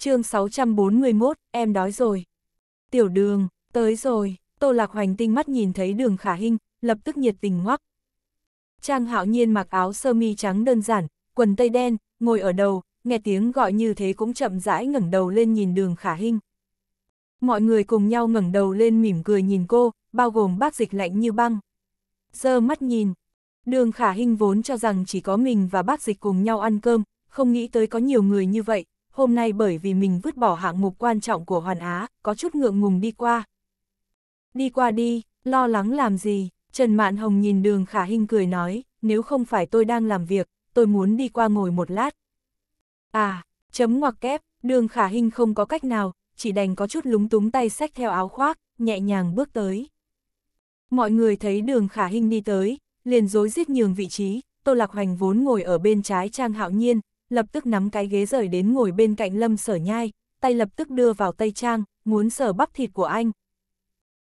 chương 641, em đói rồi. Tiểu đường, tới rồi, Tô Lạc Hoành tinh mắt nhìn thấy đường khả hình, lập tức nhiệt tình ngoắc. Trang hạo nhiên mặc áo sơ mi trắng đơn giản, quần tây đen, ngồi ở đầu, nghe tiếng gọi như thế cũng chậm rãi ngẩng đầu lên nhìn đường khả hình. Mọi người cùng nhau ngẩng đầu lên mỉm cười nhìn cô, bao gồm bác dịch lạnh như băng. Giờ mắt nhìn, đường khả hình vốn cho rằng chỉ có mình và bác dịch cùng nhau ăn cơm, không nghĩ tới có nhiều người như vậy, hôm nay bởi vì mình vứt bỏ hạng mục quan trọng của Hoàn Á, có chút ngượng ngùng đi qua. Đi qua đi, lo lắng làm gì, Trần Mạn Hồng nhìn đường khả Hinh cười nói, nếu không phải tôi đang làm việc, tôi muốn đi qua ngồi một lát. À, chấm ngoặc kép, đường khả Hinh không có cách nào, chỉ đành có chút lúng túng tay xách theo áo khoác, nhẹ nhàng bước tới. Mọi người thấy đường khả Hinh đi tới, liền dối giết nhường vị trí, Tô Lạc Hoành vốn ngồi ở bên trái Trang Hạo Nhiên, lập tức nắm cái ghế rời đến ngồi bên cạnh lâm sở nhai, tay lập tức đưa vào tay trang, muốn sờ bắp thịt của anh.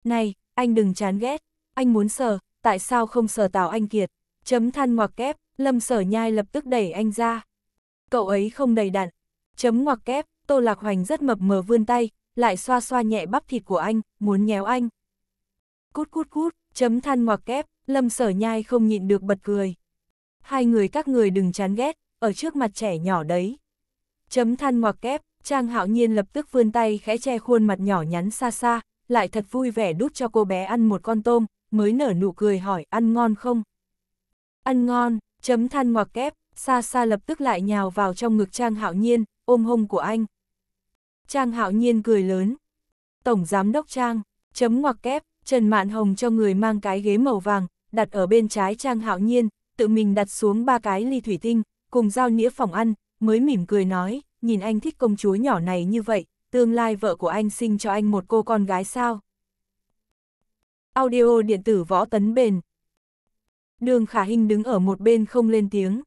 Này, anh đừng chán ghét, anh muốn sờ, tại sao không sờ Tào Anh Kiệt? Chấm than ngoặc kép, lâm sở nhai lập tức đẩy anh ra. Cậu ấy không đầy đặn. Chấm ngoặc kép, Tô Lạc Hoành rất mập mờ vươn tay, lại xoa xoa nhẹ bắp thịt của anh, muốn nhéo anh. Cút cút cút, chấm than ngoặc kép, lâm sở nhai không nhịn được bật cười. Hai người các người đừng chán ghét, ở trước mặt trẻ nhỏ đấy. Chấm than ngoặc kép, Trang hạo nhiên lập tức vươn tay khẽ che khuôn mặt nhỏ nhắn xa xa, lại thật vui vẻ đút cho cô bé ăn một con tôm, mới nở nụ cười hỏi ăn ngon không? Ăn ngon, chấm than ngoặc kép, xa xa lập tức lại nhào vào trong ngực Trang hạo nhiên, ôm hông của anh. Trang hạo nhiên cười lớn. Tổng giám đốc Trang, chấm ngoặc kép, Trần Mạn Hồng cho người mang cái ghế màu vàng, đặt ở bên trái Trang hạo nhiên, tự mình đặt xuống ba cái ly thủy tinh, cùng giao nĩa phòng ăn, mới mỉm cười nói, nhìn anh thích công chúa nhỏ này như vậy, tương lai vợ của anh sinh cho anh một cô con gái sao. Audio điện tử võ tấn bền Đường khả hình đứng ở một bên không lên tiếng.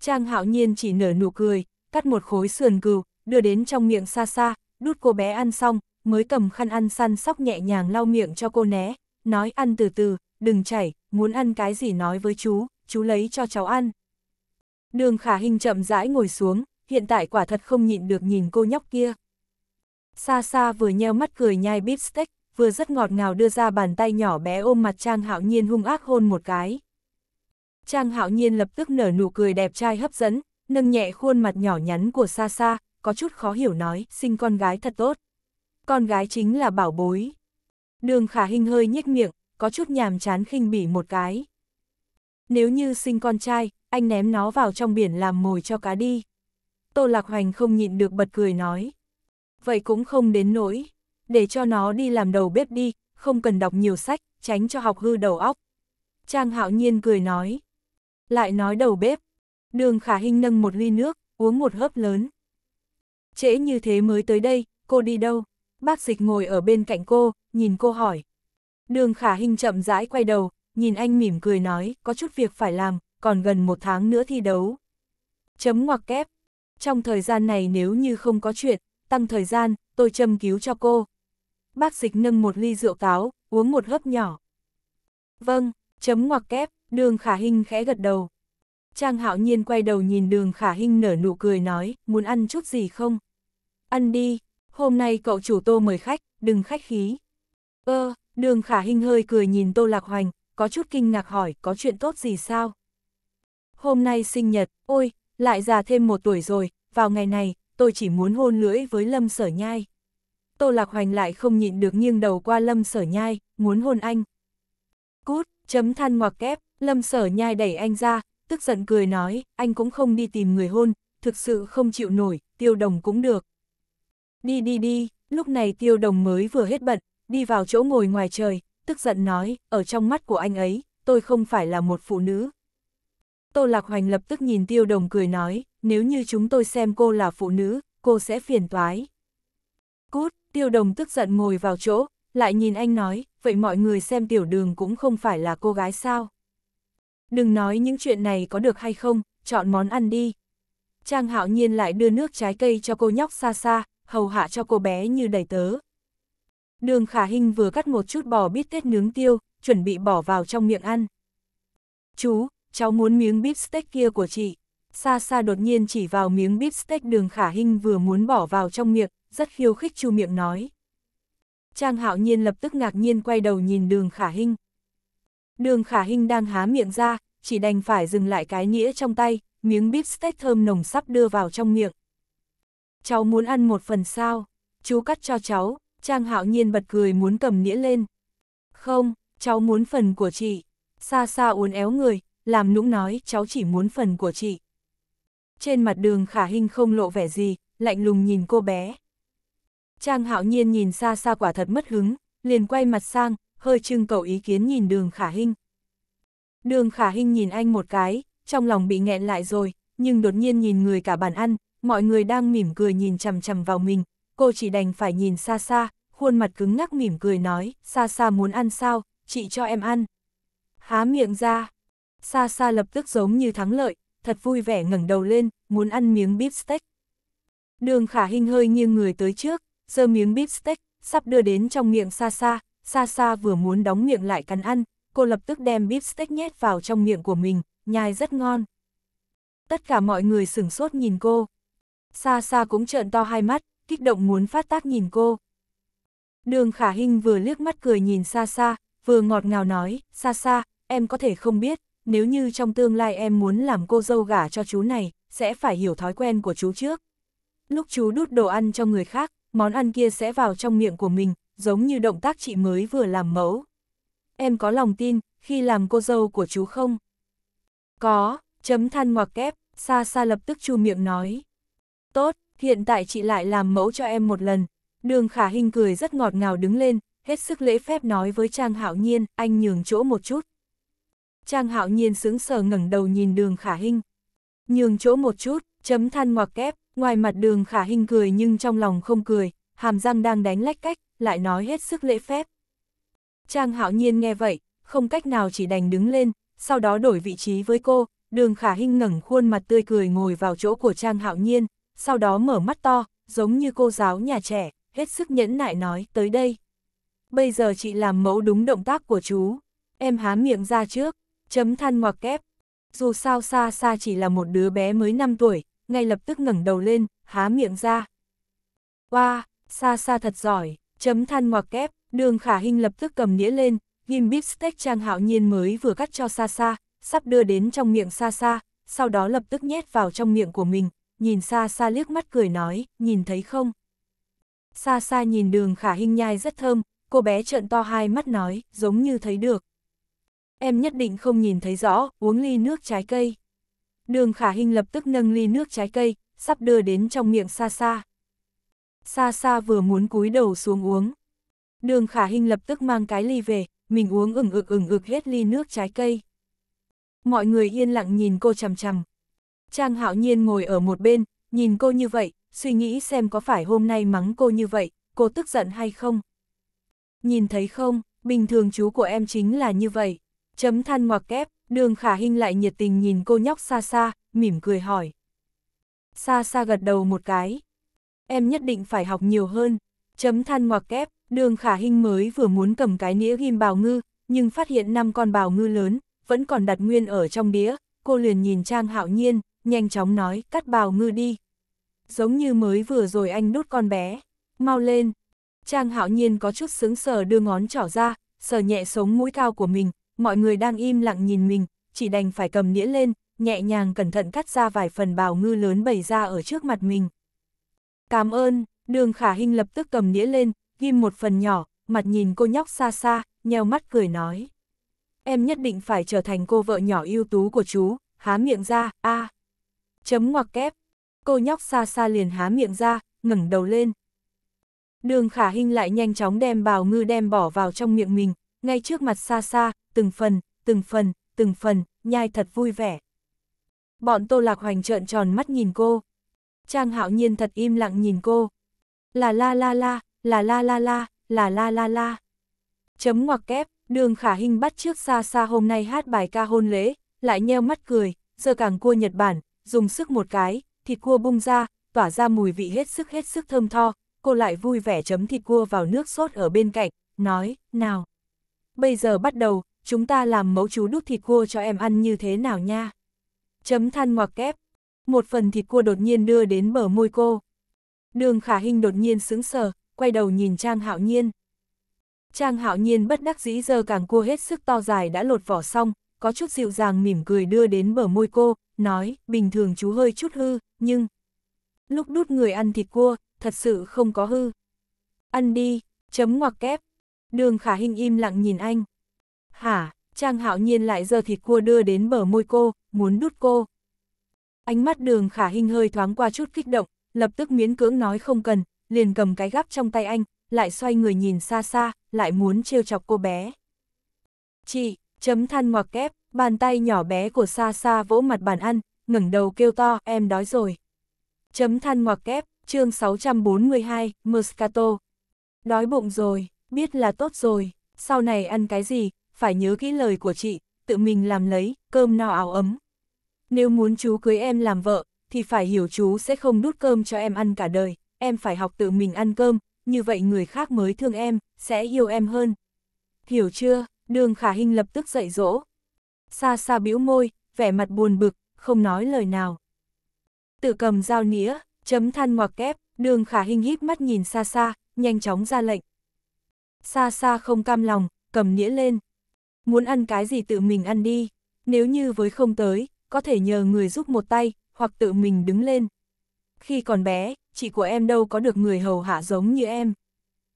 Trang hạo nhiên chỉ nở nụ cười, cắt một khối sườn cừu, đưa đến trong miệng xa xa, đút cô bé ăn xong, mới cầm khăn ăn săn sóc nhẹ nhàng lau miệng cho cô né, nói ăn từ từ, đừng chảy, muốn ăn cái gì nói với chú, chú lấy cho cháu ăn. Đường khả hình chậm rãi ngồi xuống, hiện tại quả thật không nhịn được nhìn cô nhóc kia. Xa xa vừa nheo mắt cười nhai bíp steak, vừa rất ngọt ngào đưa ra bàn tay nhỏ bé ôm mặt Trang Hạo Nhiên hung ác hôn một cái. Trang Hạo Nhiên lập tức nở nụ cười đẹp trai hấp dẫn, nâng nhẹ khuôn mặt nhỏ nhắn của xa xa, có chút khó hiểu nói, sinh con gái thật tốt. Con gái chính là bảo bối. Đường khả hình hơi nhếch miệng, có chút nhàm chán khinh bỉ một cái. Nếu như sinh con trai, anh ném nó vào trong biển làm mồi cho cá đi. Tô Lạc Hoành không nhịn được bật cười nói. Vậy cũng không đến nỗi, để cho nó đi làm đầu bếp đi, không cần đọc nhiều sách, tránh cho học hư đầu óc. Trang hạo nhiên cười nói. Lại nói đầu bếp, đường khả Hinh nâng một ly nước, uống một hớp lớn. Trễ như thế mới tới đây, cô đi đâu? Bác dịch ngồi ở bên cạnh cô, nhìn cô hỏi. Đường khả Hinh chậm rãi quay đầu, nhìn anh mỉm cười nói, có chút việc phải làm, còn gần một tháng nữa thi đấu. Chấm ngoặc kép. Trong thời gian này nếu như không có chuyện, tăng thời gian, tôi châm cứu cho cô. Bác dịch nâng một ly rượu táo, uống một hớp nhỏ. Vâng, chấm ngoặc kép, đường khả hình khẽ gật đầu. Trang hạo nhiên quay đầu nhìn đường khả hình nở nụ cười nói, muốn ăn chút gì không? Ăn đi, hôm nay cậu chủ tô mời khách, đừng khách khí. Ơ, ờ, đường khả hình hơi cười nhìn tô lạc hoành, có chút kinh ngạc hỏi, có chuyện tốt gì sao? hôm nay sinh nhật, ôi, lại già thêm một tuổi rồi, vào ngày này, tôi chỉ muốn hôn lưỡi với Lâm Sở Nhai. Tô Lạc Hoành lại không nhịn được nghiêng đầu qua Lâm Sở Nhai, muốn hôn anh. Cút, chấm than ngoặc kép, Lâm Sở Nhai đẩy anh ra, tức giận cười nói, anh cũng không đi tìm người hôn, thực sự không chịu nổi, tiêu đồng cũng được. Đi đi đi, lúc này tiêu đồng mới vừa hết bận, đi vào chỗ ngồi ngoài trời, tức giận nói, ở trong mắt của anh ấy, tôi không phải là một phụ nữ, Tô Lạc Hoành lập tức nhìn Tiêu Đồng cười nói, nếu như chúng tôi xem cô là phụ nữ, cô sẽ phiền toái. Cút, Tiêu Đồng tức giận ngồi vào chỗ, lại nhìn anh nói, vậy mọi người xem tiểu đường cũng không phải là cô gái sao. Đừng nói những chuyện này có được hay không, chọn món ăn đi. Trang hạo nhiên lại đưa nước trái cây cho cô nhóc xa xa, hầu hạ cho cô bé như đầy tớ. Đường khả Hinh vừa cắt một chút bò bít tết nướng tiêu, chuẩn bị bỏ vào trong miệng ăn. Chú, cháu muốn miếng bít steak kia của chị. Sa Sa đột nhiên chỉ vào miếng bít steak đường khả hình vừa muốn bỏ vào trong miệng, rất khiêu khích chu miệng nói. Trang hạo nhiên lập tức ngạc nhiên quay đầu nhìn đường khả hình. Đường khả hình đang há miệng ra, chỉ đành phải dừng lại cái nĩa trong tay, miếng bít steak thơm nồng sắp đưa vào trong miệng. Cháu muốn ăn một phần sao? Chú cắt cho cháu, Trang hạo nhiên bật cười muốn cầm nĩa lên. Không, cháu muốn phần của chị. Sa Sa uốn éo người, làm nũng nói cháu chỉ muốn phần của chị. Trên mặt đường khả hình không lộ vẻ gì, lạnh lùng nhìn cô bé. Trang hạo nhiên nhìn xa xa quả thật mất hứng, liền quay mặt sang, hơi trưng cầu ý kiến nhìn đường khả hình. Đường khả hình nhìn anh một cái, trong lòng bị nghẹn lại rồi, nhưng đột nhiên nhìn người cả bàn ăn, mọi người đang mỉm cười nhìn chằm chằm vào mình, cô chỉ đành phải nhìn xa xa, khuôn mặt cứng ngắc mỉm cười nói, xa xa muốn ăn sao, chị cho em ăn. Há miệng ra, Xa xa lập tức giống như thắng lợi, thật vui vẻ ngẩng đầu lên, muốn ăn miếng bíp steak. Đường khả hình hơi nghiêng người tới trước, giơ miếng bíp steak, sắp đưa đến trong miệng xa xa, xa xa vừa muốn đóng miệng lại cắn ăn, cô lập tức đem bíp steak nhét vào trong miệng của mình, nhai rất ngon. Tất cả mọi người sửng sốt nhìn cô. Xa xa cũng trợn to hai mắt, kích động muốn phát tác nhìn cô. Đường khả hình vừa liếc mắt cười nhìn xa xa, vừa ngọt ngào nói, xa xa, em có thể không biết, nếu như trong tương lai em muốn làm cô dâu gả cho chú này, sẽ phải hiểu thói quen của chú trước. Lúc chú đút đồ ăn cho người khác, món ăn kia sẽ vào trong miệng của mình, giống như động tác chị mới vừa làm mẫu. Em có lòng tin, khi làm cô dâu của chú không? Có, chấm than ngoặc kép, xa xa lập tức chu miệng nói. Tốt, hiện tại chị lại làm mẫu cho em một lần. Đường khả hình cười rất ngọt ngào đứng lên, hết sức lễ phép nói với Trang Hạo Nhiên, anh nhường chỗ một chút. Trang hạo nhiên sướng sờ ngẩng đầu nhìn đường khả hinh. Nhường chỗ một chút, chấm than ngoặc kép, ngoài mặt đường khả hinh cười nhưng trong lòng không cười, hàm răng đang đánh lách cách, lại nói hết sức lễ phép. Trang hạo nhiên nghe vậy, không cách nào chỉ đành đứng lên, sau đó đổi vị trí với cô, đường khả hinh ngẩng khuôn mặt tươi cười ngồi vào chỗ của Trang hạo nhiên, sau đó mở mắt to, giống như cô giáo nhà trẻ, hết sức nhẫn nại nói, tới đây. Bây giờ chị làm mẫu đúng động tác của chú, em há miệng ra trước, chấm than ngoặc kép. Dù sao xa xa chỉ là một đứa bé mới 5 tuổi, ngay lập tức ngẩng đầu lên, há miệng ra. Wow, xa xa thật giỏi, chấm than ngoặc kép, đường khả hình lập tức cầm nĩa lên, ghim bíp steak trang hạo nhiên mới vừa cắt cho xa xa, sắp đưa đến trong miệng xa xa, sau đó lập tức nhét vào trong miệng của mình, nhìn xa xa liếc mắt cười nói, nhìn thấy không? Xa xa nhìn đường khả hình nhai rất thơm, cô bé trợn to hai mắt nói, giống như thấy được em nhất định không nhìn thấy rõ, uống ly nước trái cây. Đường khả hình lập tức nâng ly nước trái cây, sắp đưa đến trong miệng xa xa. Xa xa vừa muốn cúi đầu xuống uống. Đường khả hình lập tức mang cái ly về, mình uống ửng ực ửng ực hết ly nước trái cây. Mọi người yên lặng nhìn cô chằm chằm. Trang hạo nhiên ngồi ở một bên, nhìn cô như vậy, suy nghĩ xem có phải hôm nay mắng cô như vậy, cô tức giận hay không. Nhìn thấy không, bình thường chú của em chính là như vậy. Chấm than ngoặc kép, đường khả hình lại nhiệt tình nhìn cô nhóc xa xa, mỉm cười hỏi. Xa xa gật đầu một cái. Em nhất định phải học nhiều hơn. Chấm than ngoặc kép, đường khả hình mới vừa muốn cầm cái nĩa ghim bào ngư, nhưng phát hiện năm con bào ngư lớn, vẫn còn đặt nguyên ở trong đĩa. Cô liền nhìn Trang hạo nhiên, nhanh chóng nói, cắt bào ngư đi. Giống như mới vừa rồi anh đút con bé. Mau lên. Trang hạo nhiên có chút sướng sờ đưa ngón trỏ ra, sờ nhẹ sống mũi cao của mình, mọi người đang im lặng nhìn mình, chỉ đành phải cầm nĩa lên, nhẹ nhàng cẩn thận cắt ra vài phần bào ngư lớn bày ra ở trước mặt mình. Cảm ơn, đường khả hình lập tức cầm nĩa lên, ghim một phần nhỏ, mặt nhìn cô nhóc xa xa, nheo mắt cười nói. Em nhất định phải trở thành cô vợ nhỏ ưu tú của chú, há miệng ra, a Chấm ngoặc kép, cô nhóc xa xa liền há miệng ra, ngẩng đầu lên. Đường khả hình lại nhanh chóng đem bào ngư đem bỏ vào trong miệng mình, ngay trước mặt xa xa, từng phần, từng phần, từng phần, nhai thật vui vẻ. Bọn Tô Lạc Hoành trợn tròn mắt nhìn cô. Trang hạo nhiên thật im lặng nhìn cô. Là la la la, là la la la, là la la la. Chấm ngoặc kép, đường khả Hinh bắt trước xa xa hôm nay hát bài ca hôn lễ, lại nheo mắt cười, giờ càng cua Nhật Bản, dùng sức một cái, thịt cua bung ra, tỏa ra mùi vị hết sức hết sức thơm tho, cô lại vui vẻ chấm thịt cua vào nước sốt ở bên cạnh, nói, nào bây giờ bắt đầu, chúng ta làm mấu chú đút thịt cua cho em ăn như thế nào nha. Chấm than ngoặc kép, một phần thịt cua đột nhiên đưa đến bờ môi cô. Đường khả hình đột nhiên sững sờ, quay đầu nhìn Trang Hạo Nhiên. Trang Hạo Nhiên bất đắc dĩ giờ càng cua hết sức to dài đã lột vỏ xong, có chút dịu dàng mỉm cười đưa đến bờ môi cô, nói, bình thường chú hơi chút hư, nhưng... Lúc đút người ăn thịt cua, thật sự không có hư. Ăn đi, chấm ngoặc kép, Đường khả hình im lặng nhìn anh. Hả, Trang hạo nhiên lại giơ thịt cua đưa đến bờ môi cô, muốn đút cô. Ánh mắt đường khả hình hơi thoáng qua chút kích động, lập tức miễn cưỡng nói không cần, liền cầm cái gắp trong tay anh, lại xoay người nhìn xa xa, lại muốn trêu chọc cô bé. Chị, chấm than ngoặc kép, bàn tay nhỏ bé của xa xa vỗ mặt bàn ăn, ngẩng đầu kêu to, em đói rồi. Chấm than ngoặc kép, chương 642, Moscato. Đói bụng rồi biết là tốt rồi, sau này ăn cái gì, phải nhớ kỹ lời của chị, tự mình làm lấy, cơm no áo ấm. Nếu muốn chú cưới em làm vợ, thì phải hiểu chú sẽ không đút cơm cho em ăn cả đời, em phải học tự mình ăn cơm, như vậy người khác mới thương em, sẽ yêu em hơn. Hiểu chưa, đường khả hình lập tức dạy dỗ. Xa xa bĩu môi, vẻ mặt buồn bực, không nói lời nào. Tự cầm dao nĩa, chấm than ngoặc kép, đường khả hình híp mắt nhìn xa xa, nhanh chóng ra lệnh, Xa xa không cam lòng, cầm nĩa lên. Muốn ăn cái gì tự mình ăn đi, nếu như với không tới, có thể nhờ người giúp một tay, hoặc tự mình đứng lên. Khi còn bé, chị của em đâu có được người hầu hạ giống như em.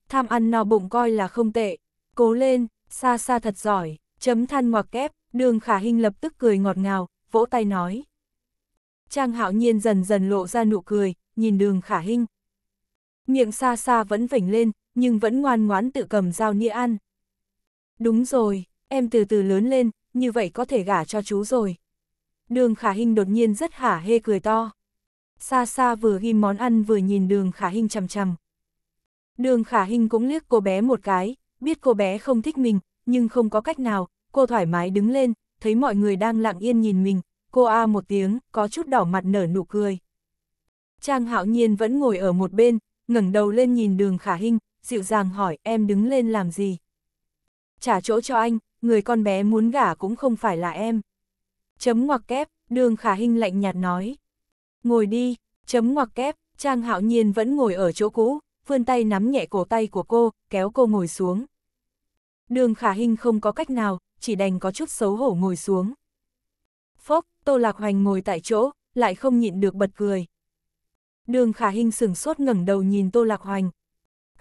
Tham ăn no bụng coi là không tệ, cố lên, xa xa thật giỏi, chấm than ngoặc kép, đường khả hình lập tức cười ngọt ngào, vỗ tay nói. Trang hạo nhiên dần dần lộ ra nụ cười, nhìn đường khả hình. Miệng xa xa vẫn vểnh lên, nhưng vẫn ngoan ngoãn tự cầm dao nĩa ăn. Đúng rồi, em từ từ lớn lên, như vậy có thể gả cho chú rồi. Đường khả hình đột nhiên rất hả hê cười to. Xa xa vừa ghim món ăn vừa nhìn đường khả hình chằm chằm. Đường khả hình cũng liếc cô bé một cái, biết cô bé không thích mình, nhưng không có cách nào, cô thoải mái đứng lên, thấy mọi người đang lặng yên nhìn mình, cô a một tiếng, có chút đỏ mặt nở nụ cười. Trang hạo nhiên vẫn ngồi ở một bên, ngẩng đầu lên nhìn đường khả hình, dịu dàng hỏi em đứng lên làm gì. Trả chỗ cho anh, người con bé muốn gả cũng không phải là em. Chấm ngoặc kép, đường khả hình lạnh nhạt nói. Ngồi đi, chấm ngoặc kép, Trang hạo nhiên vẫn ngồi ở chỗ cũ, vươn tay nắm nhẹ cổ tay của cô, kéo cô ngồi xuống. Đường khả hình không có cách nào, chỉ đành có chút xấu hổ ngồi xuống. Phốc, Tô Lạc Hoành ngồi tại chỗ, lại không nhịn được bật cười. Đường khả hình sửng sốt ngẩng đầu nhìn Tô Lạc Hoành,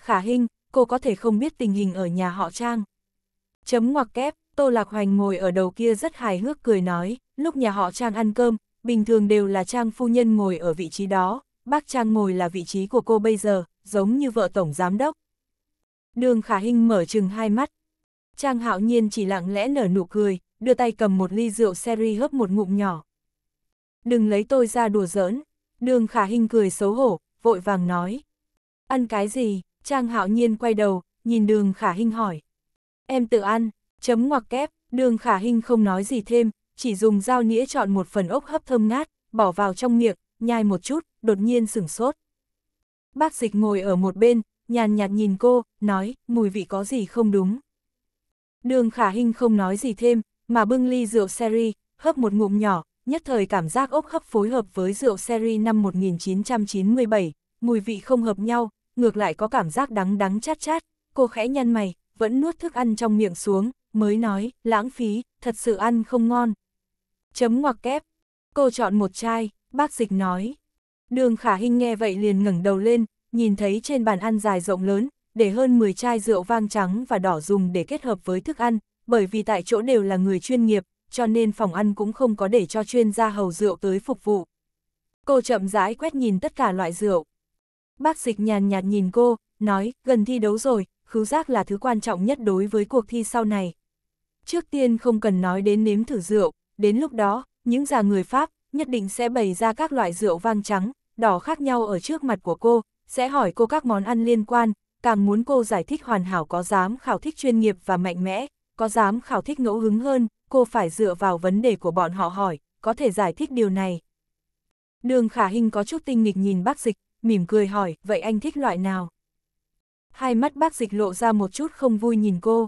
khả Hinh, cô có thể không biết tình hình ở nhà họ Trang. Chấm ngoặc kép, Tô Lạc Hoành ngồi ở đầu kia rất hài hước cười nói, lúc nhà họ Trang ăn cơm, bình thường đều là Trang phu nhân ngồi ở vị trí đó, bác Trang ngồi là vị trí của cô bây giờ, giống như vợ tổng giám đốc. Đường khả Hinh mở chừng hai mắt. Trang hạo nhiên chỉ lặng lẽ nở nụ cười, đưa tay cầm một ly rượu seri hớp một ngụm nhỏ. Đừng lấy tôi ra đùa giỡn. Đường khả Hinh cười xấu hổ, vội vàng nói. Ăn cái gì? Trang hạo nhiên quay đầu, nhìn đường khả hinh hỏi. Em tự ăn, chấm ngoặc kép, đường khả hinh không nói gì thêm, chỉ dùng dao nĩa chọn một phần ốc hấp thơm ngát, bỏ vào trong miệng, nhai một chút, đột nhiên sửng sốt. Bác dịch ngồi ở một bên, nhàn nhạt nhìn cô, nói, mùi vị có gì không đúng. Đường khả hinh không nói gì thêm, mà bưng ly rượu seri, hấp một ngụm nhỏ, nhất thời cảm giác ốc hấp phối hợp với rượu seri năm 1997, mùi vị không hợp nhau, ngược lại có cảm giác đắng đắng chát chát, cô khẽ nhăn mày, vẫn nuốt thức ăn trong miệng xuống, mới nói, lãng phí, thật sự ăn không ngon. Chấm ngoặc kép, cô chọn một chai, bác dịch nói. Đường khả hình nghe vậy liền ngẩng đầu lên, nhìn thấy trên bàn ăn dài rộng lớn, để hơn 10 chai rượu vang trắng và đỏ dùng để kết hợp với thức ăn, bởi vì tại chỗ đều là người chuyên nghiệp, cho nên phòng ăn cũng không có để cho chuyên gia hầu rượu tới phục vụ. Cô chậm rãi quét nhìn tất cả loại rượu. Bác dịch nhàn nhạt nhìn cô, nói, gần thi đấu rồi, khứu giác là thứ quan trọng nhất đối với cuộc thi sau này. Trước tiên không cần nói đến nếm thử rượu, đến lúc đó, những già người Pháp nhất định sẽ bày ra các loại rượu vang trắng, đỏ khác nhau ở trước mặt của cô, sẽ hỏi cô các món ăn liên quan, càng muốn cô giải thích hoàn hảo có dám khảo thích chuyên nghiệp và mạnh mẽ, có dám khảo thích ngẫu hứng hơn, cô phải dựa vào vấn đề của bọn họ hỏi, có thể giải thích điều này. Đường khả hình có chút tinh nghịch nhìn bác dịch, mỉm cười hỏi, vậy anh thích loại nào? Hai mắt bác dịch lộ ra một chút không vui nhìn cô.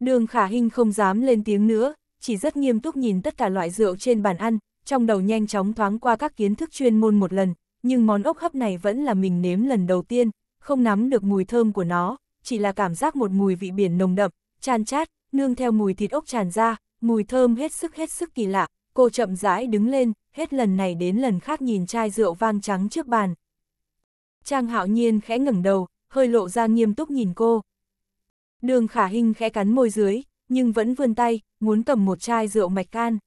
Đường khả hình không dám lên tiếng nữa, chỉ rất nghiêm túc nhìn tất cả loại rượu trên bàn ăn, trong đầu nhanh chóng thoáng qua các kiến thức chuyên môn một lần, nhưng món ốc hấp này vẫn là mình nếm lần đầu tiên, không nắm được mùi thơm của nó, chỉ là cảm giác một mùi vị biển nồng đậm, chan chát, nương theo mùi thịt ốc tràn ra, mùi thơm hết sức hết sức kỳ lạ, cô chậm rãi đứng lên, hết lần này đến lần khác nhìn chai rượu vang trắng trước bàn, Trang hạo nhiên khẽ ngẩng đầu, hơi lộ ra nghiêm túc nhìn cô. Đường khả Hinh khẽ cắn môi dưới, nhưng vẫn vươn tay, muốn cầm một chai rượu mạch can.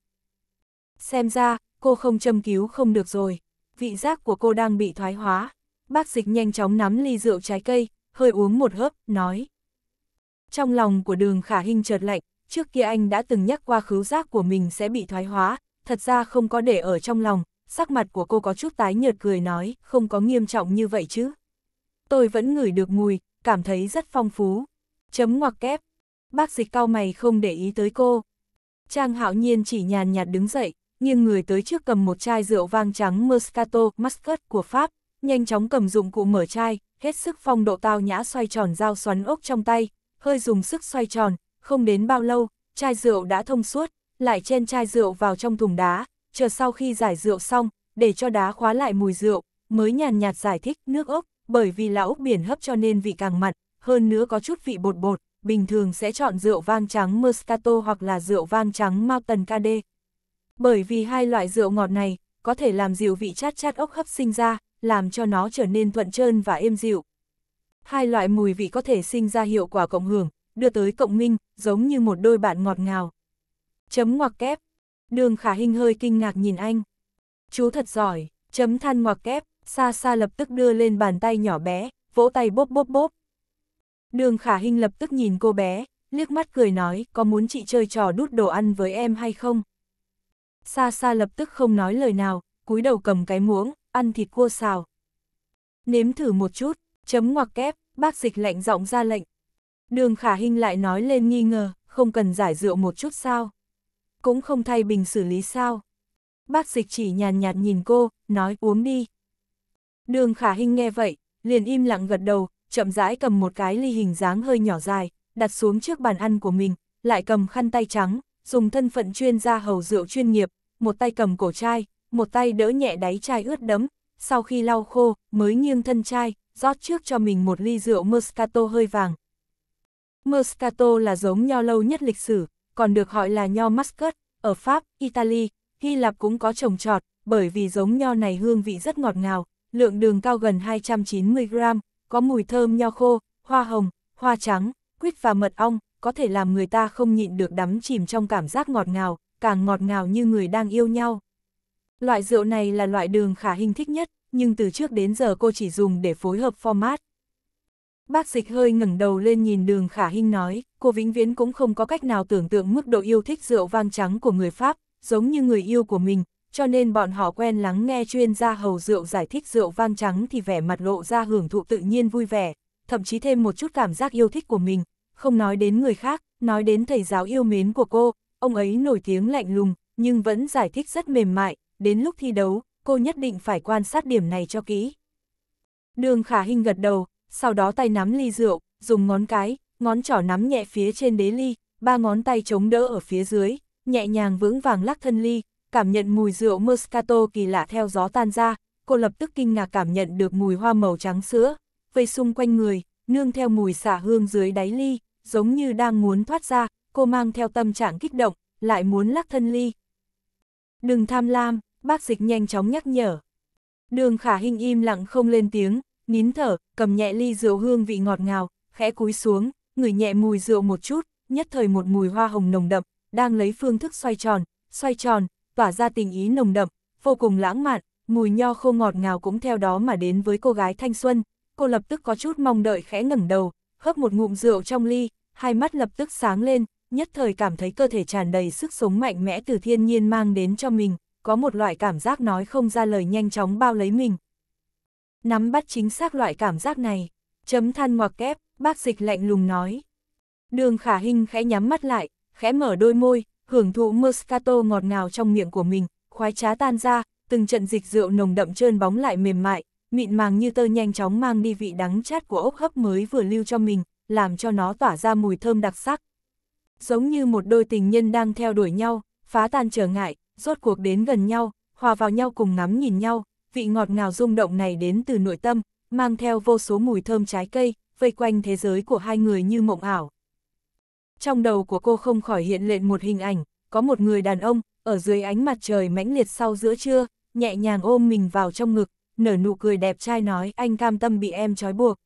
Xem ra, cô không châm cứu không được rồi. Vị giác của cô đang bị thoái hóa. Bác dịch nhanh chóng nắm ly rượu trái cây, hơi uống một hớp, nói. Trong lòng của đường khả Hinh chợt lạnh, trước kia anh đã từng nhắc qua khứu giác của mình sẽ bị thoái hóa, thật ra không có để ở trong lòng, sắc mặt của cô có chút tái nhợt cười nói, không có nghiêm trọng như vậy chứ. Tôi vẫn ngửi được mùi, cảm thấy rất phong phú. Chấm ngoặc kép. Bác dịch cao mày không để ý tới cô. Trang hạo nhiên chỉ nhàn nhạt đứng dậy, nghiêng người tới trước cầm một chai rượu vang trắng Moscato Muscat của Pháp, nhanh chóng cầm dụng cụ mở chai, hết sức phong độ tao nhã xoay tròn dao xoắn ốc trong tay, hơi dùng sức xoay tròn, không đến bao lâu, chai rượu đã thông suốt, lại chen chai rượu vào trong thùng đá, chờ sau khi giải rượu xong, để cho đá khóa lại mùi rượu, mới nhàn nhạt giải thích nước ốc, bởi vì là ốc biển hấp cho nên vị càng mặn, hơn nữa có chút vị bột bột, bình thường sẽ chọn rượu vang trắng Moscato hoặc là rượu vang trắng Mountain Cade Bởi vì hai loại rượu ngọt này, có thể làm dịu vị chát chát ốc hấp sinh ra, làm cho nó trở nên thuận trơn và êm dịu. Hai loại mùi vị có thể sinh ra hiệu quả cộng hưởng, đưa tới cộng minh, giống như một đôi bạn ngọt ngào. Chấm ngoặc kép Đường khả hình hơi kinh ngạc nhìn anh. Chú thật giỏi, chấm than ngoặc kép, xa xa lập tức đưa lên bàn tay nhỏ bé, vỗ tay bốp bốp bốp. Đường khả hình lập tức nhìn cô bé, liếc mắt cười nói có muốn chị chơi trò đút đồ ăn với em hay không. Xa xa lập tức không nói lời nào, cúi đầu cầm cái muỗng, ăn thịt cua xào. Nếm thử một chút, chấm ngoặc kép, bác dịch lạnh giọng ra lệnh. Đường khả hình lại nói lên nghi ngờ, không cần giải rượu một chút sao cũng không thay bình xử lý sao. Bác dịch chỉ nhàn nhạt nhìn cô, nói uống đi. Đường khả hình nghe vậy, liền im lặng gật đầu, chậm rãi cầm một cái ly hình dáng hơi nhỏ dài, đặt xuống trước bàn ăn của mình, lại cầm khăn tay trắng, dùng thân phận chuyên gia hầu rượu chuyên nghiệp, một tay cầm cổ chai, một tay đỡ nhẹ đáy chai ướt đấm sau khi lau khô, mới nghiêng thân chai, rót trước cho mình một ly rượu Moscato hơi vàng. Moscato là giống nho lâu nhất lịch sử, còn được gọi là nho muscat, ở Pháp, Italy, Hy Lạp cũng có trồng trọt, bởi vì giống nho này hương vị rất ngọt ngào, lượng đường cao gần 290 gram, có mùi thơm nho khô, hoa hồng, hoa trắng, quýt và mật ong, có thể làm người ta không nhịn được đắm chìm trong cảm giác ngọt ngào, càng ngọt ngào như người đang yêu nhau. Loại rượu này là loại đường khả hình thích nhất, nhưng từ trước đến giờ cô chỉ dùng để phối hợp format. Bác dịch hơi ngẩng đầu lên nhìn đường khả hình nói, cô vĩnh viễn cũng không có cách nào tưởng tượng mức độ yêu thích rượu vang trắng của người Pháp, giống như người yêu của mình, cho nên bọn họ quen lắng nghe chuyên gia hầu rượu giải thích rượu vang trắng thì vẻ mặt lộ ra hưởng thụ tự nhiên vui vẻ, thậm chí thêm một chút cảm giác yêu thích của mình, không nói đến người khác, nói đến thầy giáo yêu mến của cô, ông ấy nổi tiếng lạnh lùng, nhưng vẫn giải thích rất mềm mại, đến lúc thi đấu, cô nhất định phải quan sát điểm này cho kỹ. Đường khả hình gật đầu, sau đó tay nắm ly rượu, dùng ngón cái, ngón trỏ nắm nhẹ phía trên đế ly, ba ngón tay chống đỡ ở phía dưới, nhẹ nhàng vững vàng lắc thân ly, cảm nhận mùi rượu Moscato kỳ lạ theo gió tan ra, cô lập tức kinh ngạc cảm nhận được mùi hoa màu trắng sữa, vây xung quanh người, nương theo mùi xả hương dưới đáy ly, giống như đang muốn thoát ra, cô mang theo tâm trạng kích động, lại muốn lắc thân ly. Đừng tham lam, bác dịch nhanh chóng nhắc nhở. Đường khả hình im lặng không lên tiếng, nín thở, cầm nhẹ ly rượu hương vị ngọt ngào, khẽ cúi xuống, người nhẹ mùi rượu một chút, nhất thời một mùi hoa hồng nồng đậm, đang lấy phương thức xoay tròn, xoay tròn, tỏa ra tình ý nồng đậm, vô cùng lãng mạn, mùi nho khô ngọt ngào cũng theo đó mà đến với cô gái thanh xuân, cô lập tức có chút mong đợi khẽ ngẩng đầu, hớp một ngụm rượu trong ly, hai mắt lập tức sáng lên, nhất thời cảm thấy cơ thể tràn đầy sức sống mạnh mẽ từ thiên nhiên mang đến cho mình, có một loại cảm giác nói không ra lời nhanh chóng bao lấy mình. Nắm bắt chính xác loại cảm giác này, chấm than ngoặc kép, bác dịch lạnh lùng nói. Đường khả hình khẽ nhắm mắt lại, khẽ mở đôi môi, hưởng thụ Moscato ngọt ngào trong miệng của mình, khoái trá tan ra, từng trận dịch rượu nồng đậm trơn bóng lại mềm mại, mịn màng như tơ nhanh chóng mang đi vị đắng chát của ốc hấp mới vừa lưu cho mình, làm cho nó tỏa ra mùi thơm đặc sắc. Giống như một đôi tình nhân đang theo đuổi nhau, phá tan trở ngại, rốt cuộc đến gần nhau, hòa vào nhau cùng ngắm nhìn nhau, vị ngọt ngào rung động này đến từ nội tâm, mang theo vô số mùi thơm trái cây, vây quanh thế giới của hai người như mộng ảo. Trong đầu của cô không khỏi hiện lên một hình ảnh, có một người đàn ông, ở dưới ánh mặt trời mãnh liệt sau giữa trưa, nhẹ nhàng ôm mình vào trong ngực, nở nụ cười đẹp trai nói anh cam tâm bị em trói buộc.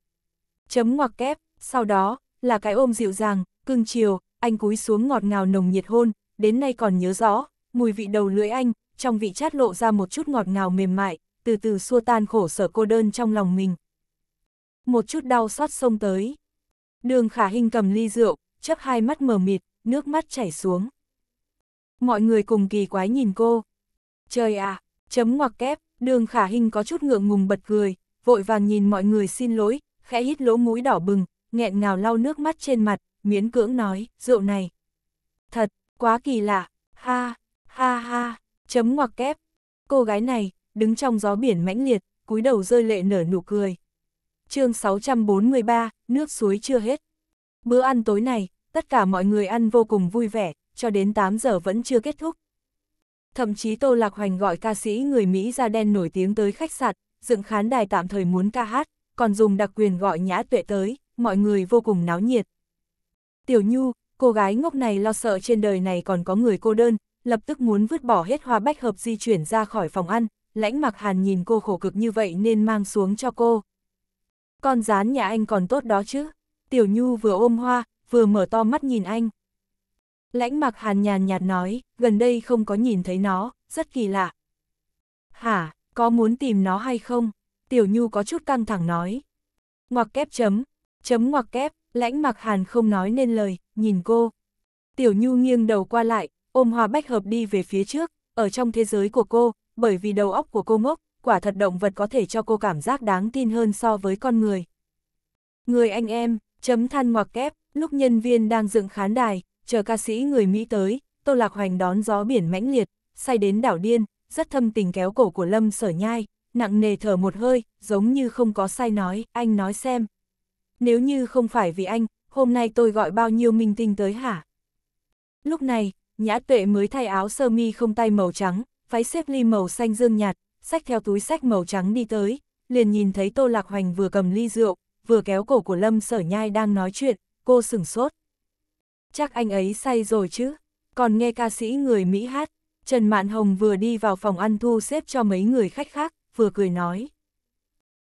Chấm ngoặc kép, sau đó, là cái ôm dịu dàng, cưng chiều, anh cúi xuống ngọt ngào nồng nhiệt hôn, đến nay còn nhớ rõ, mùi vị đầu lưỡi anh, trong vị chát lộ ra một chút ngọt ngào mềm mại, từ từ xua tan khổ sở cô đơn trong lòng mình. Một chút đau xót xông tới. Đường khả hình cầm ly rượu, chấp hai mắt mở mịt, nước mắt chảy xuống. Mọi người cùng kỳ quái nhìn cô. Trời à, chấm ngoặc kép, đường khả hình có chút ngượng ngùng bật cười, vội vàng nhìn mọi người xin lỗi, khẽ hít lỗ mũi đỏ bừng, nghẹn ngào lau nước mắt trên mặt, miễn cưỡng nói, rượu này. Thật, quá kỳ lạ, ha, ha ha, chấm ngoặc kép. Cô gái này, đứng trong gió biển mãnh liệt, cúi đầu rơi lệ nở nụ cười chương 643, nước suối chưa hết. Bữa ăn tối này, tất cả mọi người ăn vô cùng vui vẻ, cho đến 8 giờ vẫn chưa kết thúc. Thậm chí Tô Lạc Hoành gọi ca sĩ người Mỹ da đen nổi tiếng tới khách sạn, dựng khán đài tạm thời muốn ca hát, còn dùng đặc quyền gọi nhã tuệ tới, mọi người vô cùng náo nhiệt. Tiểu Nhu, cô gái ngốc này lo sợ trên đời này còn có người cô đơn, lập tức muốn vứt bỏ hết hoa bách hợp di chuyển ra khỏi phòng ăn, lãnh mặc hàn nhìn cô khổ cực như vậy nên mang xuống cho cô con rán nhà anh còn tốt đó chứ. Tiểu Nhu vừa ôm hoa, vừa mở to mắt nhìn anh. Lãnh mặc hàn nhàn nhạt nói, gần đây không có nhìn thấy nó, rất kỳ lạ. Hả, có muốn tìm nó hay không? Tiểu Nhu có chút căng thẳng nói. Ngoặc kép chấm, chấm ngoặc kép, lãnh mặc hàn không nói nên lời, nhìn cô. Tiểu Nhu nghiêng đầu qua lại, ôm hoa bách hợp đi về phía trước, ở trong thế giới của cô, bởi vì đầu óc của cô ngốc, quả thật động vật có thể cho cô cảm giác đáng tin hơn so với con người. Người anh em, chấm than ngoặc kép, lúc nhân viên đang dựng khán đài, chờ ca sĩ người Mỹ tới, Tô Lạc Hoành đón gió biển mãnh liệt, say đến đảo điên, rất thâm tình kéo cổ của Lâm sở nhai, nặng nề thở một hơi, giống như không có sai nói, anh nói xem. Nếu như không phải vì anh, hôm nay tôi gọi bao nhiêu minh tinh tới hả? Lúc này, Nhã Tuệ mới thay áo sơ mi không tay màu trắng, váy xếp ly màu xanh dương nhạt, sách theo túi sách màu trắng đi tới, liền nhìn thấy Tô Lạc Hoành vừa cầm ly rượu, vừa kéo cổ của Lâm Sở Nhai đang nói chuyện, cô sửng sốt. Chắc anh ấy say rồi chứ, còn nghe ca sĩ người Mỹ hát, Trần Mạn Hồng vừa đi vào phòng ăn thu xếp cho mấy người khách khác, vừa cười nói.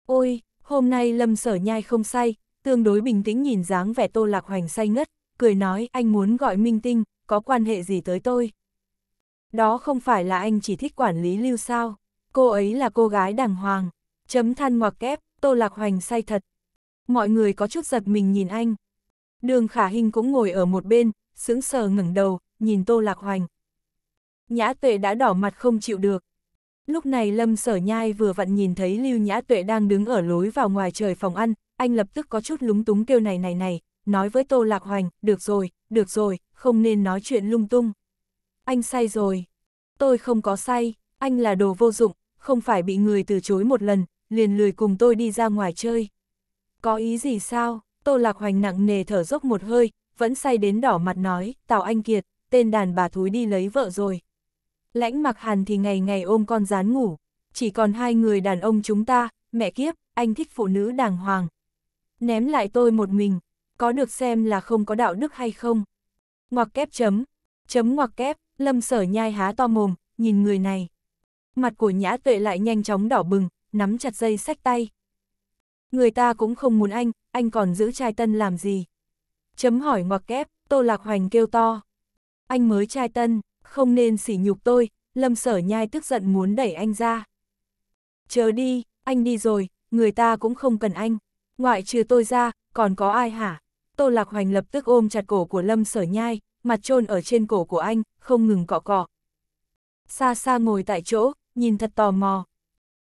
Ôi, hôm nay Lâm Sở Nhai không say, tương đối bình tĩnh nhìn dáng vẻ Tô Lạc Hoành say ngất, cười nói anh muốn gọi Minh Tinh, có quan hệ gì tới tôi. Đó không phải là anh chỉ thích quản lý lưu sao cô ấy là cô gái đàng hoàng. Chấm than ngoặc kép, Tô Lạc Hoành say thật. Mọi người có chút giật mình nhìn anh. Đường Khả hình cũng ngồi ở một bên, sững sờ ngẩng đầu, nhìn Tô Lạc Hoành. Nhã Tuệ đã đỏ mặt không chịu được. Lúc này Lâm Sở Nhai vừa vặn nhìn thấy Lưu Nhã Tuệ đang đứng ở lối vào ngoài trời phòng ăn, anh lập tức có chút lúng túng kêu này này này, nói với Tô Lạc Hoành, được rồi, được rồi, không nên nói chuyện lung tung. Anh say rồi. Tôi không có say, anh là đồ vô dụng, không phải bị người từ chối một lần, liền lười cùng tôi đi ra ngoài chơi. Có ý gì sao? Tô Lạc Hoành nặng nề thở dốc một hơi, vẫn say đến đỏ mặt nói, Tào Anh Kiệt, tên đàn bà thúi đi lấy vợ rồi. Lãnh mặc hàn thì ngày ngày ôm con rán ngủ, chỉ còn hai người đàn ông chúng ta, mẹ kiếp, anh thích phụ nữ đàng hoàng. Ném lại tôi một mình, có được xem là không có đạo đức hay không? Ngoặc kép chấm, chấm ngoặc kép, lâm sở nhai há to mồm, nhìn người này mặt của nhã tuệ lại nhanh chóng đỏ bừng, nắm chặt dây sách tay. Người ta cũng không muốn anh, anh còn giữ trai tân làm gì? Chấm hỏi ngoặc kép, Tô Lạc Hoành kêu to. Anh mới trai tân, không nên sỉ nhục tôi, lâm sở nhai tức giận muốn đẩy anh ra. Chờ đi, anh đi rồi, người ta cũng không cần anh. Ngoại trừ tôi ra, còn có ai hả? Tô Lạc Hoành lập tức ôm chặt cổ của lâm sở nhai, mặt chôn ở trên cổ của anh, không ngừng cọ cọ. Xa xa ngồi tại chỗ, nhìn thật tò mò.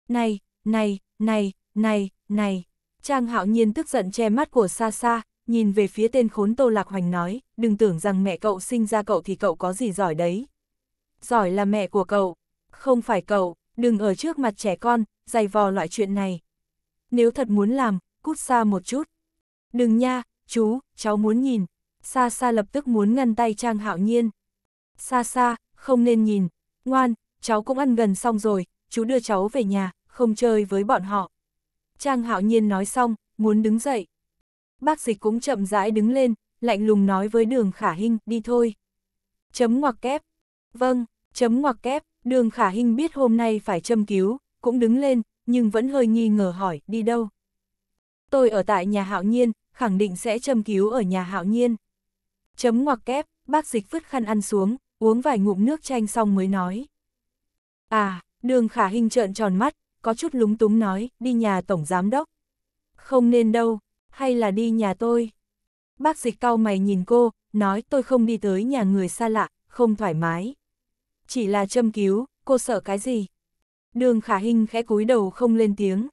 Này, này, này, này, này. Trang hạo nhiên tức giận che mắt của xa xa, nhìn về phía tên khốn Tô Lạc Hoành nói, đừng tưởng rằng mẹ cậu sinh ra cậu thì cậu có gì giỏi đấy. Giỏi là mẹ của cậu, không phải cậu, đừng ở trước mặt trẻ con, dày vò loại chuyện này. Nếu thật muốn làm, cút xa một chút. Đừng nha, chú, cháu muốn nhìn. Xa xa lập tức muốn ngăn tay Trang Hạo Nhiên. Xa xa, không nên nhìn. Ngoan, cháu cũng ăn gần xong rồi, chú đưa cháu về nhà, không chơi với bọn họ. Trang hạo nhiên nói xong, muốn đứng dậy. Bác dịch cũng chậm rãi đứng lên, lạnh lùng nói với đường khả hinh, đi thôi. Chấm ngoặc kép. Vâng, chấm ngoặc kép, đường khả hinh biết hôm nay phải châm cứu, cũng đứng lên, nhưng vẫn hơi nghi ngờ hỏi, đi đâu. Tôi ở tại nhà hạo nhiên, khẳng định sẽ châm cứu ở nhà hạo nhiên. Chấm ngoặc kép, bác dịch vứt khăn ăn xuống, uống vài ngụm nước chanh xong mới nói. À, đường khả hình trợn tròn mắt, có chút lúng túng nói, đi nhà tổng giám đốc. Không nên đâu, hay là đi nhà tôi. Bác dịch cao mày nhìn cô, nói tôi không đi tới nhà người xa lạ, không thoải mái. Chỉ là châm cứu, cô sợ cái gì? Đường khả hình khẽ cúi đầu không lên tiếng.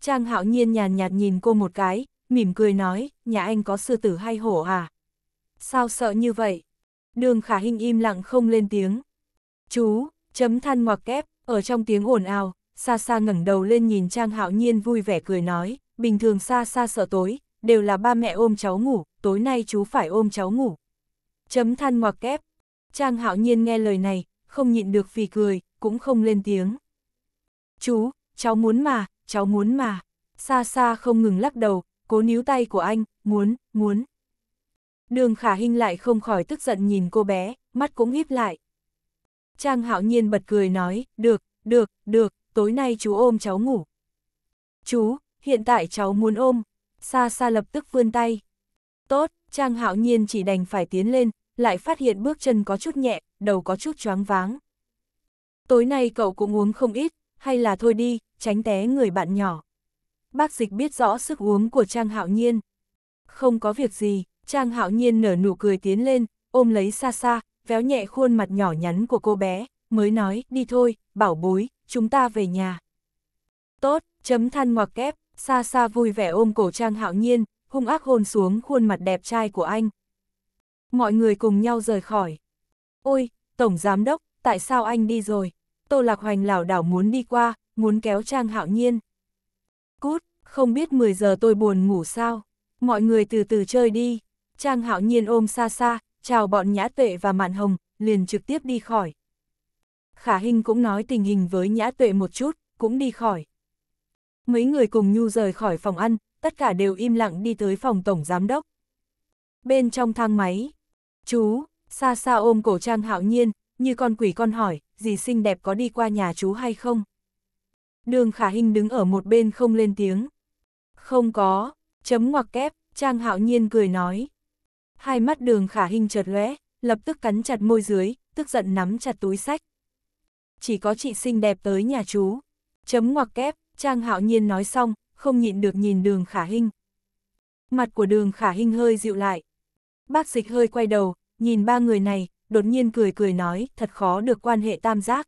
Trang hạo nhiên nhàn nhạt nhìn cô một cái, mỉm cười nói, nhà anh có sư tử hay hổ à? Sao sợ như vậy? Đường khả hình im lặng không lên tiếng. Chú, Chấm than ngoặc kép, ở trong tiếng ồn ào, xa xa ngẩng đầu lên nhìn Trang Hạo Nhiên vui vẻ cười nói, bình thường xa xa sợ tối, đều là ba mẹ ôm cháu ngủ, tối nay chú phải ôm cháu ngủ. Chấm than ngoặc kép. Trang Hạo Nhiên nghe lời này, không nhịn được phì cười, cũng không lên tiếng. Chú, cháu muốn mà, cháu muốn mà. Xa xa không ngừng lắc đầu, cố níu tay của anh, muốn, muốn. Đường khả hình lại không khỏi tức giận nhìn cô bé, mắt cũng híp lại. Trang hạo nhiên bật cười nói, được, được, được, tối nay chú ôm cháu ngủ. Chú, hiện tại cháu muốn ôm. Sa Sa lập tức vươn tay. Tốt, Trang hạo nhiên chỉ đành phải tiến lên, lại phát hiện bước chân có chút nhẹ, đầu có chút choáng váng. Tối nay cậu cũng uống không ít, hay là thôi đi, tránh té người bạn nhỏ. Bác dịch biết rõ sức uống của Trang hạo nhiên. Không có việc gì, Trang hạo nhiên nở nụ cười tiến lên, ôm lấy xa xa, véo nhẹ khuôn mặt nhỏ nhắn của cô bé, mới nói, đi thôi, bảo bối, chúng ta về nhà. Tốt, chấm than ngoặc kép, xa xa vui vẻ ôm cổ trang hạo nhiên, hung ác hôn xuống khuôn mặt đẹp trai của anh. Mọi người cùng nhau rời khỏi. Ôi, Tổng Giám Đốc, tại sao anh đi rồi? Tô Lạc Hoành lảo đảo muốn đi qua, muốn kéo Trang Hạo Nhiên. Cút, không biết 10 giờ tôi buồn ngủ sao? Mọi người từ từ chơi đi. Trang Hạo Nhiên ôm xa xa, chào bọn Nhã Tuệ và Mạn Hồng, liền trực tiếp đi khỏi. Khả Hinh cũng nói tình hình với Nhã Tuệ một chút, cũng đi khỏi. Mấy người cùng Nhu rời khỏi phòng ăn, tất cả đều im lặng đi tới phòng tổng giám đốc. Bên trong thang máy, chú, xa xa ôm cổ trang hạo nhiên, như con quỷ con hỏi, gì xinh đẹp có đi qua nhà chú hay không? Đường khả hình đứng ở một bên không lên tiếng. Không có, chấm ngoặc kép, trang hạo nhiên cười nói hai mắt đường khả hình chợt lóe, lập tức cắn chặt môi dưới, tức giận nắm chặt túi sách. Chỉ có chị xinh đẹp tới nhà chú. Chấm ngoặc kép, Trang Hạo Nhiên nói xong, không nhịn được nhìn đường khả hình. Mặt của đường khả hình hơi dịu lại. Bác dịch hơi quay đầu, nhìn ba người này, đột nhiên cười cười nói, thật khó được quan hệ tam giác.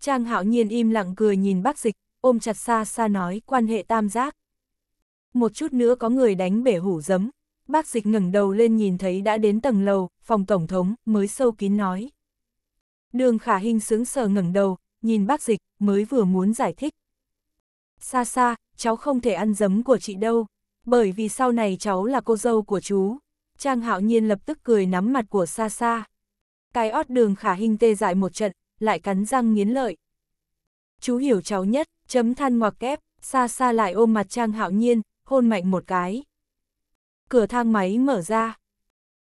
Trang Hạo Nhiên im lặng cười nhìn bác dịch, ôm chặt xa xa nói quan hệ tam giác. Một chút nữa có người đánh bể hủ giấm, Bác dịch ngẩng đầu lên nhìn thấy đã đến tầng lầu, phòng tổng thống, mới sâu kín nói. Đường khả hình sướng sờ ngẩng đầu, nhìn bác dịch, mới vừa muốn giải thích. Xa xa, cháu không thể ăn dấm của chị đâu, bởi vì sau này cháu là cô dâu của chú. Trang hạo nhiên lập tức cười nắm mặt của xa xa. Cái ót đường khả hình tê dại một trận, lại cắn răng nghiến lợi. Chú hiểu cháu nhất, chấm than ngoặc kép, xa xa lại ôm mặt Trang hạo nhiên, hôn mạnh một cái cửa thang máy mở ra.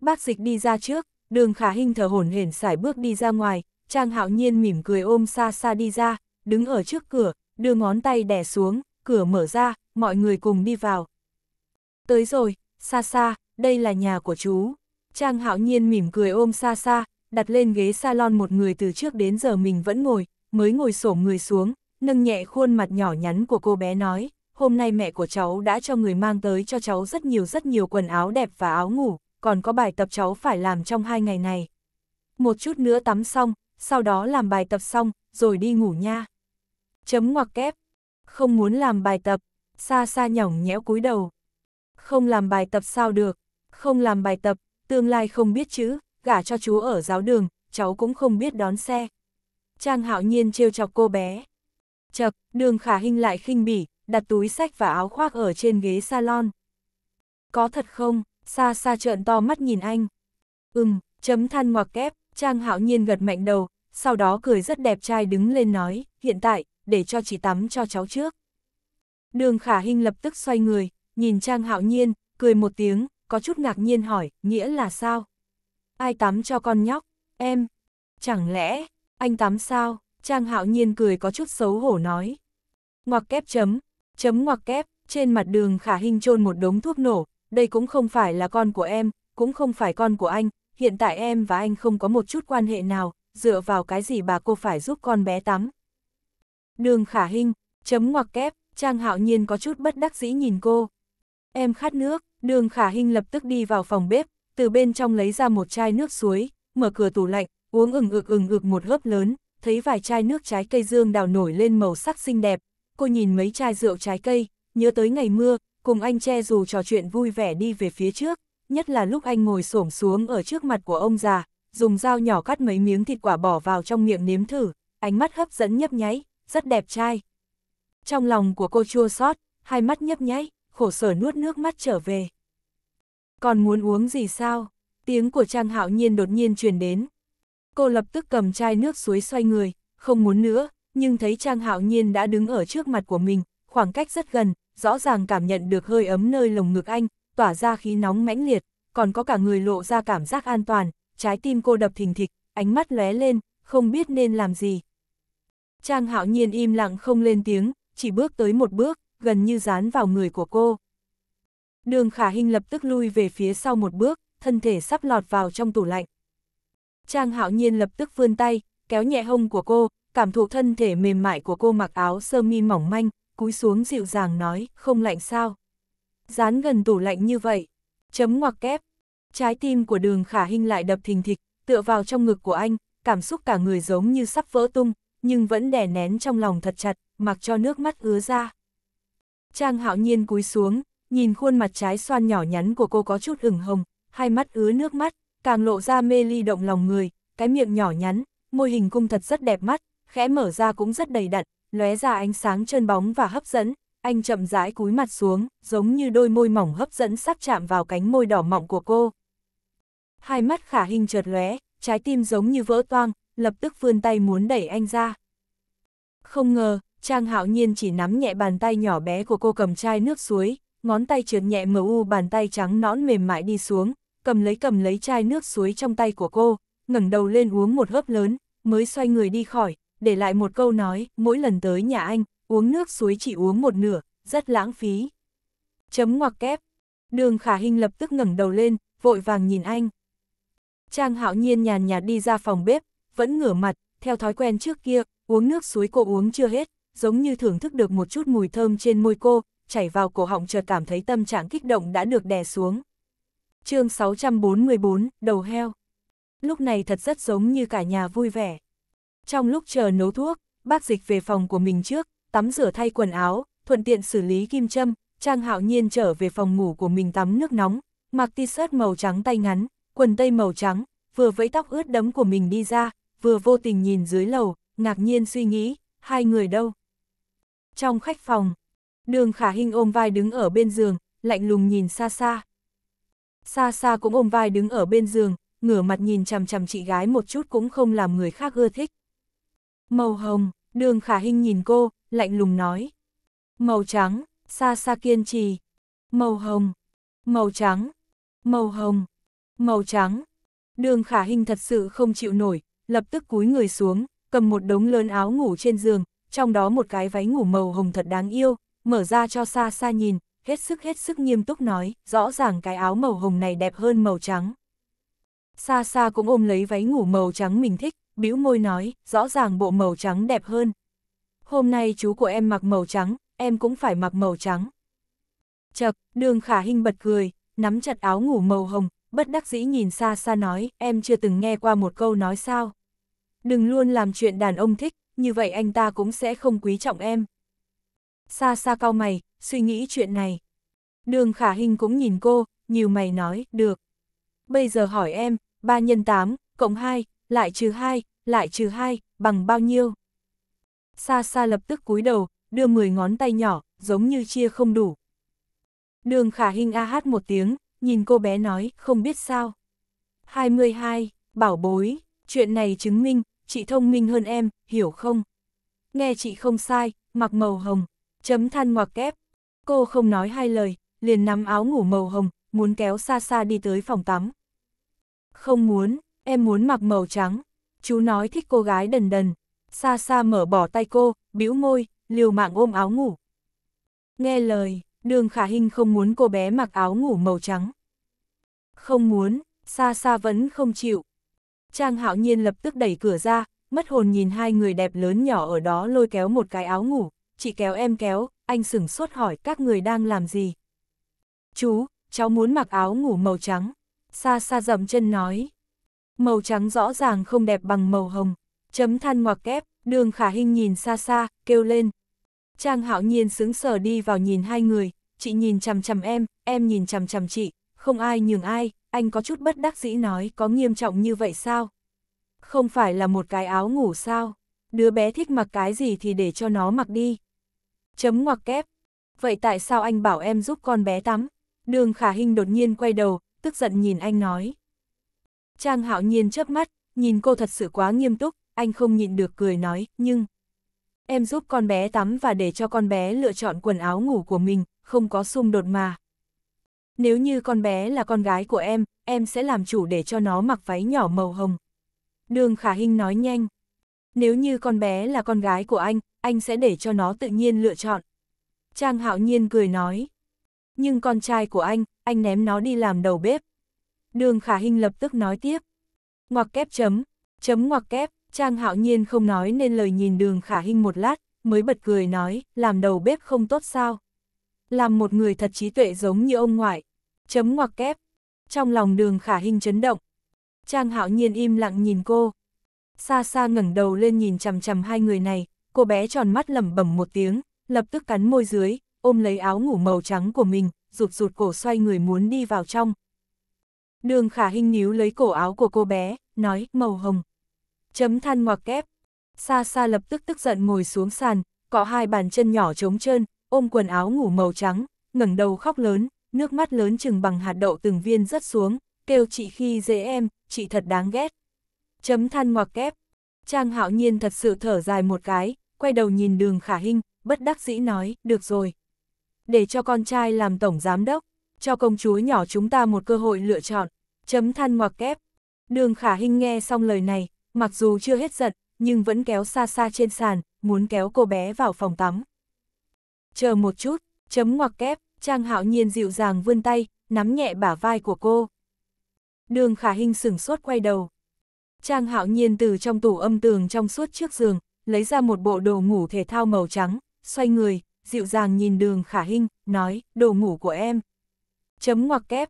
Bác dịch đi ra trước, đường khả hình thở hổn hển xài bước đi ra ngoài, Trang hạo nhiên mỉm cười ôm xa xa đi ra, đứng ở trước cửa, đưa ngón tay đè xuống, cửa mở ra, mọi người cùng đi vào. Tới rồi, xa xa, đây là nhà của chú. Trang hạo nhiên mỉm cười ôm xa xa, đặt lên ghế salon một người từ trước đến giờ mình vẫn ngồi, mới ngồi sổ người xuống, nâng nhẹ khuôn mặt nhỏ nhắn của cô bé nói hôm nay mẹ của cháu đã cho người mang tới cho cháu rất nhiều rất nhiều quần áo đẹp và áo ngủ, còn có bài tập cháu phải làm trong hai ngày này. Một chút nữa tắm xong, sau đó làm bài tập xong, rồi đi ngủ nha. Chấm ngoặc kép. Không muốn làm bài tập, xa xa nhỏng nhẽo cúi đầu. Không làm bài tập sao được, không làm bài tập, tương lai không biết chữ, gả cho chú ở giáo đường, cháu cũng không biết đón xe. Trang hạo nhiên trêu chọc cô bé. Chật, đường khả hình lại khinh bỉ, đặt túi sách và áo khoác ở trên ghế salon. Có thật không? sa sa trợn to mắt nhìn anh. Ừm, chấm than ngoặc kép, Trang hạo nhiên gật mạnh đầu, sau đó cười rất đẹp trai đứng lên nói, hiện tại, để cho chị tắm cho cháu trước. Đường khả hình lập tức xoay người, nhìn Trang hạo nhiên, cười một tiếng, có chút ngạc nhiên hỏi, nghĩa là sao? Ai tắm cho con nhóc? Em? Chẳng lẽ, anh tắm sao? Trang hạo nhiên cười có chút xấu hổ nói. Ngoặc kép chấm, Chấm ngoặc kép, trên mặt đường khả hình chôn một đống thuốc nổ, đây cũng không phải là con của em, cũng không phải con của anh, hiện tại em và anh không có một chút quan hệ nào, dựa vào cái gì bà cô phải giúp con bé tắm. Đường khả hình, chấm ngoặc kép, Trang Hạo Nhiên có chút bất đắc dĩ nhìn cô. Em khát nước, đường khả hình lập tức đi vào phòng bếp, từ bên trong lấy ra một chai nước suối, mở cửa tủ lạnh, uống ừng ực ừng ực một hớp lớn, thấy vài chai nước trái cây dương đào nổi lên màu sắc xinh đẹp, cô nhìn mấy chai rượu trái cây, nhớ tới ngày mưa, cùng anh che dù trò chuyện vui vẻ đi về phía trước, nhất là lúc anh ngồi xổm xuống ở trước mặt của ông già, dùng dao nhỏ cắt mấy miếng thịt quả bỏ vào trong miệng nếm thử, ánh mắt hấp dẫn nhấp nháy, rất đẹp trai. Trong lòng của cô chua xót, hai mắt nhấp nháy, khổ sở nuốt nước mắt trở về. Còn muốn uống gì sao? Tiếng của Trang Hạo Nhiên đột nhiên truyền đến. Cô lập tức cầm chai nước suối xoay người, không muốn nữa, nhưng thấy Trang Hạo Nhiên đã đứng ở trước mặt của mình, khoảng cách rất gần, rõ ràng cảm nhận được hơi ấm nơi lồng ngực anh, tỏa ra khí nóng mãnh liệt, còn có cả người lộ ra cảm giác an toàn, trái tim cô đập thình thịch, ánh mắt lóe lên, không biết nên làm gì. Trang Hạo Nhiên im lặng không lên tiếng, chỉ bước tới một bước, gần như dán vào người của cô. Đường Khả Hinh lập tức lui về phía sau một bước, thân thể sắp lọt vào trong tủ lạnh. Trang Hạo Nhiên lập tức vươn tay, kéo nhẹ hông của cô, cảm thụ thân thể mềm mại của cô mặc áo sơ mi mỏng manh, cúi xuống dịu dàng nói, không lạnh sao. Dán gần tủ lạnh như vậy, chấm ngoặc kép. Trái tim của đường khả hình lại đập thình thịch, tựa vào trong ngực của anh, cảm xúc cả người giống như sắp vỡ tung, nhưng vẫn đè nén trong lòng thật chặt, mặc cho nước mắt ứa ra. Trang hạo nhiên cúi xuống, nhìn khuôn mặt trái xoan nhỏ nhắn của cô có chút ửng hồng, hai mắt ứa nước mắt, càng lộ ra mê ly động lòng người, cái miệng nhỏ nhắn, môi hình cung thật rất đẹp mắt, khẽ mở ra cũng rất đầy đặn, lóe ra ánh sáng trơn bóng và hấp dẫn, anh chậm rãi cúi mặt xuống, giống như đôi môi mỏng hấp dẫn sắp chạm vào cánh môi đỏ mọng của cô. Hai mắt khả hình chợt lóe, trái tim giống như vỡ toang, lập tức vươn tay muốn đẩy anh ra. Không ngờ, Trang Hạo Nhiên chỉ nắm nhẹ bàn tay nhỏ bé của cô cầm chai nước suối, ngón tay trượt nhẹ mờ u bàn tay trắng nõn mềm mại đi xuống, cầm lấy cầm lấy chai nước suối trong tay của cô, ngẩng đầu lên uống một hớp lớn, mới xoay người đi khỏi, để lại một câu nói, mỗi lần tới nhà anh, uống nước suối chỉ uống một nửa, rất lãng phí. Chấm ngoặc kép. Đường khả hình lập tức ngẩng đầu lên, vội vàng nhìn anh. Trang hạo nhiên nhàn nhạt đi ra phòng bếp, vẫn ngửa mặt, theo thói quen trước kia, uống nước suối cô uống chưa hết, giống như thưởng thức được một chút mùi thơm trên môi cô, chảy vào cổ họng chợt cảm thấy tâm trạng kích động đã được đè xuống. chương 644, đầu heo. Lúc này thật rất giống như cả nhà vui vẻ. Trong lúc chờ nấu thuốc, bác dịch về phòng của mình trước, tắm rửa thay quần áo, thuận tiện xử lý kim châm, Trang Hạo Nhiên trở về phòng ngủ của mình tắm nước nóng, mặc t-shirt màu trắng tay ngắn, quần tây màu trắng, vừa vẫy tóc ướt đẫm của mình đi ra, vừa vô tình nhìn dưới lầu, ngạc nhiên suy nghĩ, hai người đâu? Trong khách phòng, đường khả hình ôm vai đứng ở bên giường, lạnh lùng nhìn xa xa. Xa xa cũng ôm vai đứng ở bên giường, ngửa mặt nhìn chằm chằm chị gái một chút cũng không làm người khác ưa thích. Màu hồng, đường khả hình nhìn cô, lạnh lùng nói. Màu trắng, xa xa kiên trì. Màu hồng, màu trắng, màu hồng, màu trắng. Đường khả hình thật sự không chịu nổi, lập tức cúi người xuống, cầm một đống lớn áo ngủ trên giường, trong đó một cái váy ngủ màu hồng thật đáng yêu, mở ra cho xa xa nhìn, hết sức hết sức nghiêm túc nói, rõ ràng cái áo màu hồng này đẹp hơn màu trắng. Xa xa cũng ôm lấy váy ngủ màu trắng mình thích, bĩu môi nói, rõ ràng bộ màu trắng đẹp hơn. Hôm nay chú của em mặc màu trắng, em cũng phải mặc màu trắng. Chật, đường khả hình bật cười, nắm chặt áo ngủ màu hồng, bất đắc dĩ nhìn xa xa nói, em chưa từng nghe qua một câu nói sao. Đừng luôn làm chuyện đàn ông thích, như vậy anh ta cũng sẽ không quý trọng em. Xa xa cao mày, suy nghĩ chuyện này. Đường khả hình cũng nhìn cô, nhiều mày nói, được. Bây giờ hỏi em, 3 nhân 8, cộng 2, lại trừ 2, lại trừ 2, bằng bao nhiêu. Xa xa lập tức cúi đầu, đưa 10 ngón tay nhỏ, giống như chia không đủ. Đường khả hình a hát một tiếng, nhìn cô bé nói, không biết sao. 22, bảo bối, chuyện này chứng minh, chị thông minh hơn em, hiểu không? Nghe chị không sai, mặc màu hồng, chấm than ngoặc kép. Cô không nói hai lời, liền nắm áo ngủ màu hồng, muốn kéo xa xa đi tới phòng tắm. Không muốn, em muốn mặc màu trắng, chú nói thích cô gái đần đần. Xa xa mở bỏ tay cô, bĩu môi, liều mạng ôm áo ngủ. Nghe lời, đường khả hình không muốn cô bé mặc áo ngủ màu trắng. Không muốn, xa xa vẫn không chịu. Trang hạo nhiên lập tức đẩy cửa ra, mất hồn nhìn hai người đẹp lớn nhỏ ở đó lôi kéo một cái áo ngủ, chị kéo em kéo, anh sửng sốt hỏi các người đang làm gì. Chú, cháu muốn mặc áo ngủ màu trắng. Xa xa dầm chân nói, màu trắng rõ ràng không đẹp bằng màu hồng. Chấm than ngoặc kép, đường khả hình nhìn xa xa, kêu lên. Trang hạo nhiên sướng sờ đi vào nhìn hai người, chị nhìn chằm chằm em, em nhìn chằm chằm chị, không ai nhường ai, anh có chút bất đắc dĩ nói có nghiêm trọng như vậy sao? Không phải là một cái áo ngủ sao? Đứa bé thích mặc cái gì thì để cho nó mặc đi. Chấm ngoặc kép. Vậy tại sao anh bảo em giúp con bé tắm? Đường khả hình đột nhiên quay đầu, tức giận nhìn anh nói. Trang hạo nhiên chớp mắt, nhìn cô thật sự quá nghiêm túc, anh không nhịn được cười nói, nhưng... Em giúp con bé tắm và để cho con bé lựa chọn quần áo ngủ của mình, không có xung đột mà. Nếu như con bé là con gái của em, em sẽ làm chủ để cho nó mặc váy nhỏ màu hồng. Đường Khả Hinh nói nhanh. Nếu như con bé là con gái của anh, anh sẽ để cho nó tự nhiên lựa chọn. Trang Hạo Nhiên cười nói. Nhưng con trai của anh, anh ném nó đi làm đầu bếp, Đường Khả Hinh lập tức nói tiếp. Ngoặc kép chấm, chấm ngoặc kép, Trang Hạo Nhiên không nói nên lời nhìn đường Khả Hinh một lát, mới bật cười nói, làm đầu bếp không tốt sao. Làm một người thật trí tuệ giống như ông ngoại, chấm ngoặc kép. Trong lòng đường Khả Hinh chấn động. Trang Hạo Nhiên im lặng nhìn cô. Xa xa ngẩng đầu lên nhìn chằm chằm hai người này, cô bé tròn mắt lẩm bẩm một tiếng, lập tức cắn môi dưới, ôm lấy áo ngủ màu trắng của mình, rụt rụt cổ xoay người muốn đi vào trong, Đường khả hình níu lấy cổ áo của cô bé, nói, màu hồng. Chấm than ngoặc kép. Xa xa lập tức tức giận ngồi xuống sàn, có hai bàn chân nhỏ trống trơn, ôm quần áo ngủ màu trắng, ngẩng đầu khóc lớn, nước mắt lớn chừng bằng hạt đậu từng viên rớt xuống, kêu chị khi dễ em, chị thật đáng ghét. Chấm than ngoặc kép. Trang hạo nhiên thật sự thở dài một cái, quay đầu nhìn đường khả hình, bất đắc dĩ nói, được rồi. Để cho con trai làm tổng giám đốc cho công chúa nhỏ chúng ta một cơ hội lựa chọn, chấm than ngoặc kép. Đường khả hình nghe xong lời này, mặc dù chưa hết giận, nhưng vẫn kéo xa xa trên sàn, muốn kéo cô bé vào phòng tắm. Chờ một chút, chấm ngoặc kép, Trang Hạo Nhiên dịu dàng vươn tay, nắm nhẹ bả vai của cô. Đường khả hình sửng sốt quay đầu. Trang Hạo Nhiên từ trong tủ âm tường trong suốt trước giường, lấy ra một bộ đồ ngủ thể thao màu trắng, xoay người, dịu dàng nhìn đường khả hình, nói, đồ ngủ của em, Chấm ngoặc kép.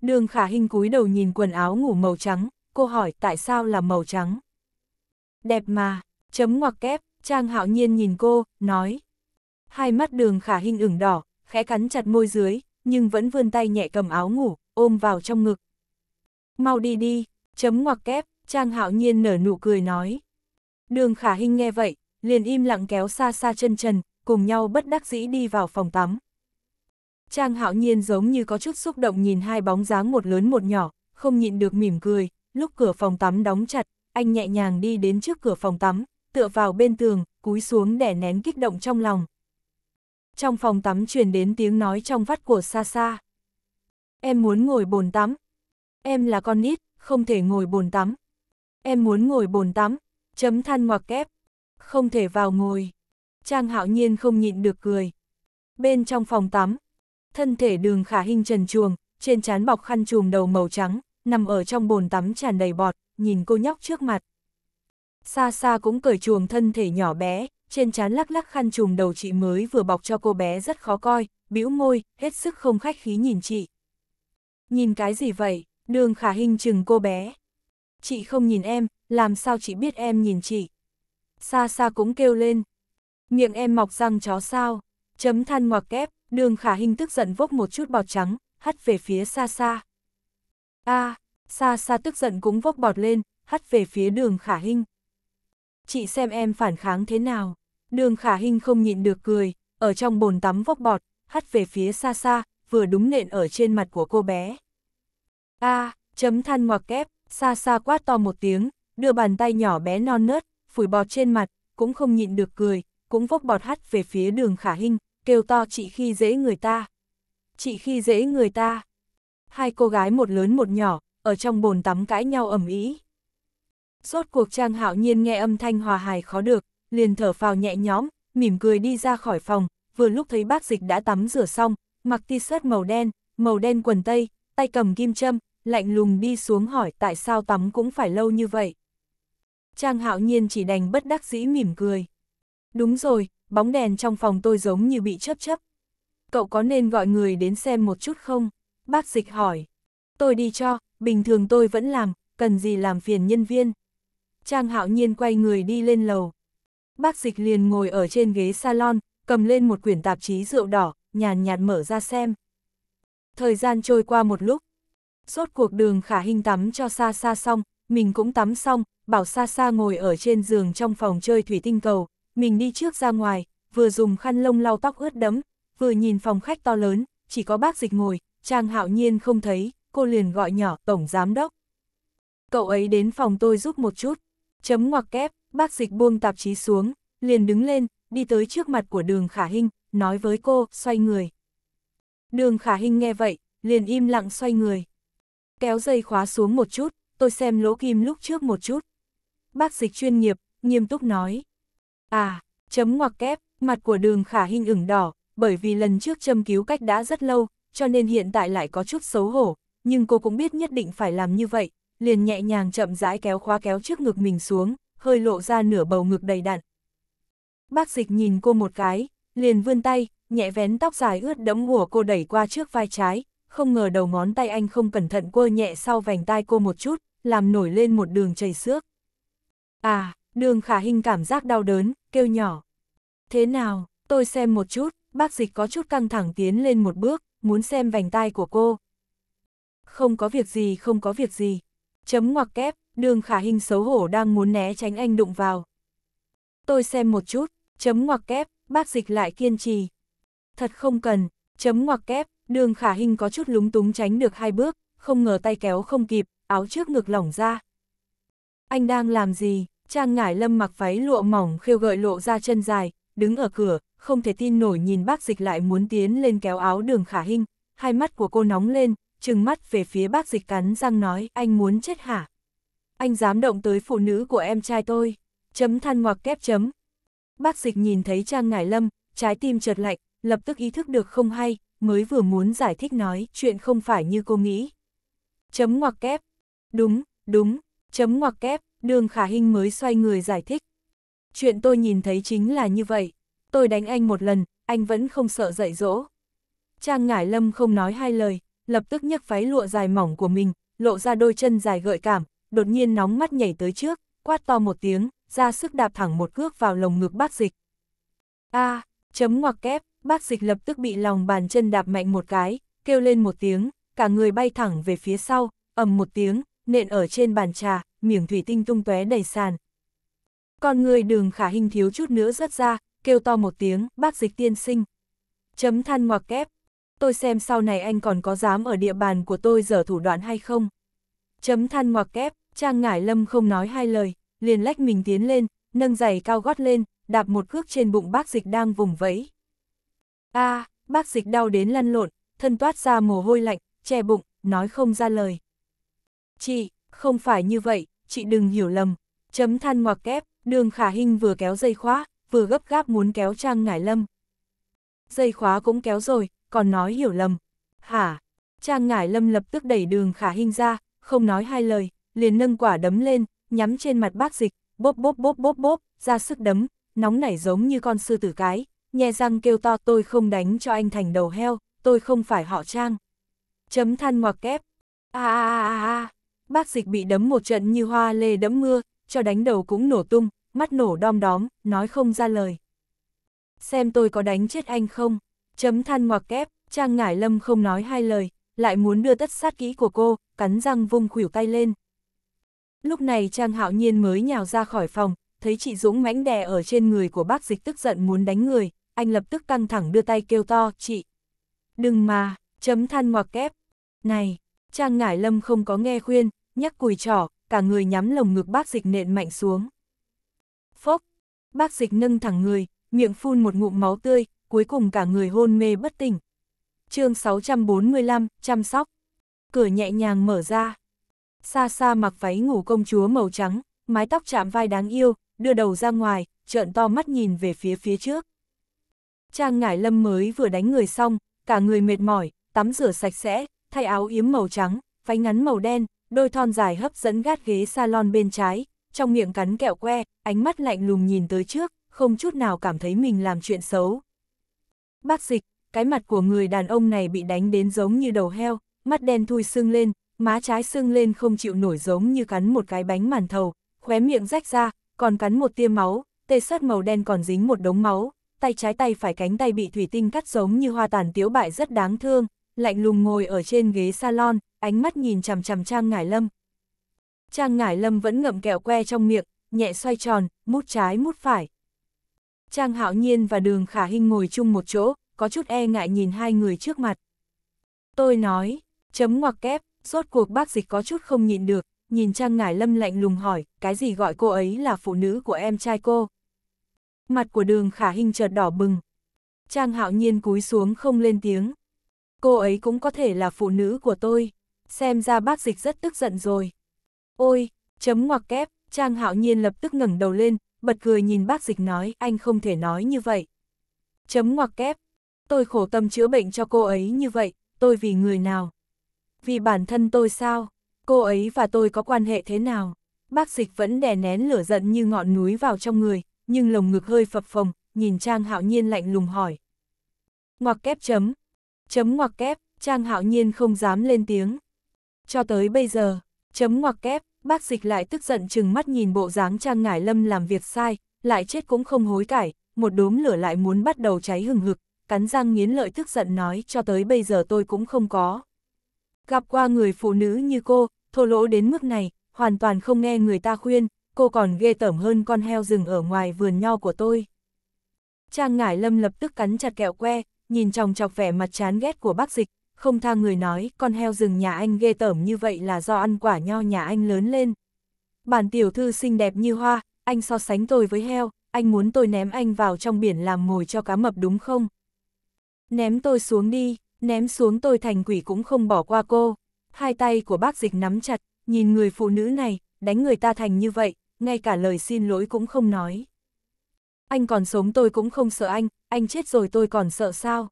Đường khả hình cúi đầu nhìn quần áo ngủ màu trắng, cô hỏi tại sao là màu trắng. Đẹp mà, chấm ngoặc kép, Trang hạo nhiên nhìn cô, nói. Hai mắt đường khả hình ửng đỏ, khẽ cắn chặt môi dưới, nhưng vẫn vươn tay nhẹ cầm áo ngủ, ôm vào trong ngực. Mau đi đi, chấm ngoặc kép, Trang hạo nhiên nở nụ cười nói. Đường khả hình nghe vậy, liền im lặng kéo xa xa chân trần, cùng nhau bất đắc dĩ đi vào phòng tắm. Trang hạo nhiên giống như có chút xúc động nhìn hai bóng dáng một lớn một nhỏ, không nhịn được mỉm cười, lúc cửa phòng tắm đóng chặt, anh nhẹ nhàng đi đến trước cửa phòng tắm, tựa vào bên tường, cúi xuống để nén kích động trong lòng. Trong phòng tắm truyền đến tiếng nói trong vắt của xa xa. Em muốn ngồi bồn tắm. Em là con nít, không thể ngồi bồn tắm. Em muốn ngồi bồn tắm, chấm than ngoặc kép. Không thể vào ngồi. Trang hạo nhiên không nhịn được cười. Bên trong phòng tắm, thân thể đường khả hình trần chuồng, trên trán bọc khăn chùm đầu màu trắng, nằm ở trong bồn tắm tràn đầy bọt, nhìn cô nhóc trước mặt. Xa xa cũng cởi chuồng thân thể nhỏ bé, trên trán lắc lắc khăn chùm đầu chị mới vừa bọc cho cô bé rất khó coi, bĩu môi, hết sức không khách khí nhìn chị. Nhìn cái gì vậy, đường khả hình chừng cô bé. Chị không nhìn em, làm sao chị biết em nhìn chị? Xa xa cũng kêu lên. Miệng em mọc răng chó sao? Chấm than ngoặc kép, Đường khả hình tức giận vốc một chút bọt trắng, hắt về phía xa xa. a à, xa xa tức giận cũng vốc bọt lên, hắt về phía đường khả hình. Chị xem em phản kháng thế nào. Đường khả hình không nhịn được cười, ở trong bồn tắm vốc bọt, hắt về phía xa xa, vừa đúng nện ở trên mặt của cô bé. a à, chấm than ngoặc kép, xa xa quát to một tiếng, đưa bàn tay nhỏ bé non nớt, phủi bọt trên mặt, cũng không nhịn được cười, cũng vốc bọt hắt về phía đường khả hình, kêu to chị khi dễ người ta. Chị khi dễ người ta. Hai cô gái một lớn một nhỏ, ở trong bồn tắm cãi nhau ầm ĩ. Rốt cuộc Trang Hạo Nhiên nghe âm thanh hòa hài khó được, liền thở phào nhẹ nhõm, mỉm cười đi ra khỏi phòng, vừa lúc thấy bác dịch đã tắm rửa xong, mặc t-shirt màu đen, màu đen quần tây, tay cầm kim châm, lạnh lùng đi xuống hỏi tại sao tắm cũng phải lâu như vậy. Trang Hạo Nhiên chỉ đành bất đắc dĩ mỉm cười. Đúng rồi, bóng đèn trong phòng tôi giống như bị chấp chấp. Cậu có nên gọi người đến xem một chút không? Bác dịch hỏi. Tôi đi cho, bình thường tôi vẫn làm, cần gì làm phiền nhân viên. Trang hạo nhiên quay người đi lên lầu. Bác dịch liền ngồi ở trên ghế salon, cầm lên một quyển tạp chí rượu đỏ, nhàn nhạt mở ra xem. Thời gian trôi qua một lúc. Suốt cuộc đường khả hình tắm cho xa xa xong, mình cũng tắm xong, bảo xa xa ngồi ở trên giường trong phòng chơi thủy tinh cầu, mình đi trước ra ngoài, vừa dùng khăn lông lau tóc ướt đẫm, vừa nhìn phòng khách to lớn, chỉ có bác dịch ngồi, Trang Hạo Nhiên không thấy, cô liền gọi nhỏ Tổng Giám Đốc. Cậu ấy đến phòng tôi giúp một chút. Chấm ngoặc kép, bác dịch buông tạp chí xuống, liền đứng lên, đi tới trước mặt của đường Khả Hinh, nói với cô, xoay người. Đường Khả Hinh nghe vậy, liền im lặng xoay người. Kéo dây khóa xuống một chút, tôi xem lỗ kim lúc trước một chút. Bác dịch chuyên nghiệp, nghiêm túc nói. À, chấm ngoặc kép, mặt của đường khả hình ửng đỏ, bởi vì lần trước châm cứu cách đã rất lâu, cho nên hiện tại lại có chút xấu hổ, nhưng cô cũng biết nhất định phải làm như vậy, liền nhẹ nhàng chậm rãi kéo khóa kéo trước ngực mình xuống, hơi lộ ra nửa bầu ngực đầy đặn. Bác dịch nhìn cô một cái, liền vươn tay, nhẹ vén tóc dài ướt đẫm của cô đẩy qua trước vai trái, không ngờ đầu ngón tay anh không cẩn thận quơ nhẹ sau vành tai cô một chút, làm nổi lên một đường chảy xước. À, đường khả hình cảm giác đau đớn, kêu nhỏ. Thế nào, tôi xem một chút, bác dịch có chút căng thẳng tiến lên một bước, muốn xem vành tai của cô. Không có việc gì, không có việc gì. Chấm ngoặc kép, đường khả hình xấu hổ đang muốn né tránh anh đụng vào. Tôi xem một chút, chấm ngoặc kép, bác dịch lại kiên trì. Thật không cần, chấm ngoặc kép, đường khả hình có chút lúng túng tránh được hai bước, không ngờ tay kéo không kịp, áo trước ngực lỏng ra. Anh đang làm gì? Trang ngải lâm mặc váy lụa mỏng khêu gợi lộ ra chân dài, đứng ở cửa, không thể tin nổi nhìn bác dịch lại muốn tiến lên kéo áo đường khả hình, hai mắt của cô nóng lên, trừng mắt về phía bác dịch cắn răng nói anh muốn chết hả? Anh dám động tới phụ nữ của em trai tôi, chấm than ngoặc kép chấm. Bác dịch nhìn thấy Trang ngải lâm, trái tim chợt lạnh, lập tức ý thức được không hay, mới vừa muốn giải thích nói chuyện không phải như cô nghĩ. Chấm ngoặc kép, đúng, đúng, chấm ngoặc kép, đường khả Hinh mới xoay người giải thích. Chuyện tôi nhìn thấy chính là như vậy, tôi đánh anh một lần, anh vẫn không sợ dạy dỗ. Trang Ngải Lâm không nói hai lời, lập tức nhấc váy lụa dài mỏng của mình, lộ ra đôi chân dài gợi cảm, đột nhiên nóng mắt nhảy tới trước, quát to một tiếng, ra sức đạp thẳng một cước vào lồng ngực bác dịch. A, chấm ngoặc kép, bác dịch lập tức bị lòng bàn chân đạp mạnh một cái, kêu lên một tiếng, cả người bay thẳng về phía sau, ầm một tiếng, nện ở trên bàn trà, miệng thủy tinh tung tóe đầy sàn. Con người đường khả hình thiếu chút nữa rớt ra, kêu to một tiếng, bác dịch tiên sinh. Chấm than ngoặc kép, tôi xem sau này anh còn có dám ở địa bàn của tôi dở thủ đoạn hay không. Chấm than ngoặc kép, Trang Ngải Lâm không nói hai lời, liền lách mình tiến lên, nâng giày cao gót lên, đạp một cước trên bụng bác dịch đang vùng vẫy. a à, bác dịch đau đến lăn lộn, thân toát ra mồ hôi lạnh, che bụng, nói không ra lời. Chị, không phải như vậy, chị đừng hiểu lầm. Chấm than ngoặc kép, đường khả hình vừa kéo dây khóa, vừa gấp gáp muốn kéo Trang Ngải Lâm. Dây khóa cũng kéo rồi, còn nói hiểu lầm. Hả? Trang Ngải Lâm lập tức đẩy đường khả hình ra, không nói hai lời, liền nâng quả đấm lên, nhắm trên mặt bác dịch, bốp bốp bốp bốp bốp, ra sức đấm, nóng nảy giống như con sư tử cái, nhe răng kêu to tôi không đánh cho anh thành đầu heo, tôi không phải họ Trang. Chấm than ngoặc kép. A a a a a bác dịch bị đấm một trận như hoa lê đẫm mưa, cho đánh đầu cũng nổ tung, mắt nổ đom đóm, nói không ra lời. Xem tôi có đánh chết anh không? Chấm than ngoặc kép, Trang Ngải Lâm không nói hai lời, lại muốn đưa tất sát kỹ của cô, cắn răng vung khuỷu tay lên. Lúc này Trang Hạo Nhiên mới nhào ra khỏi phòng, thấy chị Dũng mãnh đè ở trên người của bác dịch tức giận muốn đánh người, anh lập tức căng thẳng đưa tay kêu to, chị. Đừng mà, chấm than ngoặc kép. Này, Trang Ngải Lâm không có nghe khuyên, nhắc cùi trỏ, cả người nhắm lồng ngực bác dịch nện mạnh xuống. Phốc, bác dịch nâng thẳng người, miệng phun một ngụm máu tươi, cuối cùng cả người hôn mê bất tỉnh. chương 645, chăm sóc. Cửa nhẹ nhàng mở ra. Xa xa mặc váy ngủ công chúa màu trắng, mái tóc chạm vai đáng yêu, đưa đầu ra ngoài, trợn to mắt nhìn về phía phía trước. Trang Ngải Lâm mới vừa đánh người xong, cả người mệt mỏi, tắm rửa sạch sẽ, thay áo yếm màu trắng, váy ngắn màu đen, đôi thon dài hấp dẫn gát ghế salon bên trái, trong miệng cắn kẹo que, ánh mắt lạnh lùng nhìn tới trước, không chút nào cảm thấy mình làm chuyện xấu. Bác dịch, cái mặt của người đàn ông này bị đánh đến giống như đầu heo, mắt đen thui sưng lên, má trái sưng lên không chịu nổi giống như cắn một cái bánh màn thầu, khóe miệng rách ra, còn cắn một tia máu, tê sắt màu đen còn dính một đống máu, tay trái tay phải cánh tay bị thủy tinh cắt giống như hoa tàn tiếu bại rất đáng thương, lạnh lùng ngồi ở trên ghế salon, ánh mắt nhìn chằm chằm Trang Ngải Lâm. Trang Ngải Lâm vẫn ngậm kẹo que trong miệng, nhẹ xoay tròn, mút trái mút phải. Trang Hạo Nhiên và Đường Khả Hinh ngồi chung một chỗ, có chút e ngại nhìn hai người trước mặt. Tôi nói, chấm ngoặc kép, rốt cuộc bác dịch có chút không nhịn được, nhìn Trang Ngải Lâm lạnh lùng hỏi, cái gì gọi cô ấy là phụ nữ của em trai cô? Mặt của đường khả hình chợt đỏ bừng. Trang hạo nhiên cúi xuống không lên tiếng. Cô ấy cũng có thể là phụ nữ của tôi xem ra bác dịch rất tức giận rồi. Ôi, chấm ngoặc kép, Trang Hạo Nhiên lập tức ngẩng đầu lên, bật cười nhìn bác dịch nói, anh không thể nói như vậy. Chấm ngoặc kép, tôi khổ tâm chữa bệnh cho cô ấy như vậy, tôi vì người nào? Vì bản thân tôi sao? Cô ấy và tôi có quan hệ thế nào? Bác dịch vẫn đè nén lửa giận như ngọn núi vào trong người, nhưng lồng ngực hơi phập phồng, nhìn Trang Hạo Nhiên lạnh lùng hỏi. Ngoặc kép chấm, chấm ngoặc kép, Trang Hạo Nhiên không dám lên tiếng. Cho tới bây giờ, chấm ngoặc kép, bác dịch lại tức giận chừng mắt nhìn bộ dáng Trang Ngải Lâm làm việc sai, lại chết cũng không hối cải, một đốm lửa lại muốn bắt đầu cháy hừng hực, cắn răng nghiến lợi tức giận nói cho tới bây giờ tôi cũng không có. Gặp qua người phụ nữ như cô, thô lỗ đến mức này, hoàn toàn không nghe người ta khuyên, cô còn ghê tởm hơn con heo rừng ở ngoài vườn nho của tôi. Trang Ngải Lâm lập tức cắn chặt kẹo que, nhìn chồng chọc vẻ mặt chán ghét của bác dịch, không tha người nói, con heo rừng nhà anh ghê tởm như vậy là do ăn quả nho nhà anh lớn lên. Bản tiểu thư xinh đẹp như hoa, anh so sánh tôi với heo, anh muốn tôi ném anh vào trong biển làm mồi cho cá mập đúng không? Ném tôi xuống đi, ném xuống tôi thành quỷ cũng không bỏ qua cô. Hai tay của bác dịch nắm chặt, nhìn người phụ nữ này, đánh người ta thành như vậy, ngay cả lời xin lỗi cũng không nói. Anh còn sống tôi cũng không sợ anh, anh chết rồi tôi còn sợ sao?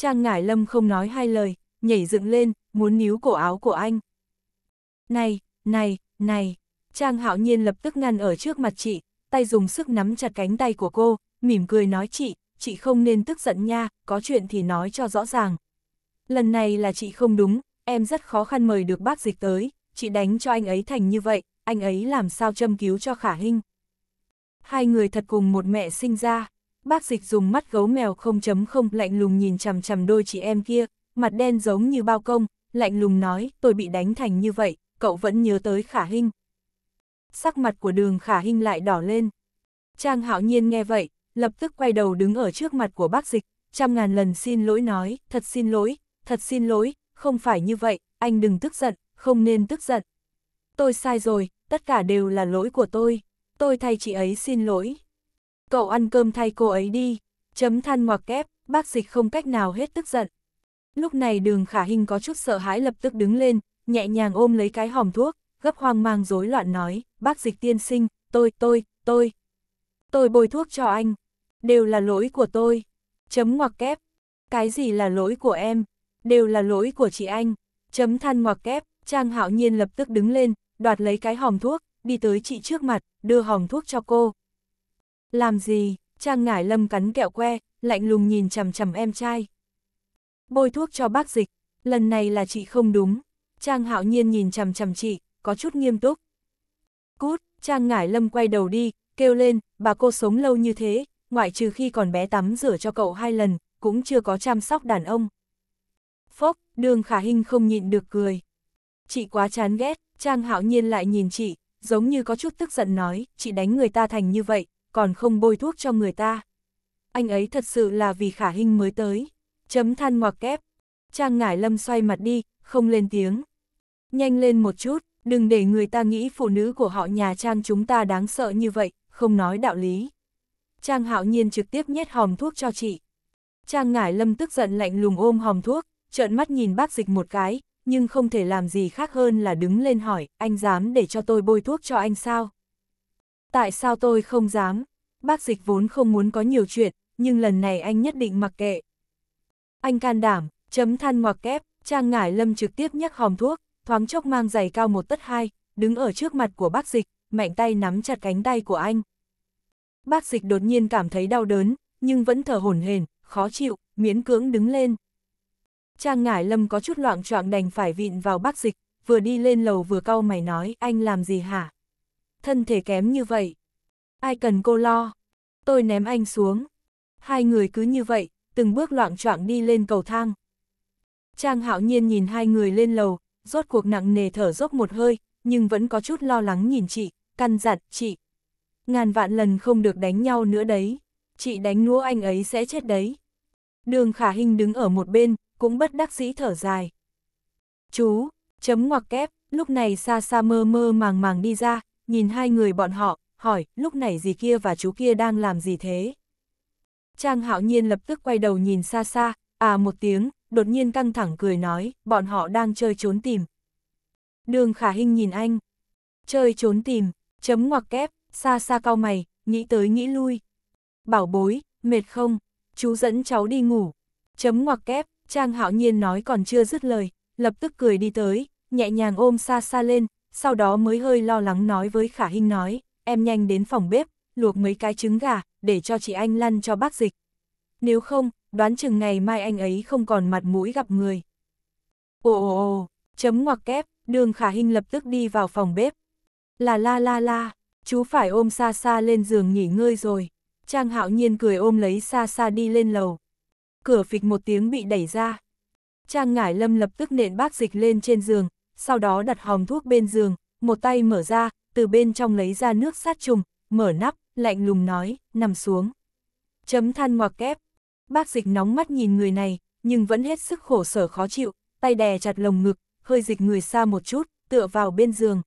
Trang Ngải Lâm không nói hai lời, nhảy dựng lên, muốn níu cổ áo của anh. Này, này, này, Trang Hạo Nhiên lập tức ngăn ở trước mặt chị, tay dùng sức nắm chặt cánh tay của cô, mỉm cười nói chị, chị không nên tức giận nha, có chuyện thì nói cho rõ ràng. Lần này là chị không đúng, em rất khó khăn mời được bác dịch tới, chị đánh cho anh ấy thành như vậy, anh ấy làm sao châm cứu cho khả hình. Hai người thật cùng một mẹ sinh ra. Bác dịch dùng mắt gấu mèo 0.0 lạnh lùng nhìn chằm chằm đôi chị em kia, mặt đen giống như bao công, lạnh lùng nói, tôi bị đánh thành như vậy, cậu vẫn nhớ tới khả hình. Sắc mặt của đường khả hình lại đỏ lên. Trang hạo nhiên nghe vậy, lập tức quay đầu đứng ở trước mặt của bác dịch, trăm ngàn lần xin lỗi nói, thật xin lỗi, thật xin lỗi, không phải như vậy, anh đừng tức giận, không nên tức giận. Tôi sai rồi, tất cả đều là lỗi của tôi, tôi thay chị ấy xin lỗi. Cậu ăn cơm thay cô ấy đi, chấm than ngoặc kép, bác dịch không cách nào hết tức giận. Lúc này đường khả hình có chút sợ hãi lập tức đứng lên, nhẹ nhàng ôm lấy cái hòm thuốc, gấp hoang mang rối loạn nói, bác dịch tiên sinh, tôi, tôi, tôi. Tôi bôi thuốc cho anh, đều là lỗi của tôi. Chấm ngoặc kép, cái gì là lỗi của em, đều là lỗi của chị anh. Chấm than ngoặc kép, Trang Hạo Nhiên lập tức đứng lên, đoạt lấy cái hòm thuốc, đi tới chị trước mặt, đưa hòm thuốc cho cô. Làm gì, Trang Ngải Lâm cắn kẹo que, lạnh lùng nhìn chằm chằm em trai. Bôi thuốc cho bác dịch, lần này là chị không đúng. Trang Hạo Nhiên nhìn chằm chằm chị, có chút nghiêm túc. Cút, Trang Ngải Lâm quay đầu đi, kêu lên, bà cô sống lâu như thế, ngoại trừ khi còn bé tắm rửa cho cậu hai lần, cũng chưa có chăm sóc đàn ông. Phốc, đường khả hình không nhịn được cười. Chị quá chán ghét, Trang Hạo Nhiên lại nhìn chị, giống như có chút tức giận nói, chị đánh người ta thành như vậy, còn không bôi thuốc cho người ta. Anh ấy thật sự là vì khả hình mới tới. Chấm than ngoặc kép. Trang ngải lâm xoay mặt đi, không lên tiếng. Nhanh lên một chút, đừng để người ta nghĩ phụ nữ của họ nhà Trang chúng ta đáng sợ như vậy, không nói đạo lý. Trang hạo nhiên trực tiếp nhét hòm thuốc cho chị. Trang ngải lâm tức giận lạnh lùng ôm hòm thuốc, trợn mắt nhìn bác dịch một cái, nhưng không thể làm gì khác hơn là đứng lên hỏi, anh dám để cho tôi bôi thuốc cho anh sao? Tại sao tôi không dám? Bác dịch vốn không muốn có nhiều chuyện, nhưng lần này anh nhất định mặc kệ. Anh can đảm, chấm than ngoặc kép, Trang Ngải Lâm trực tiếp nhắc hòm thuốc, thoáng chốc mang giày cao một tất hai, đứng ở trước mặt của bác dịch, mạnh tay nắm chặt cánh tay của anh. Bác dịch đột nhiên cảm thấy đau đớn, nhưng vẫn thở hổn hển, khó chịu, miễn cưỡng đứng lên. Trang Ngải Lâm có chút loạn choạng đành phải vịn vào bác dịch, vừa đi lên lầu vừa cau mày nói, anh làm gì hả? thân thể kém như vậy. Ai cần cô lo? Tôi ném anh xuống. Hai người cứ như vậy, từng bước loạn choạng đi lên cầu thang. Trang hạo nhiên nhìn hai người lên lầu, rốt cuộc nặng nề thở dốc một hơi, nhưng vẫn có chút lo lắng nhìn chị, căn dặn chị. Ngàn vạn lần không được đánh nhau nữa đấy, chị đánh núa anh ấy sẽ chết đấy. Đường khả hình đứng ở một bên, cũng bất đắc dĩ thở dài. Chú, chấm ngoặc kép, lúc này xa xa mơ mơ màng màng đi ra, nhìn hai người bọn họ, hỏi, lúc này gì kia và chú kia đang làm gì thế? Trang hạo nhiên lập tức quay đầu nhìn xa xa, à một tiếng, đột nhiên căng thẳng cười nói, bọn họ đang chơi trốn tìm. Đường khả hình nhìn anh, chơi trốn tìm, chấm ngoặc kép, xa xa cao mày, nghĩ tới nghĩ lui. Bảo bối, mệt không, chú dẫn cháu đi ngủ, chấm ngoặc kép, Trang hạo nhiên nói còn chưa dứt lời, lập tức cười đi tới, nhẹ nhàng ôm xa xa lên, sau đó mới hơi lo lắng nói với Khả Hinh nói, em nhanh đến phòng bếp, luộc mấy cái trứng gà, để cho chị anh lăn cho bác dịch. Nếu không, đoán chừng ngày mai anh ấy không còn mặt mũi gặp người. Ồ ồ ồ, chấm ngoặc kép, đường Khả Hinh lập tức đi vào phòng bếp. Là la la la, chú phải ôm xa xa lên giường nghỉ ngơi rồi. Trang hạo nhiên cười ôm lấy xa xa đi lên lầu. Cửa phịch một tiếng bị đẩy ra. Trang ngải lâm lập tức nện bác dịch lên trên giường, sau đó đặt hòm thuốc bên giường, một tay mở ra, từ bên trong lấy ra nước sát trùng, mở nắp, lạnh lùng nói, nằm xuống. Chấm than ngoặc kép. Bác dịch nóng mắt nhìn người này, nhưng vẫn hết sức khổ sở khó chịu, tay đè chặt lồng ngực, hơi dịch người xa một chút, tựa vào bên giường.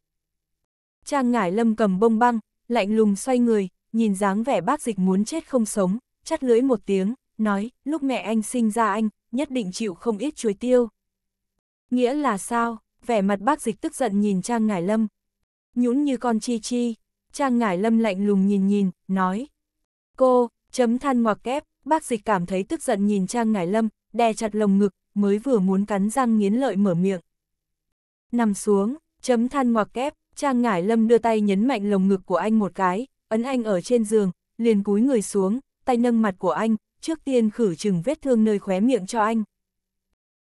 Trang ngải lâm cầm bông băng, lạnh lùng xoay người, nhìn dáng vẻ bác dịch muốn chết không sống, chắt lưỡi một tiếng, nói, lúc mẹ anh sinh ra anh, nhất định chịu không ít chuối tiêu. Nghĩa là sao? vẻ mặt bác dịch tức giận nhìn Trang Ngải Lâm. Nhũn như con chi chi, Trang Ngải Lâm lạnh lùng nhìn nhìn, nói. Cô, chấm than ngoặc kép, bác dịch cảm thấy tức giận nhìn Trang Ngải Lâm, đè chặt lồng ngực, mới vừa muốn cắn răng nghiến lợi mở miệng. Nằm xuống, chấm than ngoặc kép, Trang Ngải Lâm đưa tay nhấn mạnh lồng ngực của anh một cái, ấn anh ở trên giường, liền cúi người xuống, tay nâng mặt của anh, trước tiên khử trừng vết thương nơi khóe miệng cho anh.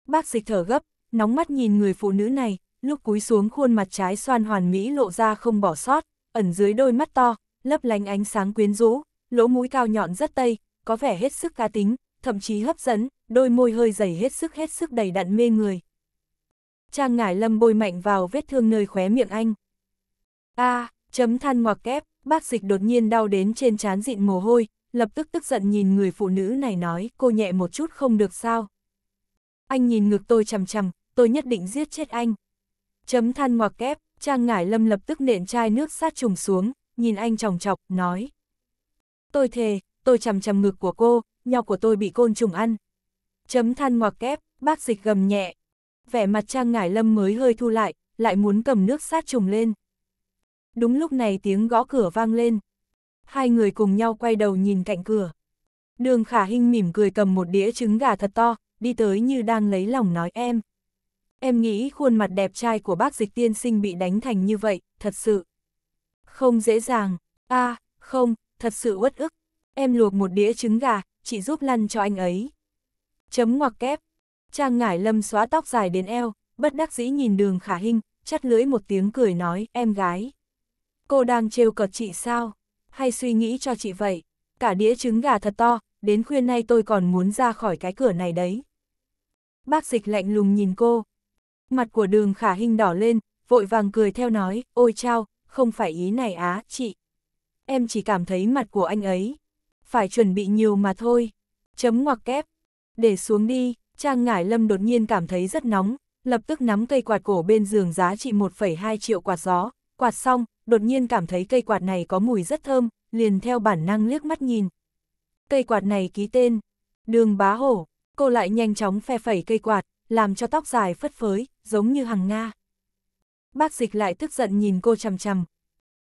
Bác dịch thở gấp, nóng mắt nhìn người phụ nữ này, lúc cúi xuống khuôn mặt trái xoan hoàn mỹ lộ ra không bỏ sót, ẩn dưới đôi mắt to, lấp lánh ánh sáng quyến rũ, lỗ mũi cao nhọn rất tây, có vẻ hết sức cá tính, thậm chí hấp dẫn, đôi môi hơi dày hết sức hết sức đầy đặn mê người. Trang ngải lâm bôi mạnh vào vết thương nơi khóe miệng anh. A, à, chấm than ngoặc kép, bác dịch đột nhiên đau đến trên trán dịn mồ hôi, lập tức tức giận nhìn người phụ nữ này nói cô nhẹ một chút không được sao. Anh nhìn ngực tôi chằm chằm, tôi nhất định giết chết anh. Chấm than ngoặc kép, Trang Ngải Lâm lập tức nện chai nước sát trùng xuống, nhìn anh tròng chọc, nói. Tôi thề, tôi chằm chằm ngực của cô, nhau của tôi bị côn trùng ăn. Chấm than ngoặc kép, bác dịch gầm nhẹ. Vẻ mặt Trang Ngải Lâm mới hơi thu lại, lại muốn cầm nước sát trùng lên. Đúng lúc này tiếng gõ cửa vang lên. Hai người cùng nhau quay đầu nhìn cạnh cửa. Đường Khả Hinh mỉm cười cầm một đĩa trứng gà thật to, đi tới như đang lấy lòng nói em. Em nghĩ khuôn mặt đẹp trai của bác dịch tiên sinh bị đánh thành như vậy, thật sự. Không dễ dàng, a à, không, thật sự uất ức. Em luộc một đĩa trứng gà, chị giúp lăn cho anh ấy. Chấm ngoặc kép. Trang ngải lâm xóa tóc dài đến eo, bất đắc dĩ nhìn đường khả hình, chắt lưỡi một tiếng cười nói, em gái. Cô đang trêu cợt chị sao? Hay suy nghĩ cho chị vậy? Cả đĩa trứng gà thật to, đến khuya nay tôi còn muốn ra khỏi cái cửa này đấy. Bác dịch lạnh lùng nhìn cô, Mặt của đường khả hình đỏ lên, vội vàng cười theo nói, ôi chao, không phải ý này á, chị. Em chỉ cảm thấy mặt của anh ấy. Phải chuẩn bị nhiều mà thôi. Chấm ngoặc kép. Để xuống đi, Trang Ngải Lâm đột nhiên cảm thấy rất nóng, lập tức nắm cây quạt cổ bên giường giá trị 1,2 triệu quạt gió. Quạt xong, đột nhiên cảm thấy cây quạt này có mùi rất thơm, liền theo bản năng liếc mắt nhìn. Cây quạt này ký tên, đường bá hổ, cô lại nhanh chóng phe phẩy cây quạt, làm cho tóc dài phất phới, giống như hàng Nga. Bác dịch lại tức giận nhìn cô chằm chằm.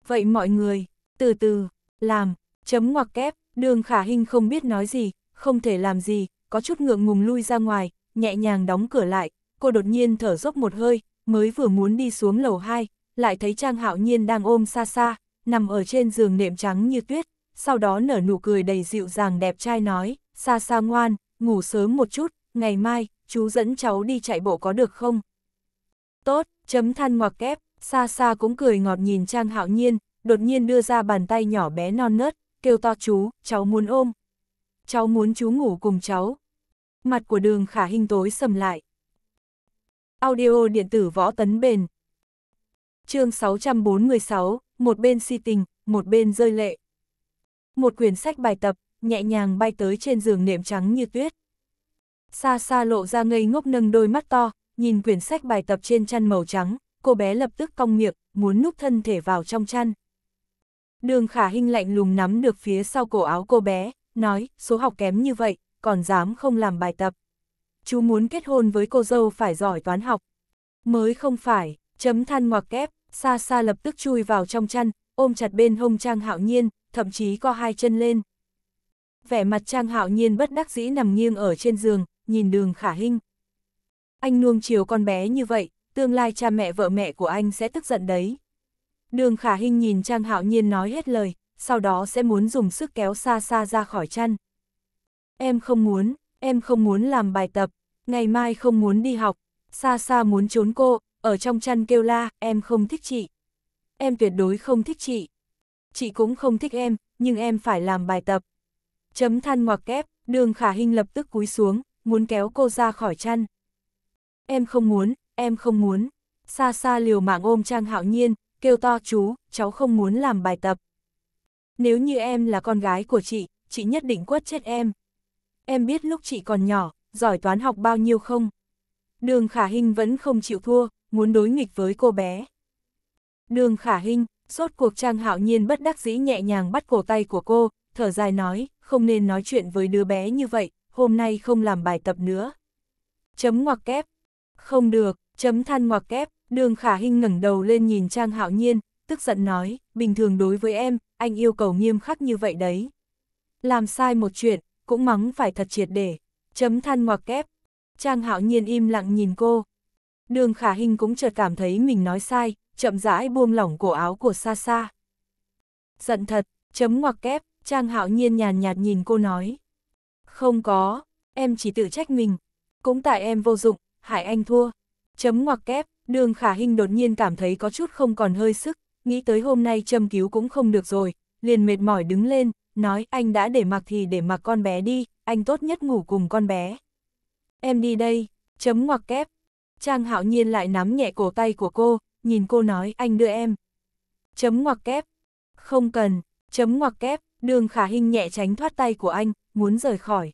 Vậy mọi người, từ từ, làm, chấm ngoặc kép, đường khả hình không biết nói gì, không thể làm gì, có chút ngượng ngùng lui ra ngoài, nhẹ nhàng đóng cửa lại, cô đột nhiên thở dốc một hơi, mới vừa muốn đi xuống lầu 2, lại thấy Trang Hạo Nhiên đang ôm xa xa, nằm ở trên giường nệm trắng như tuyết, sau đó nở nụ cười đầy dịu dàng đẹp trai nói, xa xa ngoan, ngủ sớm một chút, ngày mai, chú dẫn cháu đi chạy bộ có được không? Tốt, chấm than ngoặc kép, xa xa cũng cười ngọt nhìn Trang Hạo Nhiên, đột nhiên đưa ra bàn tay nhỏ bé non nớt, kêu to chú, cháu muốn ôm. Cháu muốn chú ngủ cùng cháu. Mặt của đường khả hình tối sầm lại. Audio điện tử võ tấn bền. chương 646, một bên si tình, một bên rơi lệ. Một quyển sách bài tập, nhẹ nhàng bay tới trên giường nệm trắng như tuyết. Xa xa lộ ra ngây ngốc nâng đôi mắt to, Nhìn quyển sách bài tập trên chăn màu trắng, cô bé lập tức cong miệng, muốn núp thân thể vào trong chăn. Đường khả hình lạnh lùng nắm được phía sau cổ áo cô bé, nói, số học kém như vậy, còn dám không làm bài tập. Chú muốn kết hôn với cô dâu phải giỏi toán học. Mới không phải, chấm than ngoặc kép, xa xa lập tức chui vào trong chăn, ôm chặt bên hông Trang Hạo Nhiên, thậm chí co hai chân lên. Vẻ mặt Trang Hạo Nhiên bất đắc dĩ nằm nghiêng ở trên giường, nhìn đường khả hình. Anh nuông chiều con bé như vậy, tương lai cha mẹ vợ mẹ của anh sẽ tức giận đấy. Đường khả hình nhìn Trang Hạo Nhiên nói hết lời, sau đó sẽ muốn dùng sức kéo xa xa ra khỏi chăn. Em không muốn, em không muốn làm bài tập, ngày mai không muốn đi học, xa xa muốn trốn cô, ở trong chăn kêu la, em không thích chị. Em tuyệt đối không thích chị. Chị cũng không thích em, nhưng em phải làm bài tập. Chấm than ngoặc kép, đường khả hình lập tức cúi xuống, muốn kéo cô ra khỏi chăn em không muốn, em không muốn. Xa xa liều mạng ôm Trang Hạo Nhiên, kêu to chú, cháu không muốn làm bài tập. Nếu như em là con gái của chị, chị nhất định quất chết em. Em biết lúc chị còn nhỏ, giỏi toán học bao nhiêu không? Đường Khả Hinh vẫn không chịu thua, muốn đối nghịch với cô bé. Đường Khả Hinh, sốt cuộc Trang Hạo Nhiên bất đắc dĩ nhẹ nhàng bắt cổ tay của cô, thở dài nói, không nên nói chuyện với đứa bé như vậy, hôm nay không làm bài tập nữa. Chấm ngoặc kép, không được, chấm than ngoặc kép, đường khả hình ngẩng đầu lên nhìn Trang Hạo Nhiên, tức giận nói, bình thường đối với em, anh yêu cầu nghiêm khắc như vậy đấy. Làm sai một chuyện, cũng mắng phải thật triệt để, chấm than ngoặc kép. Trang Hạo Nhiên im lặng nhìn cô. Đường khả hình cũng chợt cảm thấy mình nói sai, chậm rãi buông lỏng cổ áo của xa xa. Giận thật, chấm ngoặc kép, Trang Hạo Nhiên nhàn nhạt nhìn cô nói. Không có, em chỉ tự trách mình. Cũng tại em vô dụng, Hải Anh thua. Chấm ngoặc kép, đường khả hình đột nhiên cảm thấy có chút không còn hơi sức, nghĩ tới hôm nay châm cứu cũng không được rồi, liền mệt mỏi đứng lên, nói anh đã để mặc thì để mặc con bé đi, anh tốt nhất ngủ cùng con bé. Em đi đây, chấm ngoặc kép. Trang hạo nhiên lại nắm nhẹ cổ tay của cô, nhìn cô nói anh đưa em. Chấm ngoặc kép. Không cần, chấm ngoặc kép, đường khả hình nhẹ tránh thoát tay của anh, muốn rời khỏi.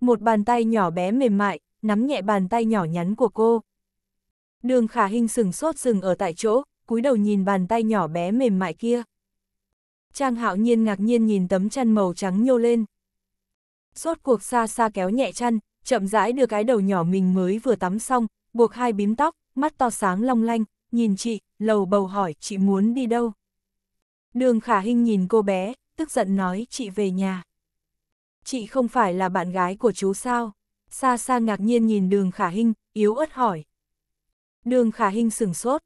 Một bàn tay nhỏ bé mềm mại, nắm nhẹ bàn tay nhỏ nhắn của cô. Đường khả hình sừng sốt sừng ở tại chỗ, cúi đầu nhìn bàn tay nhỏ bé mềm mại kia. Trang hạo nhiên ngạc nhiên nhìn tấm chăn màu trắng nhô lên. sốt cuộc xa xa kéo nhẹ chăn, chậm rãi đưa cái đầu nhỏ mình mới vừa tắm xong, buộc hai bím tóc, mắt to sáng long lanh, nhìn chị, lầu bầu hỏi chị muốn đi đâu. Đường khả hình nhìn cô bé, tức giận nói chị về nhà. Chị không phải là bạn gái của chú sao? xa xa ngạc nhiên nhìn đường khả hinh, yếu ớt hỏi. Đường khả hinh sửng sốt.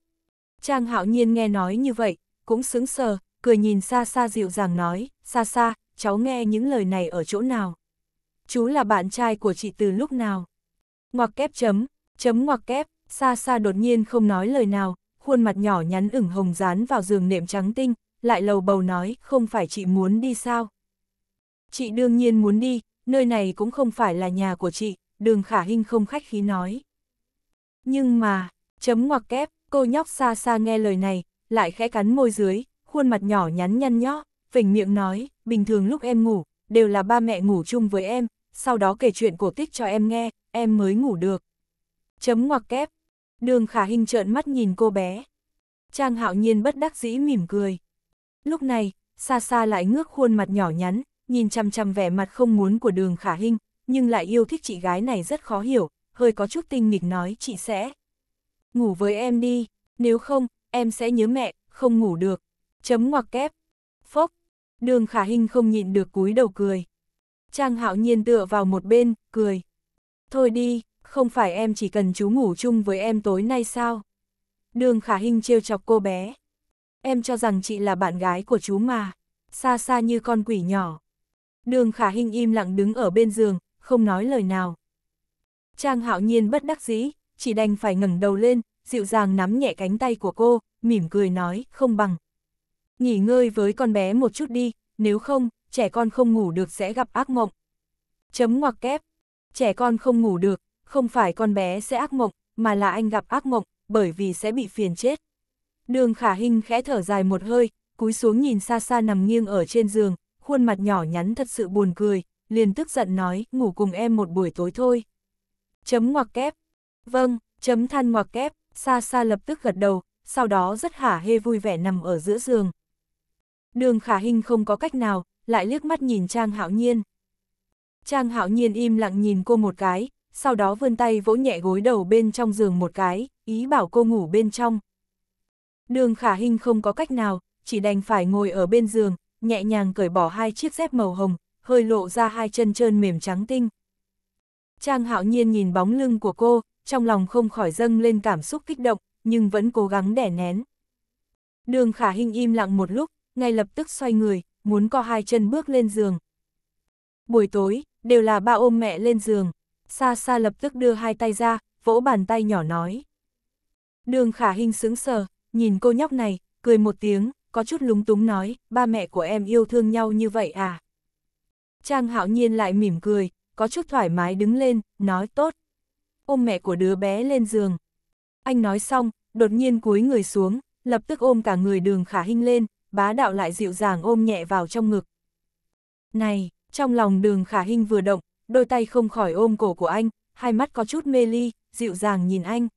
Trang hạo nhiên nghe nói như vậy, cũng sững sờ, cười nhìn xa xa dịu dàng nói, xa xa, cháu nghe những lời này ở chỗ nào. Chú là bạn trai của chị từ lúc nào. Ngoặc kép chấm, chấm ngoặc kép, xa xa đột nhiên không nói lời nào, khuôn mặt nhỏ nhắn ửng hồng dán vào giường nệm trắng tinh, lại lầu bầu nói, không phải chị muốn đi sao? Chị đương nhiên muốn đi, nơi này cũng không phải là nhà của chị, đường khả Hinh không khách khí nói. Nhưng mà, chấm ngoặc kép, cô nhóc xa xa nghe lời này, lại khẽ cắn môi dưới, khuôn mặt nhỏ nhắn nhăn nhó, phình miệng nói, bình thường lúc em ngủ, đều là ba mẹ ngủ chung với em, sau đó kể chuyện cổ tích cho em nghe, em mới ngủ được. Chấm ngoặc kép, đường khả Hinh trợn mắt nhìn cô bé. Trang hạo nhiên bất đắc dĩ mỉm cười. Lúc này, xa xa lại ngước khuôn mặt nhỏ nhắn, nhìn chằm chằm vẻ mặt không muốn của đường khả hinh, nhưng lại yêu thích chị gái này rất khó hiểu, hơi có chút tinh nghịch nói chị sẽ. Ngủ với em đi, nếu không, em sẽ nhớ mẹ, không ngủ được. Chấm ngoặc kép. Phốc. Đường khả hinh không nhịn được cúi đầu cười. Trang hạo nhiên tựa vào một bên, cười. Thôi đi, không phải em chỉ cần chú ngủ chung với em tối nay sao? Đường khả hinh trêu chọc cô bé. Em cho rằng chị là bạn gái của chú mà. Xa xa như con quỷ nhỏ. Đường khả hình im lặng đứng ở bên giường, không nói lời nào. Trang hạo nhiên bất đắc dĩ, chỉ đành phải ngẩng đầu lên, dịu dàng nắm nhẹ cánh tay của cô, mỉm cười nói, không bằng. Nghỉ ngơi với con bé một chút đi, nếu không, trẻ con không ngủ được sẽ gặp ác mộng. Chấm ngoặc kép, trẻ con không ngủ được, không phải con bé sẽ ác mộng, mà là anh gặp ác mộng, bởi vì sẽ bị phiền chết. Đường khả hình khẽ thở dài một hơi, cúi xuống nhìn xa xa nằm nghiêng ở trên giường, khuôn mặt nhỏ nhắn thật sự buồn cười, liền tức giận nói, ngủ cùng em một buổi tối thôi. Chấm ngoặc kép. Vâng, chấm than ngoặc kép, xa xa lập tức gật đầu, sau đó rất hả hê vui vẻ nằm ở giữa giường. Đường khả hình không có cách nào, lại liếc mắt nhìn Trang Hạo Nhiên. Trang Hạo Nhiên im lặng nhìn cô một cái, sau đó vươn tay vỗ nhẹ gối đầu bên trong giường một cái, ý bảo cô ngủ bên trong. Đường khả hình không có cách nào, chỉ đành phải ngồi ở bên giường, nhẹ nhàng cởi bỏ hai chiếc dép màu hồng, hơi lộ ra hai chân trơn mềm trắng tinh. Trang hạo nhiên nhìn bóng lưng của cô, trong lòng không khỏi dâng lên cảm xúc kích động, nhưng vẫn cố gắng đẻ nén. Đường khả hình im lặng một lúc, ngay lập tức xoay người, muốn co hai chân bước lên giường. Buổi tối, đều là ba ôm mẹ lên giường, xa xa lập tức đưa hai tay ra, vỗ bàn tay nhỏ nói. Đường khả hình sững sờ, nhìn cô nhóc này, cười một tiếng, có chút lúng túng nói, ba mẹ của em yêu thương nhau như vậy à? Trang hạo nhiên lại mỉm cười, có chút thoải mái đứng lên, nói tốt. Ôm mẹ của đứa bé lên giường. Anh nói xong, đột nhiên cúi người xuống, lập tức ôm cả người đường khả hinh lên, bá đạo lại dịu dàng ôm nhẹ vào trong ngực. Này, trong lòng đường khả hinh vừa động, đôi tay không khỏi ôm cổ của anh, hai mắt có chút mê ly, dịu dàng nhìn anh.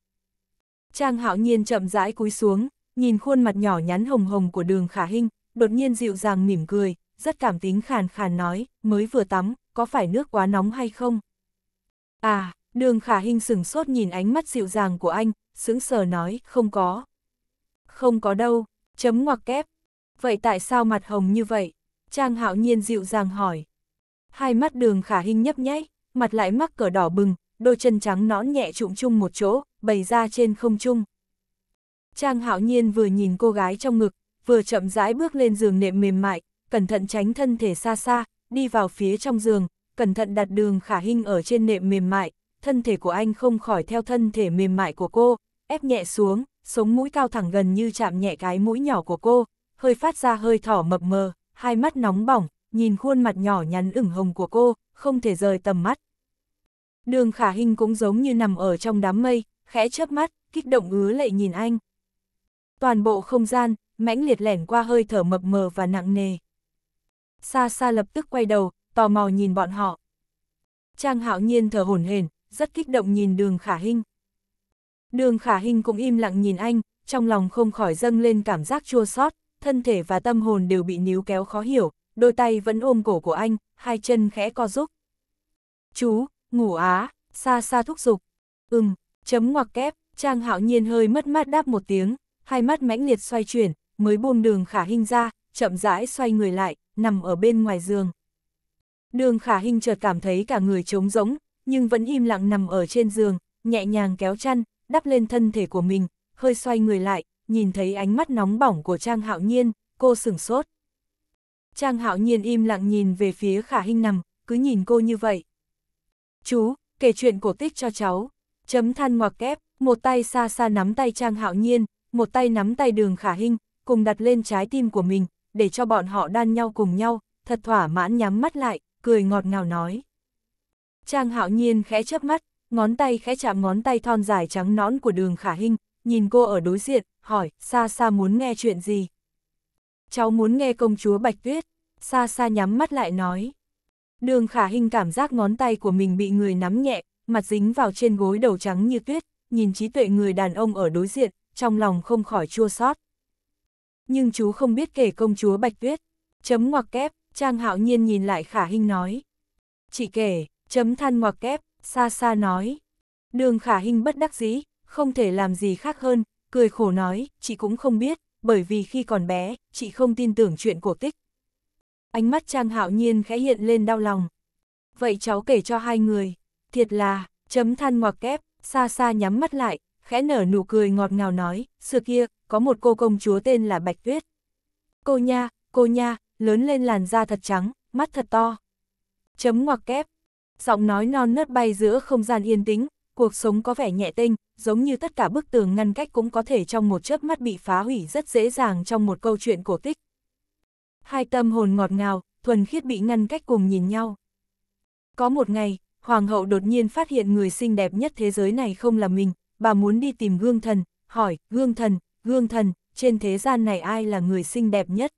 Trang hạo nhiên chậm rãi cúi xuống, nhìn khuôn mặt nhỏ nhắn hồng hồng của đường khả hinh, đột nhiên dịu dàng mỉm cười, rất cảm tính khàn khàn nói, mới vừa tắm, có phải nước quá nóng hay không? À, đường khả hinh sửng sốt nhìn ánh mắt dịu dàng của anh, sững sờ nói, không có. Không có đâu, chấm ngoặc kép. Vậy tại sao mặt hồng như vậy? Trang hạo nhiên dịu dàng hỏi. Hai mắt đường khả hinh nhấp nháy, mặt lại mắc cờ đỏ bừng, đôi chân trắng nõn nhẹ trụng chung một chỗ, bày ra trên không trung. Trang hạo nhiên vừa nhìn cô gái trong ngực, vừa chậm rãi bước lên giường nệm mềm mại, cẩn thận tránh thân thể xa xa, đi vào phía trong giường, cẩn thận đặt đường khả hình ở trên nệm mềm mại, thân thể của anh không khỏi theo thân thể mềm mại của cô, ép nhẹ xuống, sống mũi cao thẳng gần như chạm nhẹ cái mũi nhỏ của cô, hơi phát ra hơi thỏ mập mờ, hai mắt nóng bỏng, nhìn khuôn mặt nhỏ nhắn ửng hồng của cô, không thể rời tầm mắt. Đường khả hình cũng giống như nằm ở trong đám mây, khẽ chớp mắt, kích động ứa lệ nhìn anh. Toàn bộ không gian, mãnh liệt lẻn qua hơi thở mập mờ và nặng nề. Xa xa lập tức quay đầu, tò mò nhìn bọn họ. Trang hạo nhiên thở hổn hển, rất kích động nhìn đường khả hinh. Đường khả hinh cũng im lặng nhìn anh, trong lòng không khỏi dâng lên cảm giác chua xót, thân thể và tâm hồn đều bị níu kéo khó hiểu, đôi tay vẫn ôm cổ của anh, hai chân khẽ co giúp. Chú, ngủ á, xa xa thúc giục. Ừm, chấm ngoặc kép, Trang hạo nhiên hơi mất mát đáp một tiếng, hai mắt mãnh liệt xoay chuyển, mới buông đường khả hình ra, chậm rãi xoay người lại, nằm ở bên ngoài giường. Đường khả hình chợt cảm thấy cả người trống rỗng, nhưng vẫn im lặng nằm ở trên giường, nhẹ nhàng kéo chăn, đắp lên thân thể của mình, hơi xoay người lại, nhìn thấy ánh mắt nóng bỏng của Trang Hạo Nhiên, cô sửng sốt. Trang Hạo Nhiên im lặng nhìn về phía khả hình nằm, cứ nhìn cô như vậy. Chú, kể chuyện cổ tích cho cháu. Chấm than ngoặc kép, một tay xa xa nắm tay Trang Hạo Nhiên, một tay nắm tay đường khả hình, cùng đặt lên trái tim của mình, để cho bọn họ đan nhau cùng nhau, thật thỏa mãn nhắm mắt lại, cười ngọt ngào nói. Trang hạo nhiên khẽ chớp mắt, ngón tay khẽ chạm ngón tay thon dài trắng nõn của đường khả hình, nhìn cô ở đối diện, hỏi, xa xa muốn nghe chuyện gì? Cháu muốn nghe công chúa Bạch Tuyết, xa xa nhắm mắt lại nói. Đường khả hình cảm giác ngón tay của mình bị người nắm nhẹ, mặt dính vào trên gối đầu trắng như tuyết, nhìn trí tuệ người đàn ông ở đối diện, trong lòng không khỏi chua xót. Nhưng chú không biết kể công chúa Bạch Tuyết, chấm ngoặc kép, Trang Hạo Nhiên nhìn lại Khả Hinh nói. Chỉ kể, chấm than ngoặc kép, xa xa nói. Đường Khả Hinh bất đắc dĩ, không thể làm gì khác hơn, cười khổ nói, chị cũng không biết, bởi vì khi còn bé, chị không tin tưởng chuyện cổ tích. Ánh mắt Trang Hạo Nhiên khẽ hiện lên đau lòng. Vậy cháu kể cho hai người, thiệt là, chấm than ngoặc kép, xa xa nhắm mắt lại, khẽ nở nụ cười ngọt ngào nói, xưa kia, có một cô công chúa tên là Bạch Tuyết. Cô nha, cô nha, lớn lên làn da thật trắng, mắt thật to. Chấm ngoặc kép, giọng nói non nớt bay giữa không gian yên tĩnh, cuộc sống có vẻ nhẹ tinh, giống như tất cả bức tường ngăn cách cũng có thể trong một chớp mắt bị phá hủy rất dễ dàng trong một câu chuyện cổ tích. Hai tâm hồn ngọt ngào, thuần khiết bị ngăn cách cùng nhìn nhau. Có một ngày, hoàng hậu đột nhiên phát hiện người xinh đẹp nhất thế giới này không là mình, bà muốn đi tìm gương thần, hỏi, gương thần, gương thần, trên thế gian này ai là người xinh đẹp nhất?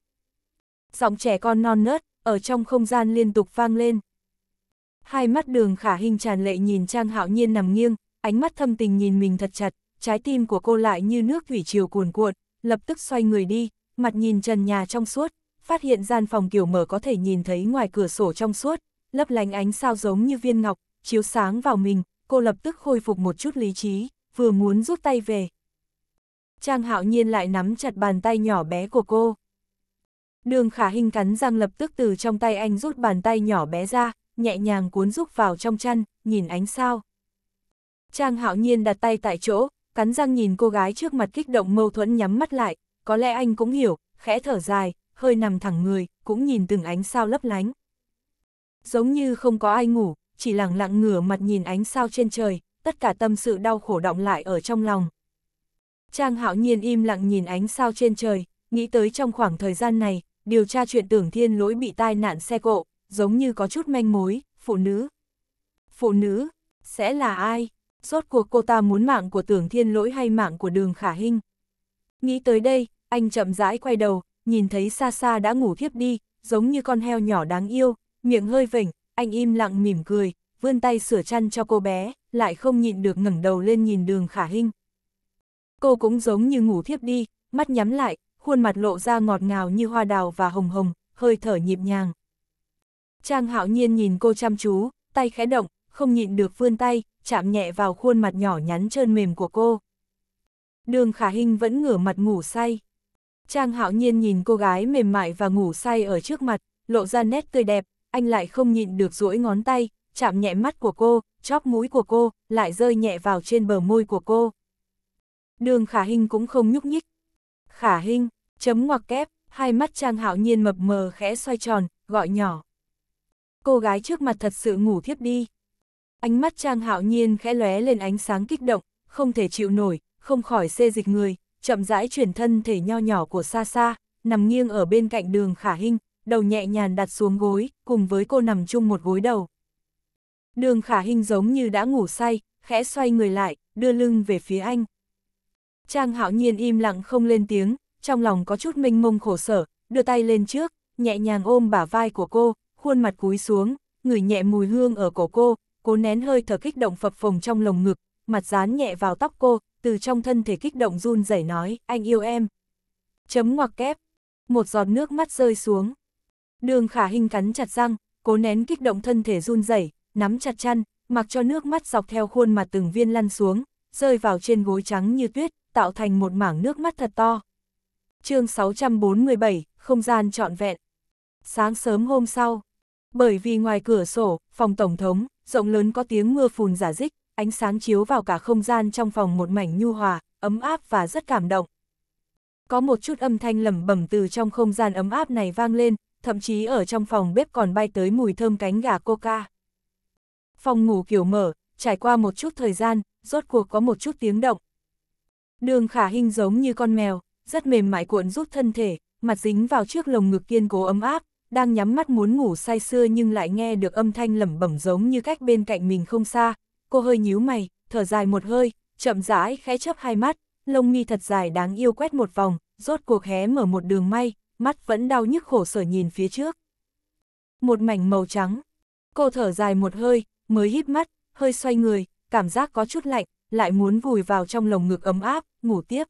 Giọng trẻ con non nớt, ở trong không gian liên tục vang lên. Hai mắt đường khả hình tràn lệ nhìn Trang Hạo Nhiên nằm nghiêng, ánh mắt thâm tình nhìn mình thật chặt, trái tim của cô lại như nước thủy chiều cuồn cuộn, lập tức xoay người đi, mặt nhìn trần nhà trong suốt, phát hiện gian phòng kiểu mở có thể nhìn thấy ngoài cửa sổ trong suốt, lấp lánh ánh sao giống như viên ngọc, chiếu sáng vào mình, cô lập tức khôi phục một chút lý trí vừa muốn rút tay về. Trang hạo nhiên lại nắm chặt bàn tay nhỏ bé của cô. Đường khả hình cắn răng lập tức từ trong tay anh rút bàn tay nhỏ bé ra, nhẹ nhàng cuốn rút vào trong chăn, nhìn ánh sao. Trang hạo nhiên đặt tay tại chỗ, cắn răng nhìn cô gái trước mặt kích động mâu thuẫn nhắm mắt lại, có lẽ anh cũng hiểu, khẽ thở dài, hơi nằm thẳng người, cũng nhìn từng ánh sao lấp lánh. Giống như không có ai ngủ, chỉ lặng lặng ngửa mặt nhìn ánh sao trên trời, tất cả tâm sự đau khổ động lại ở trong lòng. Trang hạo nhiên im lặng nhìn ánh sao trên trời, nghĩ tới trong khoảng thời gian này, điều tra chuyện tưởng thiên lỗi bị tai nạn xe cộ, giống như có chút manh mối, phụ nữ. Phụ nữ, sẽ là ai? Rốt cuộc cô ta muốn mạng của tưởng thiên lỗi hay mạng của đường khả hình? Nghĩ tới đây, anh chậm rãi quay đầu, nhìn thấy xa xa đã ngủ thiếp đi, giống như con heo nhỏ đáng yêu, miệng hơi vểnh, anh im lặng mỉm cười, vươn tay sửa chăn cho cô bé lại không nhịn được ngẩng đầu lên nhìn đường khả hinh. Cô cũng giống như ngủ thiếp đi, mắt nhắm lại, khuôn mặt lộ ra ngọt ngào như hoa đào và hồng hồng, hơi thở nhịp nhàng. Trang hạo nhiên nhìn cô chăm chú, tay khẽ động, không nhịn được vươn tay, chạm nhẹ vào khuôn mặt nhỏ nhắn trơn mềm của cô. Đường khả hinh vẫn ngửa mặt ngủ say. Trang hạo nhiên nhìn cô gái mềm mại và ngủ say ở trước mặt, lộ ra nét tươi đẹp, anh lại không nhịn được duỗi ngón tay, chạm nhẹ mắt của cô, chóp mũi của cô, lại rơi nhẹ vào trên bờ môi của cô. Đường khả hình cũng không nhúc nhích. Khả hình, chấm ngoặc kép, hai mắt Trang Hạo Nhiên mập mờ khẽ xoay tròn, gọi nhỏ. Cô gái trước mặt thật sự ngủ thiếp đi. Ánh mắt Trang Hạo Nhiên khẽ lóe lên ánh sáng kích động, không thể chịu nổi, không khỏi xê dịch người, chậm rãi chuyển thân thể nho nhỏ của xa xa, nằm nghiêng ở bên cạnh đường khả hình, đầu nhẹ nhàng đặt xuống gối, cùng với cô nằm chung một gối đầu. Đường khả hình giống như đã ngủ say, khẽ xoay người lại, đưa lưng về phía anh. Trang hạo nhiên im lặng không lên tiếng, trong lòng có chút mênh mông khổ sở, đưa tay lên trước, nhẹ nhàng ôm bả vai của cô, khuôn mặt cúi xuống, ngửi nhẹ mùi hương ở cổ cô, cố nén hơi thở kích động phập phồng trong lồng ngực, mặt dán nhẹ vào tóc cô, từ trong thân thể kích động run rẩy nói, anh yêu em. Chấm ngoặc kép, một giọt nước mắt rơi xuống. Đường khả hình cắn chặt răng, cố nén kích động thân thể run rẩy nắm chặt chăn, mặc cho nước mắt dọc theo khuôn mặt từng viên lăn xuống, rơi vào trên gối trắng như tuyết, tạo thành một mảng nước mắt thật to. chương 647, không gian trọn vẹn. Sáng sớm hôm sau, bởi vì ngoài cửa sổ, phòng tổng thống, rộng lớn có tiếng mưa phùn giả dích, ánh sáng chiếu vào cả không gian trong phòng một mảnh nhu hòa, ấm áp và rất cảm động. Có một chút âm thanh lầm bẩm từ trong không gian ấm áp này vang lên, thậm chí ở trong phòng bếp còn bay tới mùi thơm cánh gà coca. Phòng ngủ kiểu mở, trải qua một chút thời gian, rốt cuộc có một chút tiếng động. Đường khả hình giống như con mèo, rất mềm mại cuộn rút thân thể, mặt dính vào trước lồng ngực kiên cố ấm áp, đang nhắm mắt muốn ngủ say sưa nhưng lại nghe được âm thanh lẩm bẩm giống như cách bên cạnh mình không xa. Cô hơi nhíu mày, thở dài một hơi, chậm rãi khẽ chớp hai mắt, lông mi thật dài đáng yêu quét một vòng, rốt cuộc hé mở một đường may, mắt vẫn đau nhức khổ sở nhìn phía trước. Một mảnh màu trắng. Cô thở dài một hơi, mới hít mắt, hơi xoay người, cảm giác có chút lạnh, lại muốn vùi vào trong lồng ngực ấm áp, ngủ tiếp.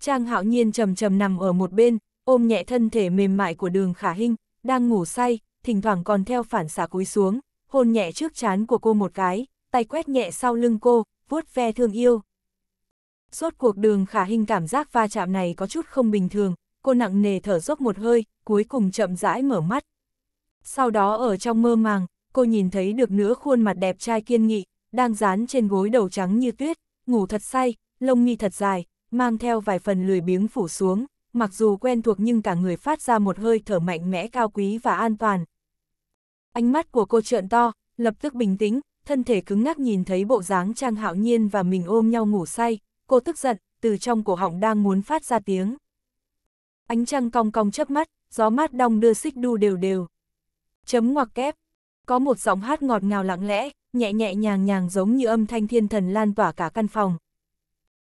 Trang hạo nhiên trầm trầm nằm ở một bên, ôm nhẹ thân thể mềm mại của đường khả hinh, đang ngủ say, thỉnh thoảng còn theo phản xạ cúi xuống, hôn nhẹ trước chán của cô một cái, tay quét nhẹ sau lưng cô, vuốt ve thương yêu. Suốt cuộc đường khả hình cảm giác va chạm này có chút không bình thường, cô nặng nề thở dốc một hơi, cuối cùng chậm rãi mở mắt. Sau đó ở trong mơ màng, cô nhìn thấy được nữa khuôn mặt đẹp trai kiên nghị, đang dán trên gối đầu trắng như tuyết, ngủ thật say, lông mi thật dài, mang theo vài phần lười biếng phủ xuống, mặc dù quen thuộc nhưng cả người phát ra một hơi thở mạnh mẽ cao quý và an toàn. Ánh mắt của cô trợn to, lập tức bình tĩnh, thân thể cứng ngắc nhìn thấy bộ dáng Trang Hạo Nhiên và mình ôm nhau ngủ say, cô tức giận, từ trong cổ họng đang muốn phát ra tiếng. Ánh trăng cong cong chớp mắt, gió mát đong đưa xích đu đều đều. Chấm ngoặc kép, có một giọng hát ngọt ngào lặng lẽ, nhẹ nhẹ nhàng nhàng giống như âm thanh thiên thần lan tỏa cả căn phòng.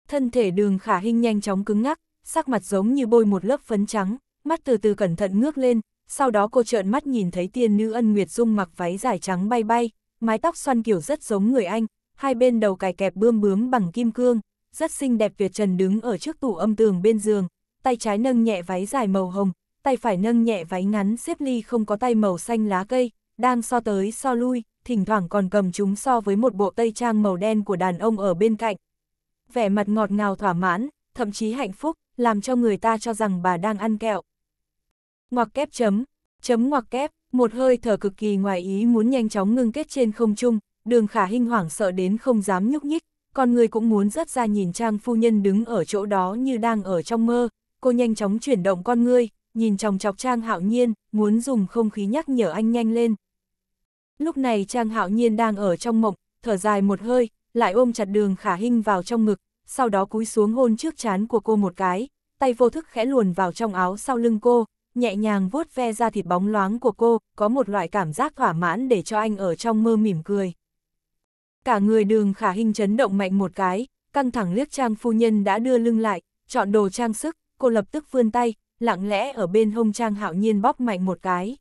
Thân thể đường khả hình nhanh chóng cứng ngắc, sắc mặt giống như bôi một lớp phấn trắng, mắt từ từ cẩn thận ngước lên, sau đó cô trợn mắt nhìn thấy tiên nữ ân nguyệt dung mặc váy dài trắng bay bay, mái tóc xoăn kiểu rất giống người anh, hai bên đầu cài kẹp bươm bướm bằng kim cương, rất xinh đẹp việt trần đứng ở trước tủ âm tường bên giường, tay trái nâng nhẹ váy dài màu hồng, tay phải nâng nhẹ váy ngắn xếp ly không có tay màu xanh lá cây, đang so tới so lui, thỉnh thoảng còn cầm chúng so với một bộ tây trang màu đen của đàn ông ở bên cạnh. Vẻ mặt ngọt ngào thỏa mãn, thậm chí hạnh phúc, làm cho người ta cho rằng bà đang ăn kẹo. Ngoặc kép chấm, chấm ngoặc kép, một hơi thở cực kỳ ngoài ý muốn nhanh chóng ngưng kết trên không trung, đường khả hinh hoảng sợ đến không dám nhúc nhích, con người cũng muốn rất ra nhìn trang phu nhân đứng ở chỗ đó như đang ở trong mơ, cô nhanh chóng chuyển động con người nhìn chòng chọc trang hạo nhiên, muốn dùng không khí nhắc nhở anh nhanh lên, Lúc này Trang Hạo Nhiên đang ở trong mộng, thở dài một hơi, lại ôm chặt đường khả hinh vào trong ngực, sau đó cúi xuống hôn trước chán của cô một cái, tay vô thức khẽ luồn vào trong áo sau lưng cô, nhẹ nhàng vuốt ve ra thịt bóng loáng của cô, có một loại cảm giác thỏa mãn để cho anh ở trong mơ mỉm cười. Cả người đường khả hình chấn động mạnh một cái, căng thẳng liếc trang phu nhân đã đưa lưng lại, chọn đồ trang sức, cô lập tức vươn tay, lặng lẽ ở bên hông trang hạo nhiên bóp mạnh một cái.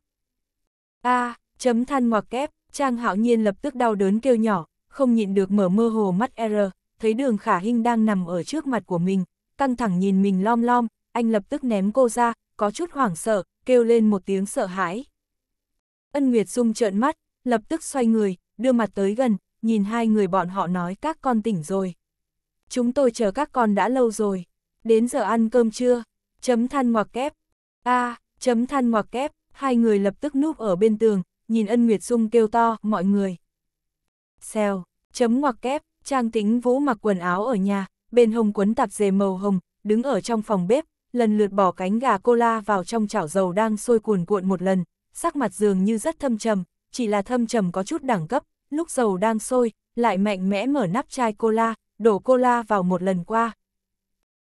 a à, Chấm than ngoặc kép, Trang Hạo Nhiên lập tức đau đớn kêu nhỏ, không nhịn được mở mơ hồ mắt R, thấy đường khả hinh đang nằm ở trước mặt của mình, căng thẳng nhìn mình lom lom, anh lập tức ném cô ra, có chút hoảng sợ, kêu lên một tiếng sợ hãi. Ân Nguyệt Dung trợn mắt, lập tức xoay người, đưa mặt tới gần, nhìn hai người bọn họ nói các con tỉnh rồi. Chúng tôi chờ các con đã lâu rồi, đến giờ ăn cơm chưa? Chấm than ngoặc kép. a à, chấm than ngoặc kép, hai người lập tức núp ở bên tường, nhìn ân Nguyệt Dung kêu to, mọi người. Xèo, chấm ngoặc kép, Trang tính Vũ mặc quần áo ở nhà, bên hồng quấn tạp dề màu hồng, đứng ở trong phòng bếp, lần lượt bỏ cánh gà cola vào trong chảo dầu đang sôi cuồn cuộn một lần, sắc mặt dường như rất thâm trầm, chỉ là thâm trầm có chút đẳng cấp, lúc dầu đang sôi, lại mạnh mẽ mở nắp chai cola đổ cola vào một lần qua.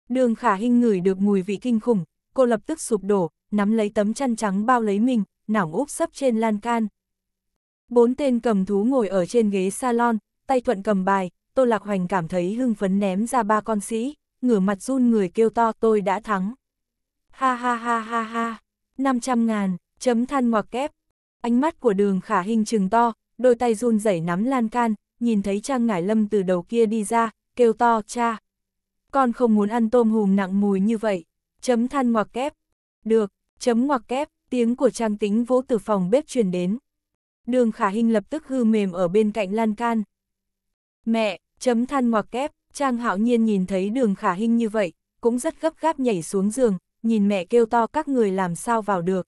Đường khả hình ngửi được mùi vị kinh khủng, cô lập tức sụp đổ, nắm lấy tấm chăn trắng bao lấy mình, nỏng úp sấp trên lan can. Bốn tên cầm thú ngồi ở trên ghế salon, tay thuận cầm bài, Tô Lạc Hoành cảm thấy hưng phấn ném ra ba con sĩ, ngửa mặt run người kêu to tôi đã thắng. Ha ha ha ha ha, 500 ngàn, chấm than ngoặc kép. Ánh mắt của đường khả hình trừng to, đôi tay run rẩy nắm lan can, nhìn thấy Trang Ngải Lâm từ đầu kia đi ra, kêu to cha. Con không muốn ăn tôm hùm nặng mùi như vậy, chấm than ngoặc kép. Được, chấm ngoặc kép tiếng của Trang Tính Vũ từ phòng bếp truyền đến. Đường Khả hình lập tức hư mềm ở bên cạnh lan can. Mẹ, chấm than ngoặc kép, Trang Hạo Nhiên nhìn thấy đường Khả hình như vậy, cũng rất gấp gáp nhảy xuống giường, nhìn mẹ kêu to các người làm sao vào được.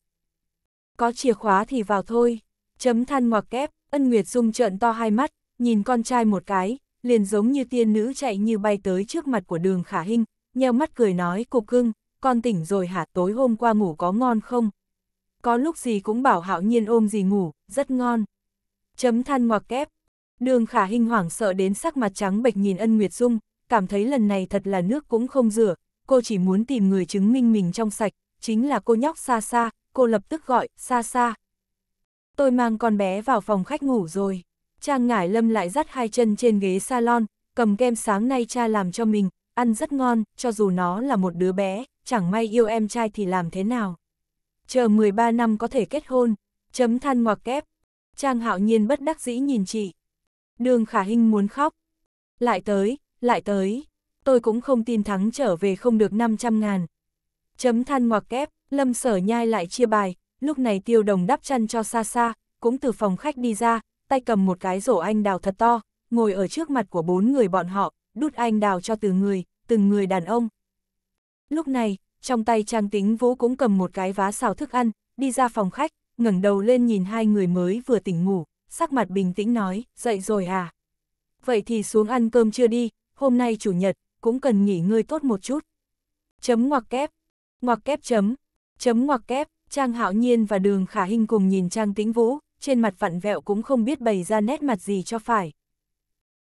Có chìa khóa thì vào thôi, chấm than ngoặc kép, ân Nguyệt Dung trợn to hai mắt, nhìn con trai một cái, liền giống như tiên nữ chạy như bay tới trước mặt của đường Khả hình nheo mắt cười nói cục cưng, con tỉnh rồi hả tối hôm qua ngủ có ngon không? có lúc gì cũng bảo hạo nhiên ôm gì ngủ, rất ngon. Chấm than ngoặc kép. Đường khả hình hoảng sợ đến sắc mặt trắng bệch nhìn ân Nguyệt Dung, cảm thấy lần này thật là nước cũng không rửa, cô chỉ muốn tìm người chứng minh mình trong sạch, chính là cô nhóc xa xa, cô lập tức gọi, xa xa. Tôi mang con bé vào phòng khách ngủ rồi. Trang Ngải Lâm lại dắt hai chân trên ghế salon, cầm kem sáng nay cha làm cho mình, ăn rất ngon, cho dù nó là một đứa bé, chẳng may yêu em trai thì làm thế nào chờ 13 năm có thể kết hôn, chấm than ngoặc kép. Trang hạo nhiên bất đắc dĩ nhìn chị. Đường khả hình muốn khóc. Lại tới, lại tới. Tôi cũng không tin thắng trở về không được 500 ngàn. Chấm than ngoặc kép, lâm sở nhai lại chia bài. Lúc này tiêu đồng đắp chăn cho xa xa, cũng từ phòng khách đi ra, tay cầm một cái rổ anh đào thật to, ngồi ở trước mặt của bốn người bọn họ, đút anh đào cho từ người, từng người đàn ông. Lúc này, trong tay Trang Tính Vũ cũng cầm một cái vá xào thức ăn, đi ra phòng khách, ngẩng đầu lên nhìn hai người mới vừa tỉnh ngủ, sắc mặt bình tĩnh nói, dậy rồi à? Vậy thì xuống ăn cơm chưa đi, hôm nay chủ nhật, cũng cần nghỉ ngơi tốt một chút. Chấm ngoặc kép, ngoặc kép chấm, chấm ngoặc kép, Trang Hạo Nhiên và Đường Khả hình cùng nhìn Trang tính Vũ, trên mặt vặn vẹo cũng không biết bày ra nét mặt gì cho phải.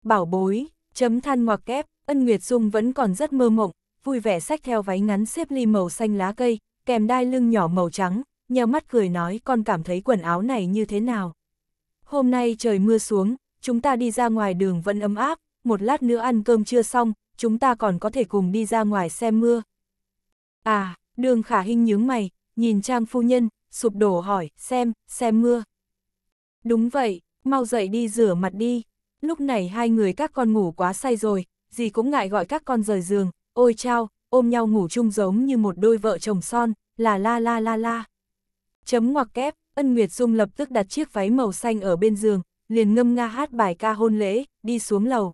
Bảo bối, chấm than ngoặc kép, Ân Nguyệt Dung vẫn còn rất mơ mộng, vui vẻ xách theo váy ngắn xếp ly màu xanh lá cây, kèm đai lưng nhỏ màu trắng, nheo mắt cười nói con cảm thấy quần áo này như thế nào. Hôm nay trời mưa xuống, chúng ta đi ra ngoài đường vẫn ấm áp, một lát nữa ăn cơm chưa xong, chúng ta còn có thể cùng đi ra ngoài xem mưa. À, đường khả hình nhướng mày, nhìn trang phu nhân, sụp đổ hỏi, xem, xem mưa. Đúng vậy, mau dậy đi rửa mặt đi. Lúc này hai người các con ngủ quá say rồi, gì cũng ngại gọi các con rời giường, ôi chao, ôm nhau ngủ chung giống như một đôi vợ chồng son, là la la la la. Chấm ngoặc kép, Ân Nguyệt Dung lập tức đặt chiếc váy màu xanh ở bên giường, liền ngâm nga hát bài ca hôn lễ, đi xuống lầu.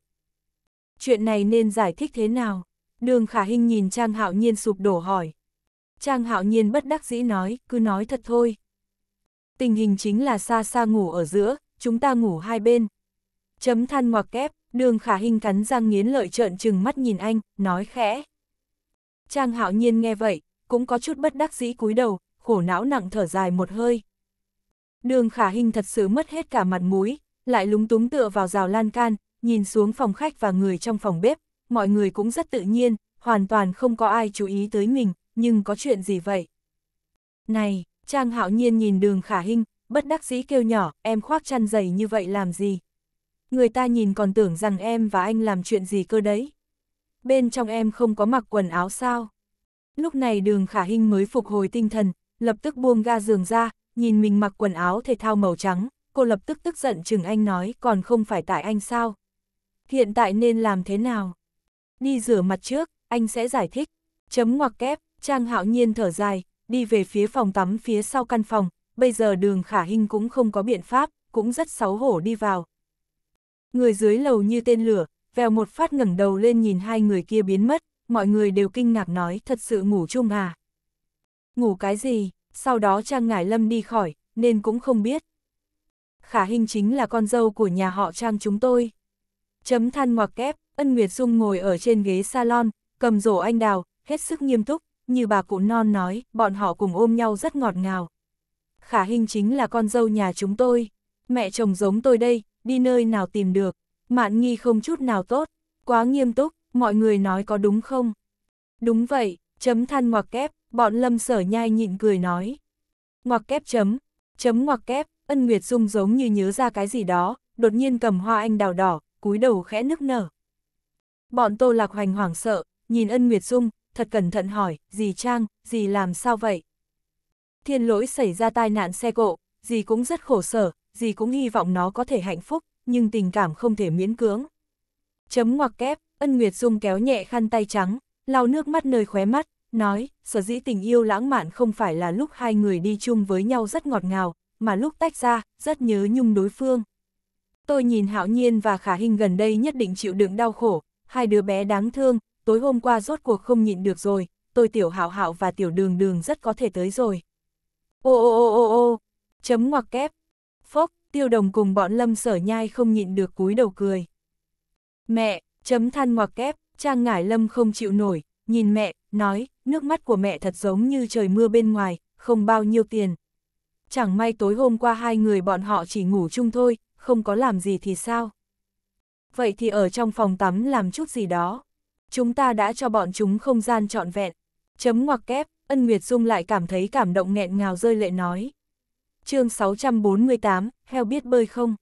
Chuyện này nên giải thích thế nào? Đường Khả Hinh nhìn Trang Hạo Nhiên sụp đổ hỏi. Trang Hạo Nhiên bất đắc dĩ nói, cứ nói thật thôi. Tình hình chính là xa xa ngủ ở giữa, chúng ta ngủ hai bên. Chấm than ngoặc kép, Đường khả hình cắn răng nghiến lợi trợn trừng mắt nhìn anh, nói khẽ. Trang hạo nhiên nghe vậy, cũng có chút bất đắc dĩ cúi đầu, khổ não nặng thở dài một hơi. Đường khả hình thật sự mất hết cả mặt mũi, lại lúng túng tựa vào rào lan can, nhìn xuống phòng khách và người trong phòng bếp, mọi người cũng rất tự nhiên, hoàn toàn không có ai chú ý tới mình, nhưng có chuyện gì vậy? Này, Trang hạo nhiên nhìn đường khả hình, bất đắc dĩ kêu nhỏ, em khoác chăn dày như vậy làm gì? người ta nhìn còn tưởng rằng em và anh làm chuyện gì cơ đấy. Bên trong em không có mặc quần áo sao. Lúc này đường khả hình mới phục hồi tinh thần, lập tức buông ga giường ra, nhìn mình mặc quần áo thể thao màu trắng, cô lập tức tức giận chừng anh nói còn không phải tại anh sao. Hiện tại nên làm thế nào? Đi rửa mặt trước, anh sẽ giải thích. Chấm ngoặc kép, Trang hạo nhiên thở dài, đi về phía phòng tắm phía sau căn phòng, bây giờ đường khả hình cũng không có biện pháp, cũng rất xấu hổ đi vào, Người dưới lầu như tên lửa, vèo một phát ngẩng đầu lên nhìn hai người kia biến mất, mọi người đều kinh ngạc nói thật sự ngủ chung à. Ngủ cái gì, sau đó Trang Ngải Lâm đi khỏi, nên cũng không biết. Khả Hinh chính là con dâu của nhà họ Trang chúng tôi. Chấm than ngoặc kép, Ân Nguyệt Dung ngồi ở trên ghế salon, cầm rổ anh đào, hết sức nghiêm túc, như bà cụ non nói, bọn họ cùng ôm nhau rất ngọt ngào. Khả Hinh chính là con dâu nhà chúng tôi, mẹ chồng giống tôi đây, đi nơi nào tìm được, mạn nghi không chút nào tốt, quá nghiêm túc, mọi người nói có đúng không? Đúng vậy, chấm than ngoặc kép, bọn lâm sở nhai nhịn cười nói. Ngoặc kép chấm, chấm ngoặc kép, ân nguyệt dung giống như nhớ ra cái gì đó, đột nhiên cầm hoa anh đào đỏ, cúi đầu khẽ nức nở. Bọn tô lạc hoành hoảng sợ, nhìn ân nguyệt dung, thật cẩn thận hỏi, gì Trang, gì làm sao vậy? Thiên lỗi xảy ra tai nạn xe cộ, gì cũng rất khổ sở, dì cũng hy vọng nó có thể hạnh phúc, nhưng tình cảm không thể miễn cưỡng. Chấm ngoặc kép, ân Nguyệt Dung kéo nhẹ khăn tay trắng, lau nước mắt nơi khóe mắt, nói, sở dĩ tình yêu lãng mạn không phải là lúc hai người đi chung với nhau rất ngọt ngào, mà lúc tách ra, rất nhớ nhung đối phương. Tôi nhìn hạo nhiên và khả hình gần đây nhất định chịu đựng đau khổ, hai đứa bé đáng thương, tối hôm qua rốt cuộc không nhịn được rồi, tôi tiểu hạo hạo và tiểu đường đường rất có thể tới rồi. Ô ô ô ô ô, chấm ngoặc kép, Phốc, tiêu đồng cùng bọn lâm sở nhai không nhịn được cúi đầu cười. Mẹ, chấm than ngoặc kép, trang ngải lâm không chịu nổi, nhìn mẹ, nói, nước mắt của mẹ thật giống như trời mưa bên ngoài, không bao nhiêu tiền. Chẳng may tối hôm qua hai người bọn họ chỉ ngủ chung thôi, không có làm gì thì sao? Vậy thì ở trong phòng tắm làm chút gì đó. Chúng ta đã cho bọn chúng không gian trọn vẹn. Chấm ngoặc kép, ân Nguyệt Dung lại cảm thấy cảm động nghẹn ngào rơi lệ nói chương 648, heo biết bơi không?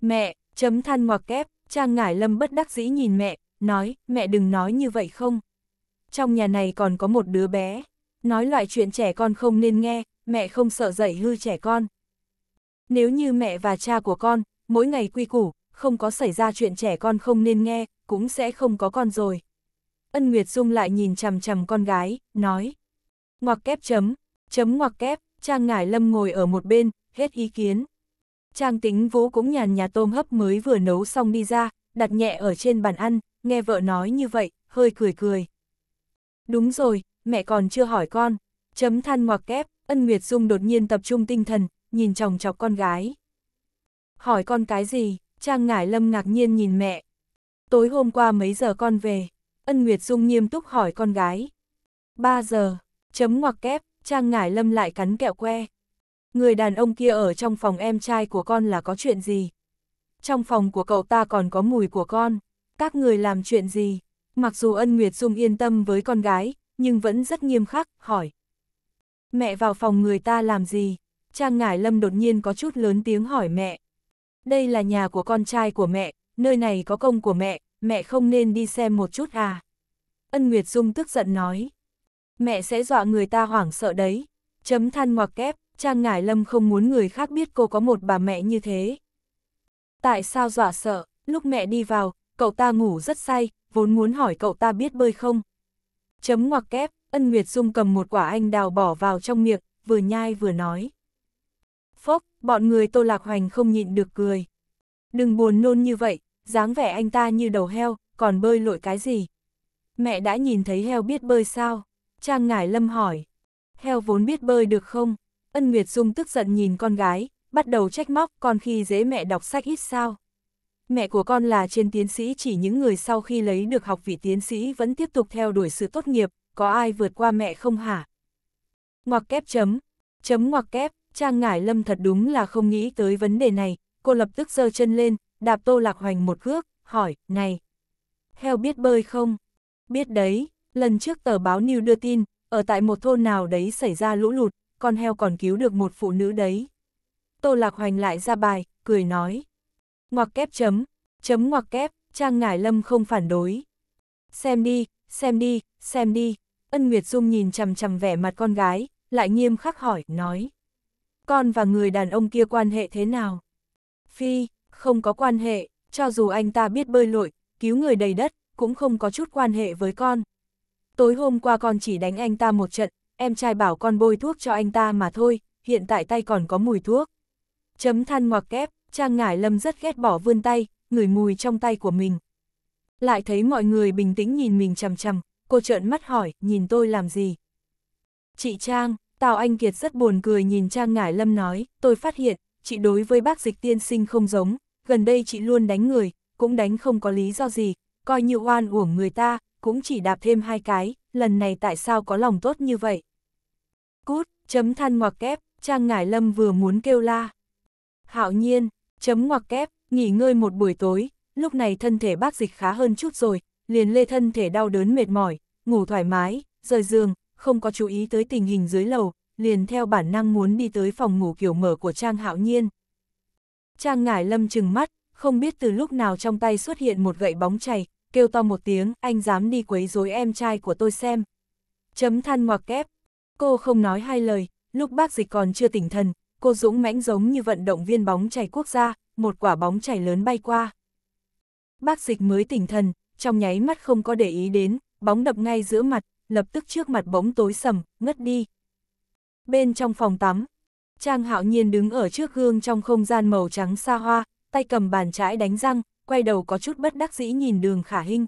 Mẹ, chấm than ngoặc kép, Trang Ngải Lâm bất đắc dĩ nhìn mẹ, nói, mẹ đừng nói như vậy không? Trong nhà này còn có một đứa bé, nói loại chuyện trẻ con không nên nghe, mẹ không sợ dậy hư trẻ con. Nếu như mẹ và cha của con, mỗi ngày quy củ, không có xảy ra chuyện trẻ con không nên nghe, cũng sẽ không có con rồi. Ân Nguyệt Dung lại nhìn chằm chằm con gái, nói. Ngoặc kép chấm, chấm ngoặc kép, Trang Ngải Lâm ngồi ở một bên, hết ý kiến. Trang tính vũ cũng nhàn nhà tôm hấp mới vừa nấu xong đi ra, đặt nhẹ ở trên bàn ăn, nghe vợ nói như vậy, hơi cười cười. Đúng rồi, mẹ còn chưa hỏi con. Chấm than ngoặc kép, ân Nguyệt Dung đột nhiên tập trung tinh thần, nhìn chồng chọc con gái. Hỏi con cái gì? Trang Ngải Lâm ngạc nhiên nhìn mẹ. Tối hôm qua mấy giờ con về? Ân Nguyệt Dung nghiêm túc hỏi con gái. 3 giờ, chấm ngoặc kép, Trang Ngải Lâm lại cắn kẹo que. Người đàn ông kia ở trong phòng em trai của con là có chuyện gì? Trong phòng của cậu ta còn có mùi của con. Các người làm chuyện gì? Mặc dù ân Nguyệt Dung yên tâm với con gái, nhưng vẫn rất nghiêm khắc, hỏi. Mẹ vào phòng người ta làm gì? Trang Ngải Lâm đột nhiên có chút lớn tiếng hỏi mẹ. Đây là nhà của con trai của mẹ, nơi này có công của mẹ, mẹ không nên đi xem một chút à? Ân Nguyệt Dung tức giận nói. Mẹ sẽ dọa người ta hoảng sợ đấy. Chấm than ngoặc kép, Trang Ngải Lâm không muốn người khác biết cô có một bà mẹ như thế. Tại sao dọa sợ, lúc mẹ đi vào, cậu ta ngủ rất say, vốn muốn hỏi cậu ta biết bơi không. Chấm ngoặc kép, Ân Nguyệt Dung cầm một quả anh đào bỏ vào trong miệng, vừa nhai vừa nói. Phốc, bọn người Tô Lạc Hoành không nhịn được cười. Đừng buồn nôn như vậy, dáng vẻ anh ta như đầu heo, còn bơi lội cái gì. Mẹ đã nhìn thấy heo biết bơi sao? Trang Ngải Lâm hỏi, heo vốn biết bơi được không? Ân Nguyệt Dung tức giận nhìn con gái, bắt đầu trách móc con khi dễ mẹ đọc sách ít sao. Mẹ của con là trên tiến sĩ chỉ những người sau khi lấy được học vị tiến sĩ vẫn tiếp tục theo đuổi sự tốt nghiệp, có ai vượt qua mẹ không hả? Ngoặc kép chấm, chấm ngoặc kép, Trang Ngải Lâm thật đúng là không nghĩ tới vấn đề này, cô lập tức giơ chân lên, đạp Tô Lạc Hoành một bước, hỏi, này, heo biết bơi không? Biết đấy, Lần trước tờ báo New đưa tin, ở tại một thôn nào đấy xảy ra lũ lụt, con heo còn cứu được một phụ nữ đấy. Tô Lạc Hoành lại ra bài, cười nói. Ngoặc kép chấm, chấm ngoặc kép, Trang Ngải Lâm không phản đối. Xem đi, xem đi, xem đi. Ân Nguyệt Dung nhìn chằm chằm vẻ mặt con gái, lại nghiêm khắc hỏi, nói. Con và người đàn ông kia quan hệ thế nào? Phi, không có quan hệ, cho dù anh ta biết bơi lội, cứu người đầy đất, cũng không có chút quan hệ với con tối hôm qua con chỉ đánh anh ta một trận, em trai bảo con bôi thuốc cho anh ta mà thôi, hiện tại tay còn có mùi thuốc. Chấm than ngoặc kép, Trang Ngải Lâm rất ghét bỏ vươn tay, ngửi mùi trong tay của mình. Lại thấy mọi người bình tĩnh nhìn mình chằm chằm, cô trợn mắt hỏi, nhìn tôi làm gì? Chị Trang, Tào Anh Kiệt rất buồn cười nhìn Trang Ngải Lâm nói, tôi phát hiện, chị đối với bác dịch tiên sinh không giống, gần đây chị luôn đánh người, cũng đánh không có lý do gì, coi như oan uổng người ta, cũng chỉ đạp thêm hai cái, lần này tại sao có lòng tốt như vậy? Cút, chấm than ngoặc kép, Trang Ngải Lâm vừa muốn kêu la. Hạo nhiên, chấm ngoặc kép, nghỉ ngơi một buổi tối, lúc này thân thể bác dịch khá hơn chút rồi, liền lê thân thể đau đớn mệt mỏi, ngủ thoải mái, rời giường, không có chú ý tới tình hình dưới lầu, liền theo bản năng muốn đi tới phòng ngủ kiểu mở của Trang Hạo Nhiên. Trang Ngải Lâm chừng mắt, không biết từ lúc nào trong tay xuất hiện một gậy bóng chày, kêu to một tiếng, anh dám đi quấy rối em trai của tôi xem. Chấm than ngoặc kép, cô không nói hai lời, lúc bác dịch còn chưa tỉnh thần, cô dũng mãnh giống như vận động viên bóng chảy quốc gia, một quả bóng chảy lớn bay qua. Bác dịch mới tỉnh thần, trong nháy mắt không có để ý đến, bóng đập ngay giữa mặt, lập tức trước mặt bóng tối sầm, ngất đi. Bên trong phòng tắm, Trang Hạo Nhiên đứng ở trước gương trong không gian màu trắng xa hoa, tay cầm bàn chải đánh răng, quay đầu có chút bất đắc dĩ nhìn đường khả hinh.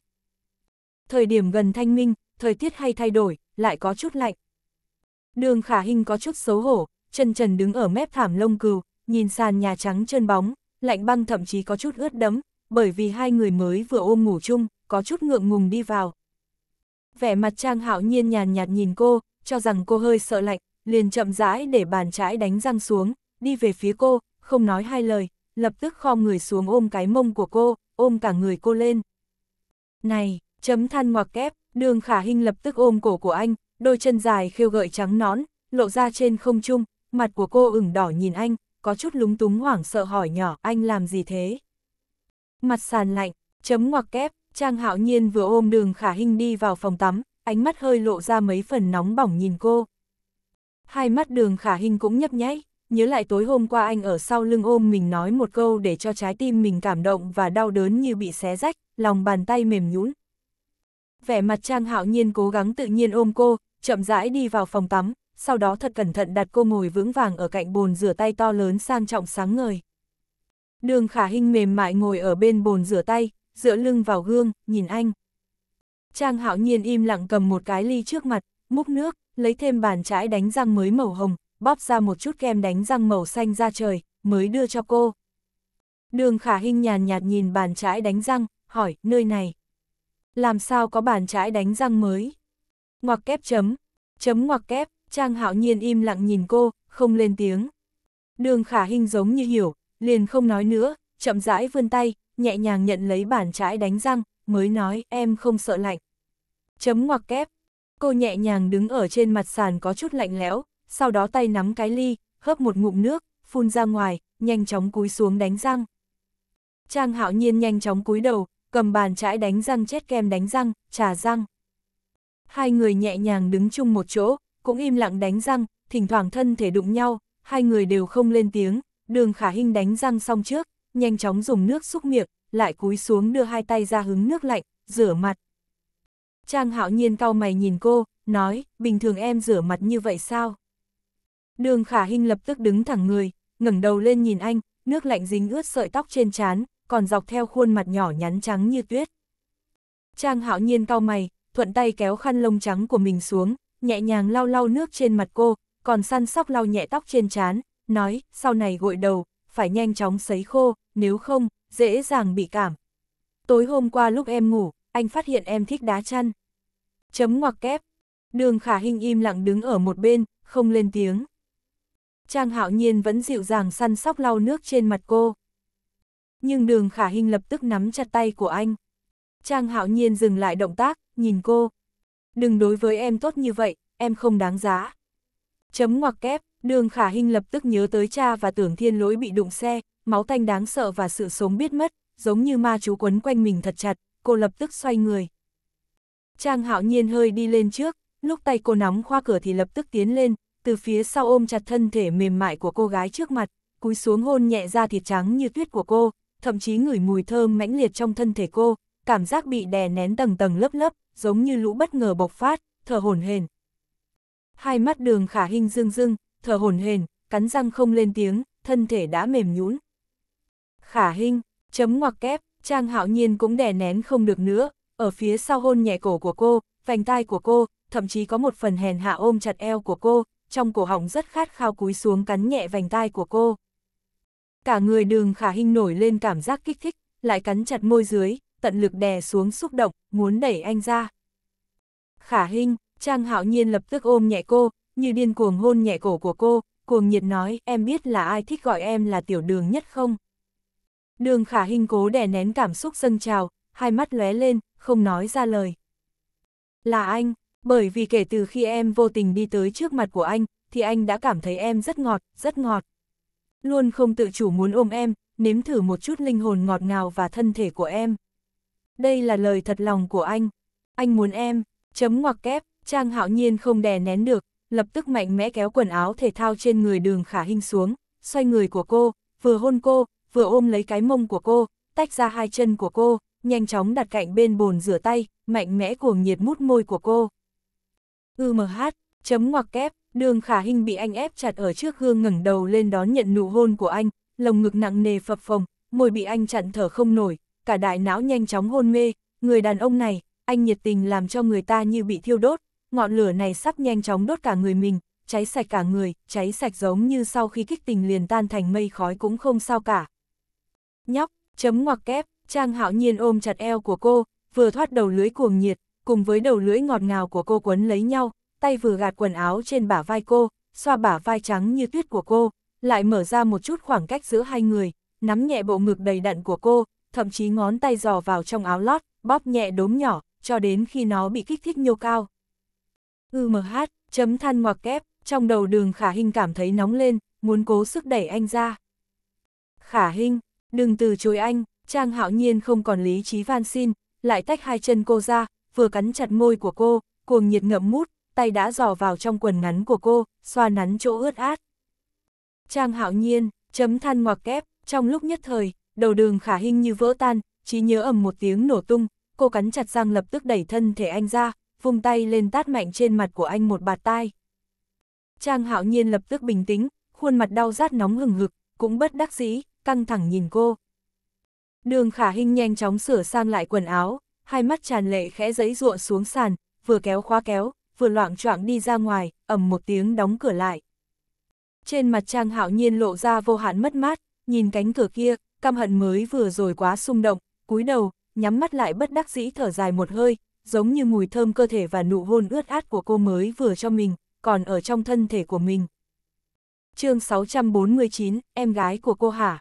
Thời điểm gần thanh minh, thời tiết hay thay đổi, lại có chút lạnh. Đường khả hinh có chút xấu hổ, chân trần đứng ở mép thảm lông cừu, nhìn sàn nhà trắng trơn bóng, lạnh băng thậm chí có chút ướt đẫm, bởi vì hai người mới vừa ôm ngủ chung, có chút ngượng ngùng đi vào. Vẻ mặt Trang Hạo Nhiên nhàn nhạt nhìn cô, cho rằng cô hơi sợ lạnh, liền chậm rãi để bàn trái đánh răng xuống, đi về phía cô, không nói hai lời, lập tức khom người xuống ôm cái mông của cô, ôm cả người cô lên. Này, chấm than ngoặc kép, đường khả hình lập tức ôm cổ của anh, đôi chân dài khêu gợi trắng nón, lộ ra trên không trung, mặt của cô ửng đỏ nhìn anh, có chút lúng túng hoảng sợ hỏi nhỏ anh làm gì thế. Mặt sàn lạnh, chấm ngoặc kép, Trang Hạo Nhiên vừa ôm đường khả hình đi vào phòng tắm, ánh mắt hơi lộ ra mấy phần nóng bỏng nhìn cô. Hai mắt đường khả hình cũng nhấp nháy, nhớ lại tối hôm qua anh ở sau lưng ôm mình nói một câu để cho trái tim mình cảm động và đau đớn như bị xé rách, lòng bàn tay mềm nhũn. Vẻ mặt Trang Hạo Nhiên cố gắng tự nhiên ôm cô, chậm rãi đi vào phòng tắm, sau đó thật cẩn thận đặt cô ngồi vững vàng ở cạnh bồn rửa tay to lớn sang trọng sáng ngời. Đường Khả Hinh mềm mại ngồi ở bên bồn rửa tay, dựa lưng vào gương, nhìn anh. Trang Hạo Nhiên im lặng cầm một cái ly trước mặt, múc nước, lấy thêm bàn chải đánh răng mới màu hồng, bóp ra một chút kem đánh răng màu xanh ra trời, mới đưa cho cô. Đường khả hình nhàn nhạt nhìn bàn trái đánh răng, hỏi, nơi này. Làm sao có bàn trái đánh răng mới? Ngoặc kép chấm, chấm ngoặc kép, Trang hạo nhiên im lặng nhìn cô, không lên tiếng. Đường khả hình giống như hiểu, liền không nói nữa, chậm rãi vươn tay, nhẹ nhàng nhận lấy bàn trái đánh răng, mới nói, em không sợ lạnh. Chấm ngoặc kép, cô nhẹ nhàng đứng ở trên mặt sàn có chút lạnh lẽo, sau đó tay nắm cái ly, hớp một ngụm nước, phun ra ngoài, nhanh chóng cúi xuống đánh răng. Trang hạo nhiên nhanh chóng cúi đầu, cầm bàn chải đánh răng chết kem đánh răng, trà răng. Hai người nhẹ nhàng đứng chung một chỗ, cũng im lặng đánh răng, thỉnh thoảng thân thể đụng nhau, hai người đều không lên tiếng, đường khả hình đánh răng xong trước, nhanh chóng dùng nước xúc miệng, lại cúi xuống đưa hai tay ra hứng nước lạnh, rửa mặt. Trang hạo nhiên cau mày nhìn cô, nói, bình thường em rửa mặt như vậy sao? Đường khả hình lập tức đứng thẳng người, ngẩng đầu lên nhìn anh, nước lạnh dính ướt sợi tóc trên trán, còn dọc theo khuôn mặt nhỏ nhắn trắng như tuyết. Trang hạo nhiên cau mày, thuận tay kéo khăn lông trắng của mình xuống, nhẹ nhàng lau lau nước trên mặt cô, còn săn sóc lau nhẹ tóc trên trán, nói, sau này gội đầu, phải nhanh chóng sấy khô, nếu không, dễ dàng bị cảm. Tối hôm qua lúc em ngủ, anh phát hiện em thích đá chăn. Chấm ngoặc kép. Đường khả hình im lặng đứng ở một bên, không lên tiếng. Trang hạo nhiên vẫn dịu dàng săn sóc lau nước trên mặt cô. Nhưng đường khả Hinh lập tức nắm chặt tay của anh. Trang hạo nhiên dừng lại động tác, nhìn cô. Đừng đối với em tốt như vậy, em không đáng giá. Chấm ngoặc kép, đường khả Hinh lập tức nhớ tới cha và tưởng thiên lỗi bị đụng xe, máu tanh đáng sợ và sự sống biết mất, giống như ma chú quấn quanh mình thật chặt, cô lập tức xoay người. Trang hạo nhiên hơi đi lên trước, lúc tay cô nắm khoa cửa thì lập tức tiến lên, từ phía sau ôm chặt thân thể mềm mại của cô gái trước mặt, cúi xuống hôn nhẹ da thịt trắng như tuyết của cô, thậm chí ngửi mùi thơm mãnh liệt trong thân thể cô, cảm giác bị đè nén tầng tầng lớp lớp, giống như lũ bất ngờ bộc phát, thở hổn hển. Hai mắt đường khả hinh dương dương thở hổn hển, cắn răng không lên tiếng, thân thể đã mềm nhũn. Khả hinh chấm ngoặc kép, Trang hạo nhiên cũng đè nén không được nữa, ở phía sau hôn nhẹ cổ của cô, vành tai của cô, thậm chí có một phần hèn hạ ôm chặt eo của cô, trong cổ họng rất khát khao cúi xuống cắn nhẹ vành tai của cô. Cả người đường khả hình nổi lên cảm giác kích thích, lại cắn chặt môi dưới, tận lực đè xuống xúc động, muốn đẩy anh ra. Khả hình, Trang hạo nhiên lập tức ôm nhẹ cô, như điên cuồng hôn nhẹ cổ của cô, cuồng nhiệt nói em biết là ai thích gọi em là tiểu đường nhất không? Đường khả hình cố đè nén cảm xúc dâng trào, hai mắt lóe lên, không nói ra lời. Là anh, bởi vì kể từ khi em vô tình đi tới trước mặt của anh, thì anh đã cảm thấy em rất ngọt, rất ngọt. Luôn không tự chủ muốn ôm em, nếm thử một chút linh hồn ngọt ngào và thân thể của em. Đây là lời thật lòng của anh. Anh muốn em, chấm ngoặc kép, Trang hạo nhiên không đè nén được, lập tức mạnh mẽ kéo quần áo thể thao trên người đường khả hình xuống, xoay người của cô, vừa hôn cô, vừa ôm lấy cái mông của cô, tách ra hai chân của cô, nhanh chóng đặt cạnh bên bồn rửa tay, mạnh mẽ cuồng nhiệt mút môi của cô. UMH, chấm ngoặc kép, đường khả hình bị anh ép chặt ở trước gương ngẩng đầu lên đón nhận nụ hôn của anh, lồng ngực nặng nề phập phồng, môi bị anh chặn thở không nổi, cả đại não nhanh chóng hôn mê, người đàn ông này, anh nhiệt tình làm cho người ta như bị thiêu đốt, ngọn lửa này sắp nhanh chóng đốt cả người mình, cháy sạch cả người, cháy sạch giống như sau khi kích tình liền tan thành mây khói cũng không sao cả. Nhóc, chấm ngoặc kép, Trang Hạo Nhiên ôm chặt eo của cô, vừa thoát đầu lưới cuồng nhiệt, cùng với đầu lưỡi ngọt ngào của cô quấn lấy nhau, tay vừa gạt quần áo trên bả vai cô, xoa bả vai trắng như tuyết của cô, lại mở ra một chút khoảng cách giữa hai người, nắm nhẹ bộ ngực đầy đặn của cô, thậm chí ngón tay dò vào trong áo lót, bóp nhẹ đốm nhỏ, cho đến khi nó bị kích thích nhô cao. UMH, chấm than ngoặc kép, trong đầu đường khả hình cảm thấy nóng lên, muốn cố sức đẩy anh ra. Khả hình, đừng từ chối anh, Trang hạo nhiên không còn lý trí van xin, lại tách hai chân cô ra, vừa cắn chặt môi của cô, cuồng nhiệt ngậm mút, tay đã dò vào trong quần ngắn của cô, xoa nắn chỗ ướt át. Trang hạo nhiên, chấm than ngoặc kép, trong lúc nhất thời, đầu đường khả hình như vỡ tan, trí nhớ ầm một tiếng nổ tung, cô cắn chặt răng lập tức đẩy thân thể anh ra, vung tay lên tát mạnh trên mặt của anh một bạt tai. Trang hạo nhiên lập tức bình tĩnh, khuôn mặt đau rát nóng hừng hực, cũng bất đắc dĩ, căng thẳng nhìn cô. Đường khả hình nhanh chóng sửa sang lại quần áo, hai mắt tràn lệ khẽ giấy ruộng xuống sàn, vừa kéo khóa kéo, vừa loạn choạng đi ra ngoài, ầm một tiếng đóng cửa lại. Trên mặt Trang Hạo Nhiên lộ ra vô hạn mất mát, nhìn cánh cửa kia, căm hận mới vừa rồi quá xung động, cúi đầu, nhắm mắt lại bất đắc dĩ thở dài một hơi, giống như mùi thơm cơ thể và nụ hôn ướt át của cô mới vừa cho mình, còn ở trong thân thể của mình. chương 649, em gái của cô hả?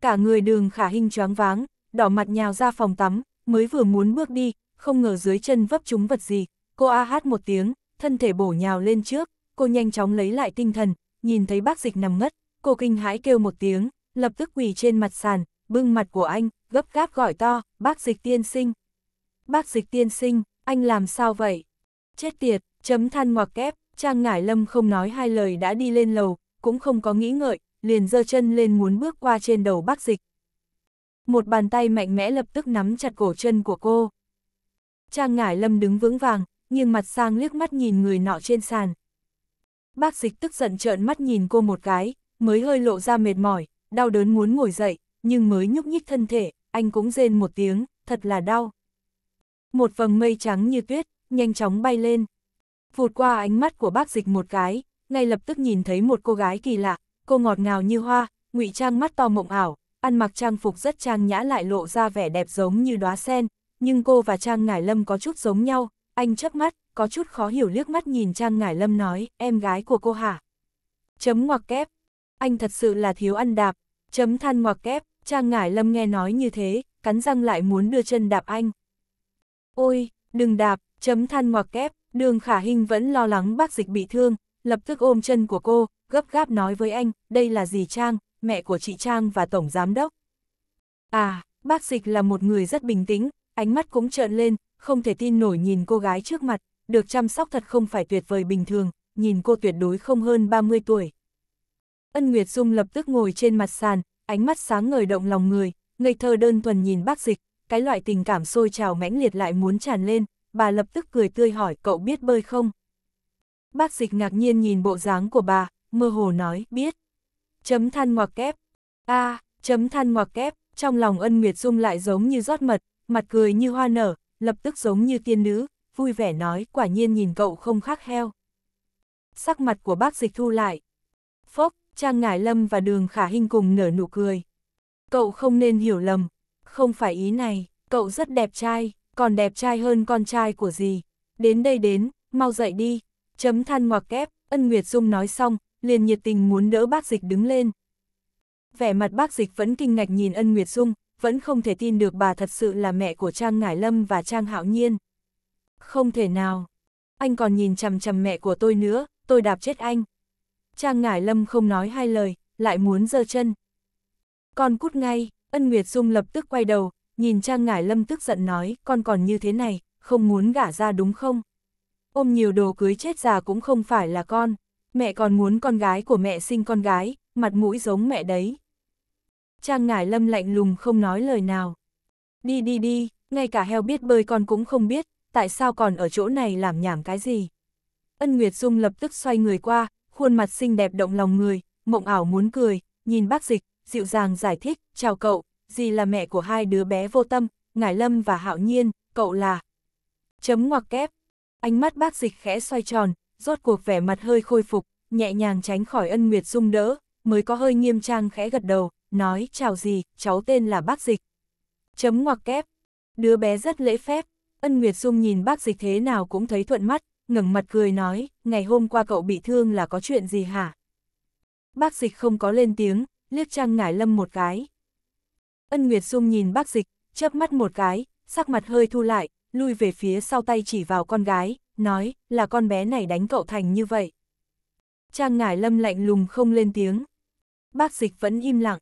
Cả người đường khả hình choáng váng, đỏ mặt nhào ra phòng tắm, mới vừa muốn bước đi, không ngờ dưới chân vấp trúng vật gì, cô a hát một tiếng, thân thể bổ nhào lên trước, cô nhanh chóng lấy lại tinh thần, nhìn thấy bác dịch nằm ngất, cô kinh hãi kêu một tiếng, lập tức quỳ trên mặt sàn, bưng mặt của anh, gấp gáp gọi to, bác dịch tiên sinh. Bác dịch tiên sinh, anh làm sao vậy? Chết tiệt, chấm than ngoặc kép, Trang Ngải Lâm không nói hai lời đã đi lên lầu, cũng không có nghĩ ngợi, liền giơ chân lên muốn bước qua trên đầu bác dịch, một bàn tay mạnh mẽ lập tức nắm chặt cổ chân của cô. Trang ngải lâm đứng vững vàng, nghiêng mặt sang liếc mắt nhìn người nọ trên sàn. Bác dịch tức giận trợn mắt nhìn cô một cái, mới hơi lộ ra mệt mỏi, đau đớn muốn ngồi dậy, nhưng mới nhúc nhích thân thể, anh cũng rên một tiếng, thật là đau. Một vầng mây trắng như tuyết, nhanh chóng bay lên. Vụt qua ánh mắt của bác dịch một cái, ngay lập tức nhìn thấy một cô gái kỳ lạ, cô ngọt ngào như hoa, ngụy trang mắt to mộng ảo, ăn mặc trang phục rất trang nhã lại lộ ra vẻ đẹp giống như đóa sen, nhưng cô và Trang Ngải Lâm có chút giống nhau, anh chớp mắt, có chút khó hiểu liếc mắt nhìn Trang Ngải Lâm nói, em gái của cô hả? Chấm ngoặc kép, anh thật sự là thiếu ăn đạp, chấm than ngoặc kép, Trang Ngải Lâm nghe nói như thế, cắn răng lại muốn đưa chân đạp anh. Ôi, đừng đạp, chấm than ngoặc kép, đường khả hình vẫn lo lắng bác dịch bị thương, lập tức ôm chân của cô, gấp gáp nói với anh, đây là gì Trang, mẹ của chị Trang và Tổng Giám Đốc. À, bác dịch là một người rất bình tĩnh, ánh mắt cũng trợn lên, không thể tin nổi nhìn cô gái trước mặt, được chăm sóc thật không phải tuyệt vời bình thường, nhìn cô tuyệt đối không hơn 30 tuổi. Ân Nguyệt Dung lập tức ngồi trên mặt sàn, ánh mắt sáng ngời động lòng người, ngây thơ đơn thuần nhìn bác dịch, cái loại tình cảm sôi trào mãnh liệt lại muốn tràn lên, bà lập tức cười tươi hỏi cậu biết bơi không? Bác dịch ngạc nhiên nhìn bộ dáng của bà, mơ hồ nói, biết. Chấm than ngoặc kép. A, à, chấm than ngoặc kép, trong lòng ân nguyệt dung lại giống như rót mật, mặt cười như hoa nở, lập tức giống như tiên nữ, vui vẻ nói quả nhiên nhìn cậu không khác heo. Sắc mặt của bác dịch thu lại. Phốc, Trang Ngải Lâm và Đường Khả Hinh cùng nở nụ cười. Cậu không nên hiểu lầm, không phải ý này, cậu rất đẹp trai, còn đẹp trai hơn con trai của gì. Đến đây đến, mau dậy đi, chấm than ngoặc kép, ân Nguyệt Dung nói xong, liền nhiệt tình muốn đỡ bác dịch đứng lên. Vẻ mặt bác dịch vẫn kinh ngạch nhìn ân Nguyệt Dung, vẫn không thể tin được bà thật sự là mẹ của Trang Ngải Lâm và Trang Hạo Nhiên. Không thể nào. Anh còn nhìn chằm chằm mẹ của tôi nữa, tôi đạp chết anh. Trang Ngải Lâm không nói hai lời, lại muốn giơ chân. Con cút ngay, ân Nguyệt Dung lập tức quay đầu, nhìn Trang Ngải Lâm tức giận nói, con còn như thế này, không muốn gả ra đúng không? Ôm nhiều đồ cưới chết già cũng không phải là con mẹ còn muốn con gái của mẹ sinh con gái, mặt mũi giống mẹ đấy. Trang Ngải Lâm lạnh lùng không nói lời nào. Đi đi đi, ngay cả heo biết bơi con cũng không biết, tại sao còn ở chỗ này làm nhảm cái gì. Ân Nguyệt Dung lập tức xoay người qua, khuôn mặt xinh đẹp động lòng người, mộng ảo muốn cười, nhìn bác dịch, dịu dàng giải thích, chào cậu, gì là mẹ của hai đứa bé vô tâm, Ngải Lâm và Hạo Nhiên, cậu là... Chấm ngoặc kép. Ánh mắt bác dịch khẽ xoay tròn, rốt cuộc vẻ mặt hơi khôi phục, nhẹ nhàng tránh khỏi ân nguyệt dung đỡ, mới có hơi nghiêm trang khẽ gật đầu, nói chào gì, cháu tên là bác dịch. Chấm ngoặc kép, đứa bé rất lễ phép, ân nguyệt dung nhìn bác dịch thế nào cũng thấy thuận mắt, ngẩng mặt cười nói, ngày hôm qua cậu bị thương là có chuyện gì hả? Bác dịch không có lên tiếng, liếc trang ngải lâm một cái. Ân Nguyệt Dung nhìn bác dịch, chớp mắt một cái, sắc mặt hơi thu lại, lui về phía sau tay chỉ vào con gái, nói, là con bé này đánh cậu thành như vậy. Trang ngải lâm lạnh lùng không lên tiếng. Bác dịch vẫn im lặng.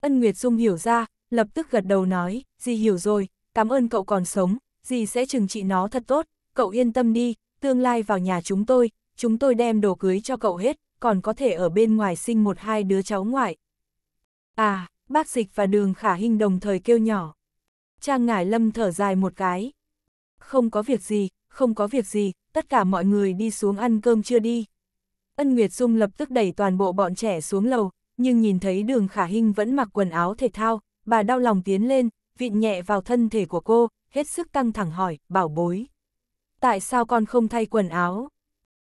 Ân Nguyệt Dung hiểu ra, lập tức gật đầu nói, dì hiểu rồi, cảm ơn cậu còn sống, dì sẽ trừng trị nó thật tốt, cậu yên tâm đi, tương lai vào nhà chúng tôi, chúng tôi đem đồ cưới cho cậu hết, còn có thể ở bên ngoài sinh một hai đứa cháu ngoại. À, bác dịch và đường khả hình đồng thời kêu nhỏ. Trang ngải lâm thở dài một cái. Không có việc gì, không có việc gì, tất cả mọi người đi xuống ăn cơm chưa đi. Ân Nguyệt Dung lập tức đẩy toàn bộ bọn trẻ xuống lầu, nhưng nhìn thấy đường khả hình vẫn mặc quần áo thể thao, bà đau lòng tiến lên, vịn nhẹ vào thân thể của cô, hết sức căng thẳng hỏi, bảo bối. Tại sao con không thay quần áo?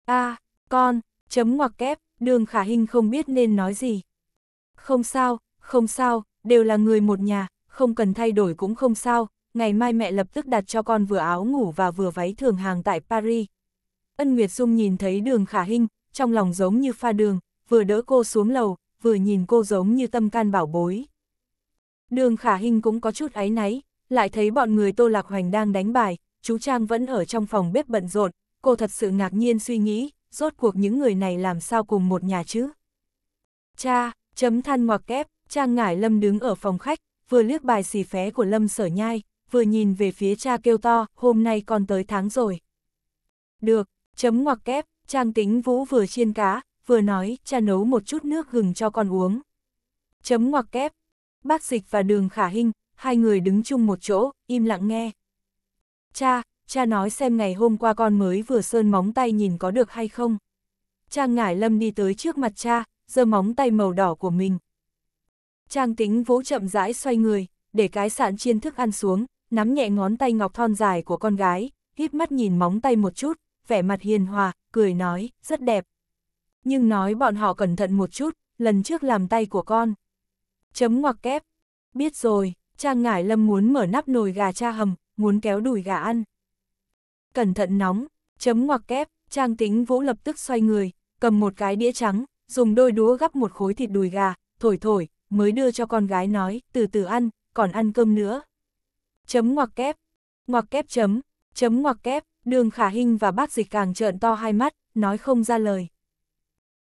a con, chấm ngoặc kép, đường khả hình không biết nên nói gì. Không sao, không sao, đều là người một nhà, không cần thay đổi cũng không sao, ngày mai mẹ lập tức đặt cho con vừa áo ngủ và vừa váy thường hàng tại Paris. Ân Nguyệt Dung nhìn thấy đường khả hình, trong lòng giống như pha đường, vừa đỡ cô xuống lầu, vừa nhìn cô giống như tâm can bảo bối. Đường khả hình cũng có chút áy náy, lại thấy bọn người Tô Lạc Hoành đang đánh bài, chú Trang vẫn ở trong phòng bếp bận rộn, cô thật sự ngạc nhiên suy nghĩ, rốt cuộc những người này làm sao cùng một nhà chứ? Cha, chấm than ngoặc kép, Trang Ngải Lâm đứng ở phòng khách, vừa liếc bài xì phé của Lâm sở nhai, vừa nhìn về phía cha kêu to, hôm nay còn tới tháng rồi. Được, chấm ngoặc kép, Trang Tĩnh Vũ vừa chiên cá, vừa nói, cha nấu một chút nước gừng cho con uống. Chấm ngoặc kép, bác dịch và đường khả hình, hai người đứng chung một chỗ, im lặng nghe. Cha, cha nói xem ngày hôm qua con mới vừa sơn móng tay nhìn có được hay không. Trang Ngải Lâm đi tới trước mặt cha, giơ móng tay màu đỏ của mình. Trang tính Vũ chậm rãi xoay người, để cái sạn chiên thức ăn xuống, nắm nhẹ ngón tay ngọc thon dài của con gái, híp mắt nhìn móng tay một chút, vẻ mặt hiền hòa, cười nói, rất đẹp. Nhưng nói bọn họ cẩn thận một chút, lần trước làm tay của con. Chấm ngoặc kép. Biết rồi, Trang Ngải Lâm muốn mở nắp nồi gà cha hầm, muốn kéo đùi gà ăn. Cẩn thận nóng, chấm ngoặc kép, Trang Tính Vũ lập tức xoay người, cầm một cái đĩa trắng, dùng đôi đũa gắp một khối thịt đùi gà, thổi thổi, mới đưa cho con gái nói, từ từ ăn, còn ăn cơm nữa chấm ngoặc kép, ngoặc kép chấm, chấm ngoặc kép, đường khả hình và bác dịch càng trợn to hai mắt, nói không ra lời.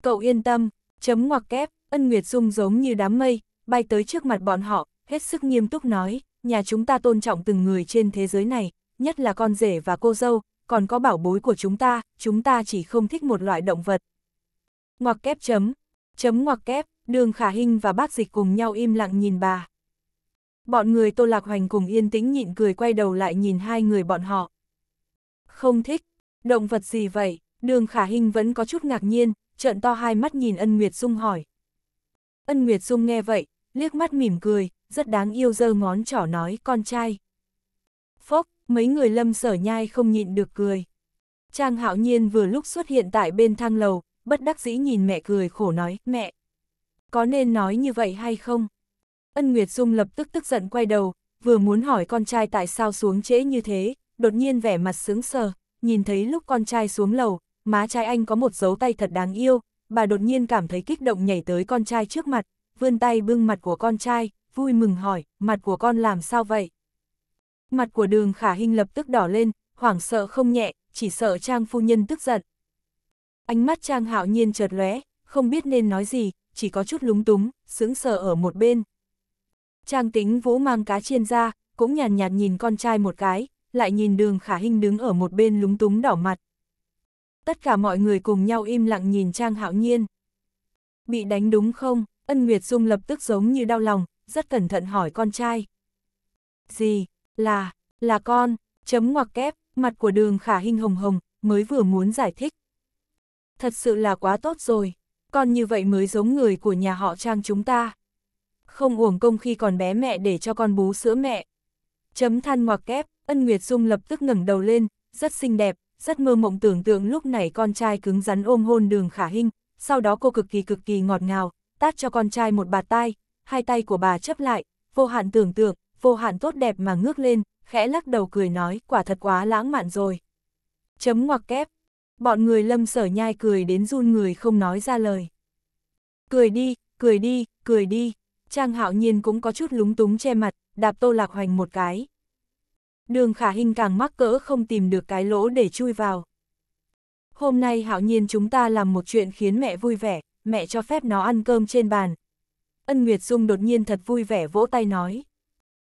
Cậu yên tâm, chấm ngoặc kép, ân nguyệt dung giống như đám mây, bay tới trước mặt bọn họ, hết sức nghiêm túc nói, nhà chúng ta tôn trọng từng người trên thế giới này, nhất là con rể và cô dâu, còn có bảo bối của chúng ta, chúng ta chỉ không thích một loại động vật. Ngoặc kép chấm, chấm ngoặc kép, đường khả hình và bác dịch cùng nhau im lặng nhìn bà. Bọn người Tô Lạc Hoành cùng yên tĩnh nhịn cười quay đầu lại nhìn hai người bọn họ. Không thích, động vật gì vậy? Đường Khả hình vẫn có chút ngạc nhiên, trợn to hai mắt nhìn Ân Nguyệt Dung hỏi. Ân Nguyệt Dung nghe vậy, liếc mắt mỉm cười, rất đáng yêu giơ ngón trỏ nói con trai. Phốc, mấy người lâm sở nhai không nhịn được cười. Trang hạo nhiên vừa lúc xuất hiện tại bên thang lầu, bất đắc dĩ nhìn mẹ cười khổ nói, mẹ, có nên nói như vậy hay không? Ân Nguyệt Dung lập tức tức giận quay đầu, vừa muốn hỏi con trai tại sao xuống trễ như thế, đột nhiên vẻ mặt sướng sờ, nhìn thấy lúc con trai xuống lầu, má trai anh có một dấu tay thật đáng yêu, bà đột nhiên cảm thấy kích động nhảy tới con trai trước mặt, vươn tay bưng mặt của con trai, vui mừng hỏi, mặt của con làm sao vậy? Mặt của đường khả hình lập tức đỏ lên, hoảng sợ không nhẹ, chỉ sợ Trang phu nhân tức giận. Ánh mắt Trang hạo nhiên chợt lóe, không biết nên nói gì, chỉ có chút lúng túng, sướng sờ ở một bên. Trang tính vũ mang cá chiên ra, cũng nhàn nhạt, nhìn con trai một cái, lại nhìn đường khả hình đứng ở một bên lúng túng đỏ mặt. Tất cả mọi người cùng nhau im lặng nhìn Trang hạo nhiên. Bị đánh đúng không? Ân Nguyệt Dung lập tức giống như đau lòng, rất cẩn thận hỏi con trai. Gì? Là, là con, chấm ngoặc kép, mặt của đường khả hình hồng hồng, mới vừa muốn giải thích. Thật sự là quá tốt rồi, con như vậy mới giống người của nhà họ Trang chúng ta không uổng công khi còn bé mẹ để cho con bú sữa mẹ. Chấm than ngoặc kép, Ân Nguyệt Dung lập tức ngẩng đầu lên, rất xinh đẹp, rất mơ mộng tưởng tượng lúc này con trai cứng rắn ôm hôn đường khả hinh, sau đó cô cực kỳ cực kỳ ngọt ngào, tát cho con trai một bà tai, hai tay của bà chấp lại, vô hạn tưởng tượng, vô hạn tốt đẹp mà ngước lên, khẽ lắc đầu cười nói quả thật quá lãng mạn rồi. Chấm ngoặc kép, bọn người lâm sở nhai cười đến run người không nói ra lời. Cười đi, cười đi, cười đi. Trang hạo nhiên cũng có chút lúng túng che mặt, đạp tô lạc hoành một cái. Đường khả Hinh càng mắc cỡ không tìm được cái lỗ để chui vào. Hôm nay hạo nhiên chúng ta làm một chuyện khiến mẹ vui vẻ, mẹ cho phép nó ăn cơm trên bàn. Ân Nguyệt Dung đột nhiên thật vui vẻ vỗ tay nói.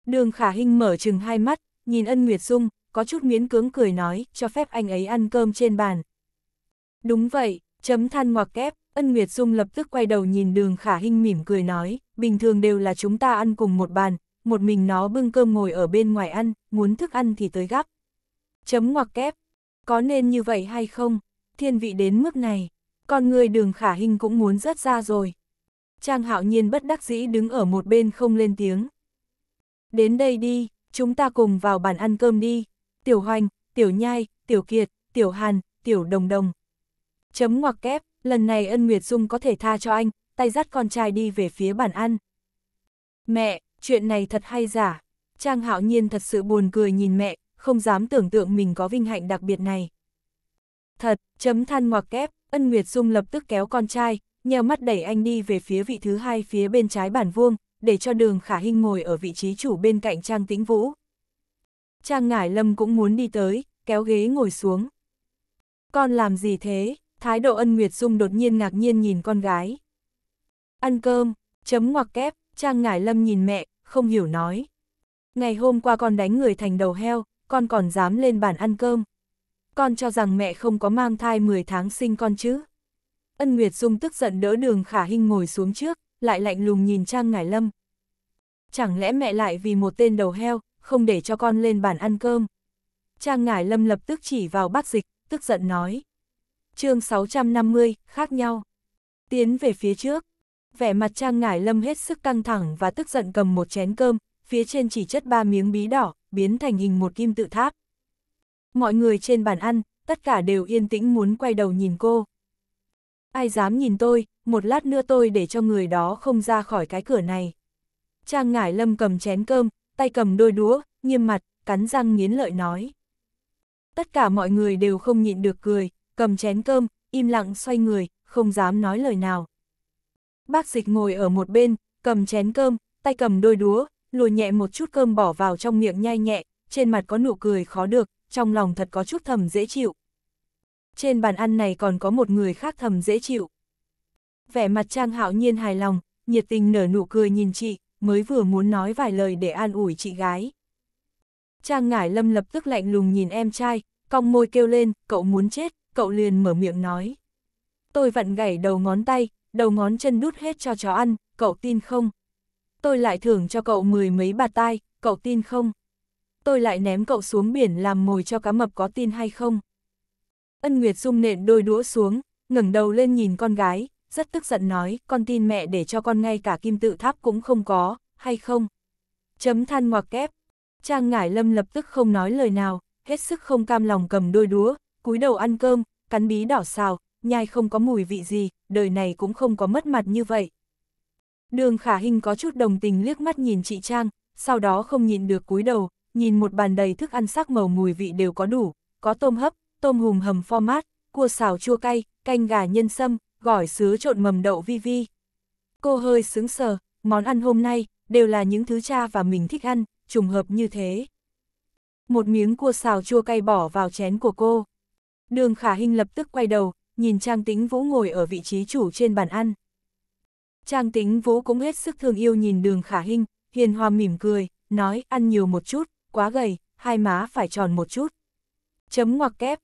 Đường khả Hinh mở chừng hai mắt, nhìn ân Nguyệt Dung, có chút miễn cưỡng cười nói, cho phép anh ấy ăn cơm trên bàn. Đúng vậy, chấm than ngoặc kép, Ân Nguyệt Dung lập tức quay đầu nhìn đường khả hinh mỉm cười nói, bình thường đều là chúng ta ăn cùng một bàn, một mình nó bưng cơm ngồi ở bên ngoài ăn, muốn thức ăn thì tới gắp. Chấm ngoặc kép, có nên như vậy hay không? Thiên vị đến mức này, con người đường khả hinh cũng muốn rớt ra rồi. Trang hạo nhiên bất đắc dĩ đứng ở một bên không lên tiếng. Đến đây đi, chúng ta cùng vào bàn ăn cơm đi. Tiểu Hoành, Tiểu Nhai, Tiểu Kiệt, Tiểu Hàn, Tiểu Đồng Đồng. Chấm ngoặc kép, lần này ân Nguyệt Dung có thể tha cho anh, tay dắt con trai đi về phía bàn ăn. Mẹ, chuyện này thật hay giả? Trang hạo nhiên thật sự buồn cười nhìn mẹ, không dám tưởng tượng mình có vinh hạnh đặc biệt này. Thật, chấm than ngoặc kép, ân Nguyệt Dung lập tức kéo con trai, nheo mắt đẩy anh đi về phía vị thứ hai phía bên trái bàn vuông, để cho đường khả hinh ngồi ở vị trí chủ bên cạnh Trang Tĩnh Vũ. Trang Ngải Lâm cũng muốn đi tới, kéo ghế ngồi xuống. Con làm gì thế? Thái độ ân Nguyệt Dung đột nhiên ngạc nhiên nhìn con gái. Ăn cơm, chấm ngoặc kép, Trang Ngải Lâm nhìn mẹ, không hiểu nói. Ngày hôm qua con đánh người thành đầu heo, con còn dám lên bàn ăn cơm. Con cho rằng mẹ không có mang thai 10 tháng sinh con chứ. Ân Nguyệt Dung tức giận đỡ đường khả hình ngồi xuống trước, lại lạnh lùng nhìn Trang Ngải Lâm. Chẳng lẽ mẹ lại vì một tên đầu heo, không để cho con lên bàn ăn cơm. Trang Ngải Lâm lập tức chỉ vào bác dịch, tức giận nói chương 650, khác nhau. Tiến về phía trước. Vẻ mặt Trang Ngải Lâm hết sức căng thẳng và tức giận cầm một chén cơm, phía trên chỉ chất ba miếng bí đỏ, biến thành hình một kim tự tháp. Mọi người trên bàn ăn, tất cả đều yên tĩnh muốn quay đầu nhìn cô. Ai dám nhìn tôi, một lát nữa tôi để cho người đó không ra khỏi cái cửa này. Trang Ngải Lâm cầm chén cơm, tay cầm đôi đũa, nghiêm mặt, cắn răng nghiến lợi nói. Tất cả mọi người đều không nhịn được cười, cầm chén cơm, im lặng xoay người, không dám nói lời nào. Bác dịch ngồi ở một bên, cầm chén cơm, tay cầm đôi đúa, lùi nhẹ một chút cơm bỏ vào trong miệng nhai nhẹ, trên mặt có nụ cười khó được, trong lòng thật có chút thầm dễ chịu. Trên bàn ăn này còn có một người khác thầm dễ chịu. Vẻ mặt Trang Hạo Nhiên hài lòng, nhiệt tình nở nụ cười nhìn chị, mới vừa muốn nói vài lời để an ủi chị gái. Trang Ngải Lâm lập tức lạnh lùng nhìn em trai, cong môi kêu lên, cậu muốn chết cậu liền mở miệng nói. Tôi vặn gãy đầu ngón tay, đầu ngón chân đút hết cho chó ăn, cậu tin không? Tôi lại thưởng cho cậu mười mấy bạt tai, cậu tin không? Tôi lại ném cậu xuống biển làm mồi cho cá mập có tin hay không? Ân Nguyệt Dung nện đôi đũa xuống, ngẩng đầu lên nhìn con gái, rất tức giận nói, con tin mẹ để cho con ngay cả kim tự tháp cũng không có, hay không? Chấm than ngoặc kép. Trang Ngải Lâm lập tức không nói lời nào, hết sức không cam lòng cầm đôi đũa, cúi đầu ăn cơm, cắn bí đỏ xào, nhai không có mùi vị gì, đời này cũng không có mất mặt như vậy. Đường khả hình có chút đồng tình liếc mắt nhìn chị Trang, sau đó không nhịn được cúi đầu, nhìn một bàn đầy thức ăn sắc màu mùi vị đều có đủ, có tôm hấp, tôm hùm hầm format, cua xào chua cay, canh gà nhân sâm, gỏi sứa trộn mầm đậu vi vi. Cô hơi sướng sờ, món ăn hôm nay đều là những thứ cha và mình thích ăn, trùng hợp như thế. Một miếng cua xào chua cay bỏ vào chén của cô. Đường khả hình lập tức quay đầu, nhìn Trang Tĩnh Vũ ngồi ở vị trí chủ trên bàn ăn. Trang Tĩnh Vũ cũng hết sức thương yêu nhìn đường khả hình, hiền hòa mỉm cười, nói ăn nhiều một chút, quá gầy, hai má phải tròn một chút. Chấm ngoặc kép.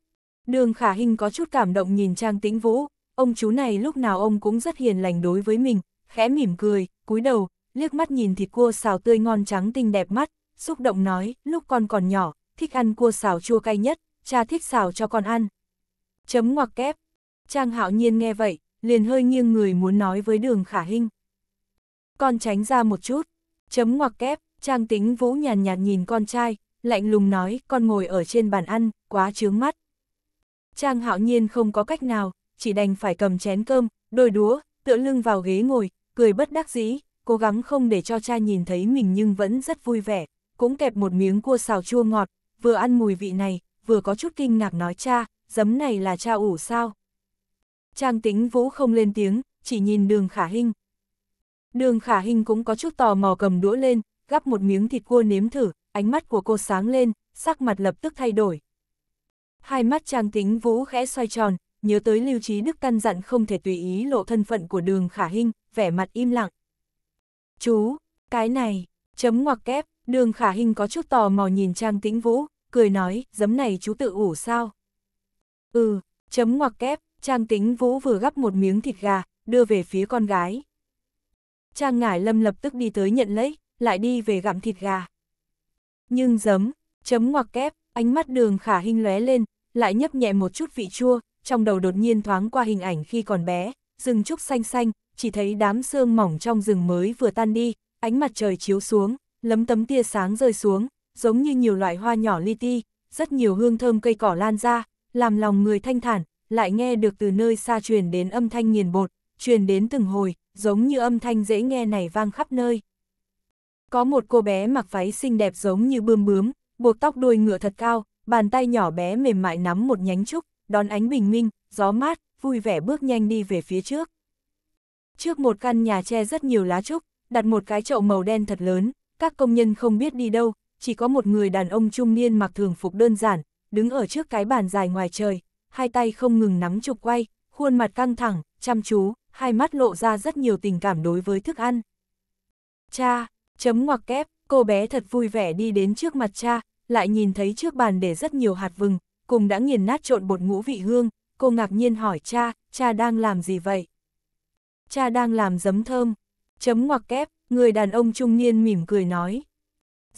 Đường khả hình có chút cảm động nhìn Trang Tĩnh Vũ, ông chú này lúc nào ông cũng rất hiền lành đối với mình, khẽ mỉm cười, cúi đầu, liếc mắt nhìn thịt cua xào tươi ngon trắng tinh đẹp mắt, xúc động nói, lúc con còn nhỏ, thích ăn cua xào chua cay nhất, cha thích xào cho con ăn. Chấm ngoặc kép. Trang hạo nhiên nghe vậy, liền hơi nghiêng người muốn nói với đường khả hình Con tránh ra một chút. Chấm ngoặc kép, trang tính vũ nhàn nhạt, nhìn con trai, lạnh lùng nói con ngồi ở trên bàn ăn, quá chướng mắt. Trang hạo nhiên không có cách nào, chỉ đành phải cầm chén cơm, đôi đũa, tựa lưng vào ghế ngồi, cười bất đắc dĩ, cố gắng không để cho cha nhìn thấy mình nhưng vẫn rất vui vẻ, cũng kẹp một miếng cua xào chua ngọt, vừa ăn mùi vị này, vừa có chút kinh ngạc nói cha, giấm này là cha ủ sao. Trang tính vũ không lên tiếng, chỉ nhìn đường khả hình. Đường khả hình cũng có chút tò mò cầm đũa lên, gắp một miếng thịt cua nếm thử, ánh mắt của cô sáng lên, sắc mặt lập tức thay đổi. Hai mắt trang tính vũ khẽ xoay tròn, nhớ tới lưu trí đức căn dặn không thể tùy ý lộ thân phận của đường khả hình, vẻ mặt im lặng. Chú, cái này, chấm ngoặc kép, đường khả hình có chút tò mò nhìn trang tính vũ, cười nói, giấm này chú tự ủ sao? Ừ, chấm ngoặc kép, Trang Tính Vũ vừa gắp một miếng thịt gà, đưa về phía con gái. Trang Ngải Lâm lập tức đi tới nhận lấy, lại đi về gặm thịt gà. Nhưng giấm, chấm ngoặc kép, ánh mắt đường khả hình lóe lên, lại nhấp nhẹ một chút vị chua, trong đầu đột nhiên thoáng qua hình ảnh khi còn bé, rừng trúc xanh xanh, chỉ thấy đám sương mỏng trong rừng mới vừa tan đi, ánh mặt trời chiếu xuống, lấm tấm tia sáng rơi xuống, giống như nhiều loại hoa nhỏ li ti, rất nhiều hương thơm cây cỏ lan ra, làm lòng người thanh thản, lại nghe được từ nơi xa truyền đến âm thanh nghiền bột, truyền đến từng hồi, giống như âm thanh dễ nghe này vang khắp nơi. Có một cô bé mặc váy xinh đẹp giống như bươm bướm, buộc tóc đuôi ngựa thật cao, bàn tay nhỏ bé mềm mại nắm một nhánh trúc, đón ánh bình minh, gió mát, vui vẻ bước nhanh đi về phía trước. Trước một căn nhà tre rất nhiều lá trúc, đặt một cái chậu màu đen thật lớn, các công nhân không biết đi đâu, chỉ có một người đàn ông trung niên mặc thường phục đơn giản, đứng ở trước cái bàn dài ngoài trời, hai tay không ngừng nắm chụp quay, khuôn mặt căng thẳng, chăm chú, hai mắt lộ ra rất nhiều tình cảm đối với thức ăn. Cha, chấm ngoặc kép, cô bé thật vui vẻ đi đến trước mặt cha, lại nhìn thấy trước bàn để rất nhiều hạt vừng, cùng đã nghiền nát trộn bột ngũ vị hương, cô ngạc nhiên hỏi cha, cha đang làm gì vậy? Cha đang làm giấm thơm. Chấm ngoặc kép, người đàn ông trung niên mỉm cười nói.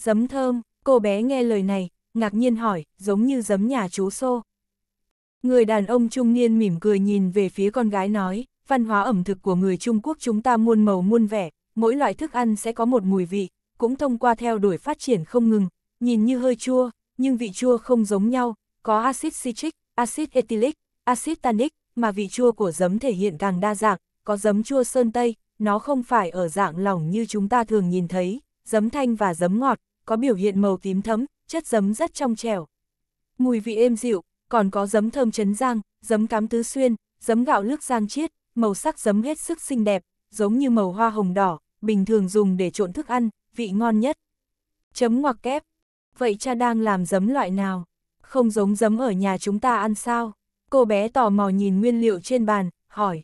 Giấm thơm, cô bé nghe lời này, ngạc nhiên hỏi, giống như giấm nhà chú xô. Người đàn ông trung niên mỉm cười nhìn về phía con gái nói, văn hóa ẩm thực của người Trung Quốc chúng ta muôn màu muôn vẻ, mỗi loại thức ăn sẽ có một mùi vị, cũng thông qua theo đuổi phát triển không ngừng, nhìn như hơi chua, nhưng vị chua không giống nhau, có axit citric, axit ethylic, axit tannic, mà vị chua của giấm thể hiện càng đa dạng, có giấm chua sơn tây, nó không phải ở dạng lỏng như chúng ta thường nhìn thấy, giấm thanh và giấm ngọt, có biểu hiện màu tím thấm, chất giấm rất trong trẻo. Mùi vị êm dịu, còn có giấm thơm chấn giang, giấm cám tứ xuyên, giấm gạo lức giang chiết, màu sắc giấm hết sức xinh đẹp, giống như màu hoa hồng đỏ, bình thường dùng để trộn thức ăn, vị ngon nhất. Chấm ngoặc kép. Vậy cha đang làm giấm loại nào? Không giống giấm ở nhà chúng ta ăn sao? Cô bé tò mò nhìn nguyên liệu trên bàn, hỏi.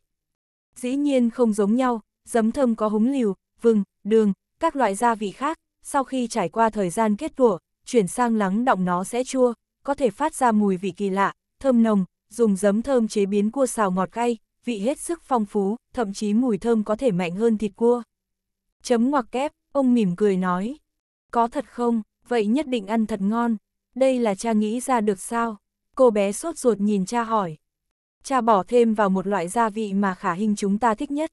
Dĩ nhiên không giống nhau, giấm thơm có húng liều, vừng, đường, các loại gia vị khác, sau khi trải qua thời gian kết tủa, chuyển sang lắng động nó sẽ chua, có thể phát ra mùi vị kỳ lạ, thơm nồng, dùng giấm thơm chế biến cua xào ngọt cay, vị hết sức phong phú, thậm chí mùi thơm có thể mạnh hơn thịt cua. Chấm ngoặc kép, ông mỉm cười nói. Có thật không, vậy nhất định ăn thật ngon, đây là cha nghĩ ra được sao? Cô bé sốt ruột nhìn cha hỏi. Cha bỏ thêm vào một loại gia vị mà khả hình chúng ta thích nhất.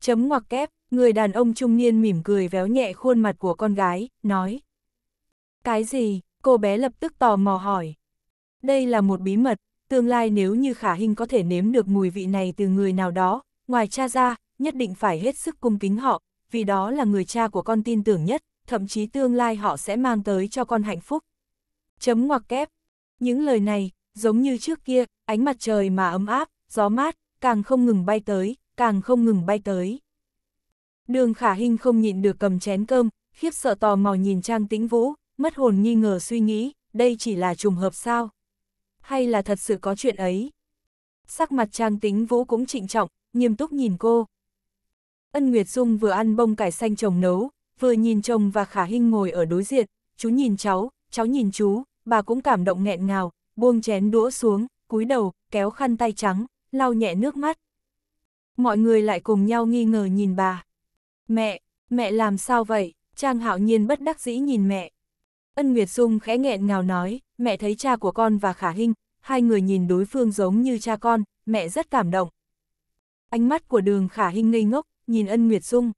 Chấm ngoặc kép, Người đàn ông trung niên mỉm cười véo nhẹ khuôn mặt của con gái, nói. Cái gì? Cô bé lập tức tò mò hỏi. Đây là một bí mật, tương lai nếu như khả hình có thể nếm được mùi vị này từ người nào đó, ngoài cha ra, nhất định phải hết sức cung kính họ, vì đó là người cha của con tin tưởng nhất, thậm chí tương lai họ sẽ mang tới cho con hạnh phúc. Chấm ngoặc kép. Những lời này, giống như trước kia, ánh mặt trời mà ấm áp, gió mát, càng không ngừng bay tới, càng không ngừng bay tới. Đường khả hình không nhịn được cầm chén cơm, khiếp sợ tò mò nhìn Trang Tĩnh Vũ, mất hồn nghi ngờ suy nghĩ, đây chỉ là trùng hợp sao? Hay là thật sự có chuyện ấy? Sắc mặt Trang Tĩnh Vũ cũng trịnh trọng, nghiêm túc nhìn cô. Ân Nguyệt Dung vừa ăn bông cải xanh chồng nấu, vừa nhìn chồng và khả hình ngồi ở đối diện, chú nhìn cháu, cháu nhìn chú, bà cũng cảm động nghẹn ngào, buông chén đũa xuống, cúi đầu, kéo khăn tay trắng, lau nhẹ nước mắt. Mọi người lại cùng nhau nghi ngờ nhìn bà. Mẹ, mẹ làm sao vậy? Trang hạo nhiên bất đắc dĩ nhìn mẹ. Ân Nguyệt Dung khẽ nghẹn ngào nói, mẹ thấy cha của con và khả hinh, hai người nhìn đối phương giống như cha con, mẹ rất cảm động. Ánh mắt của đường khả hinh ngây ngốc, nhìn ân Nguyệt Dung.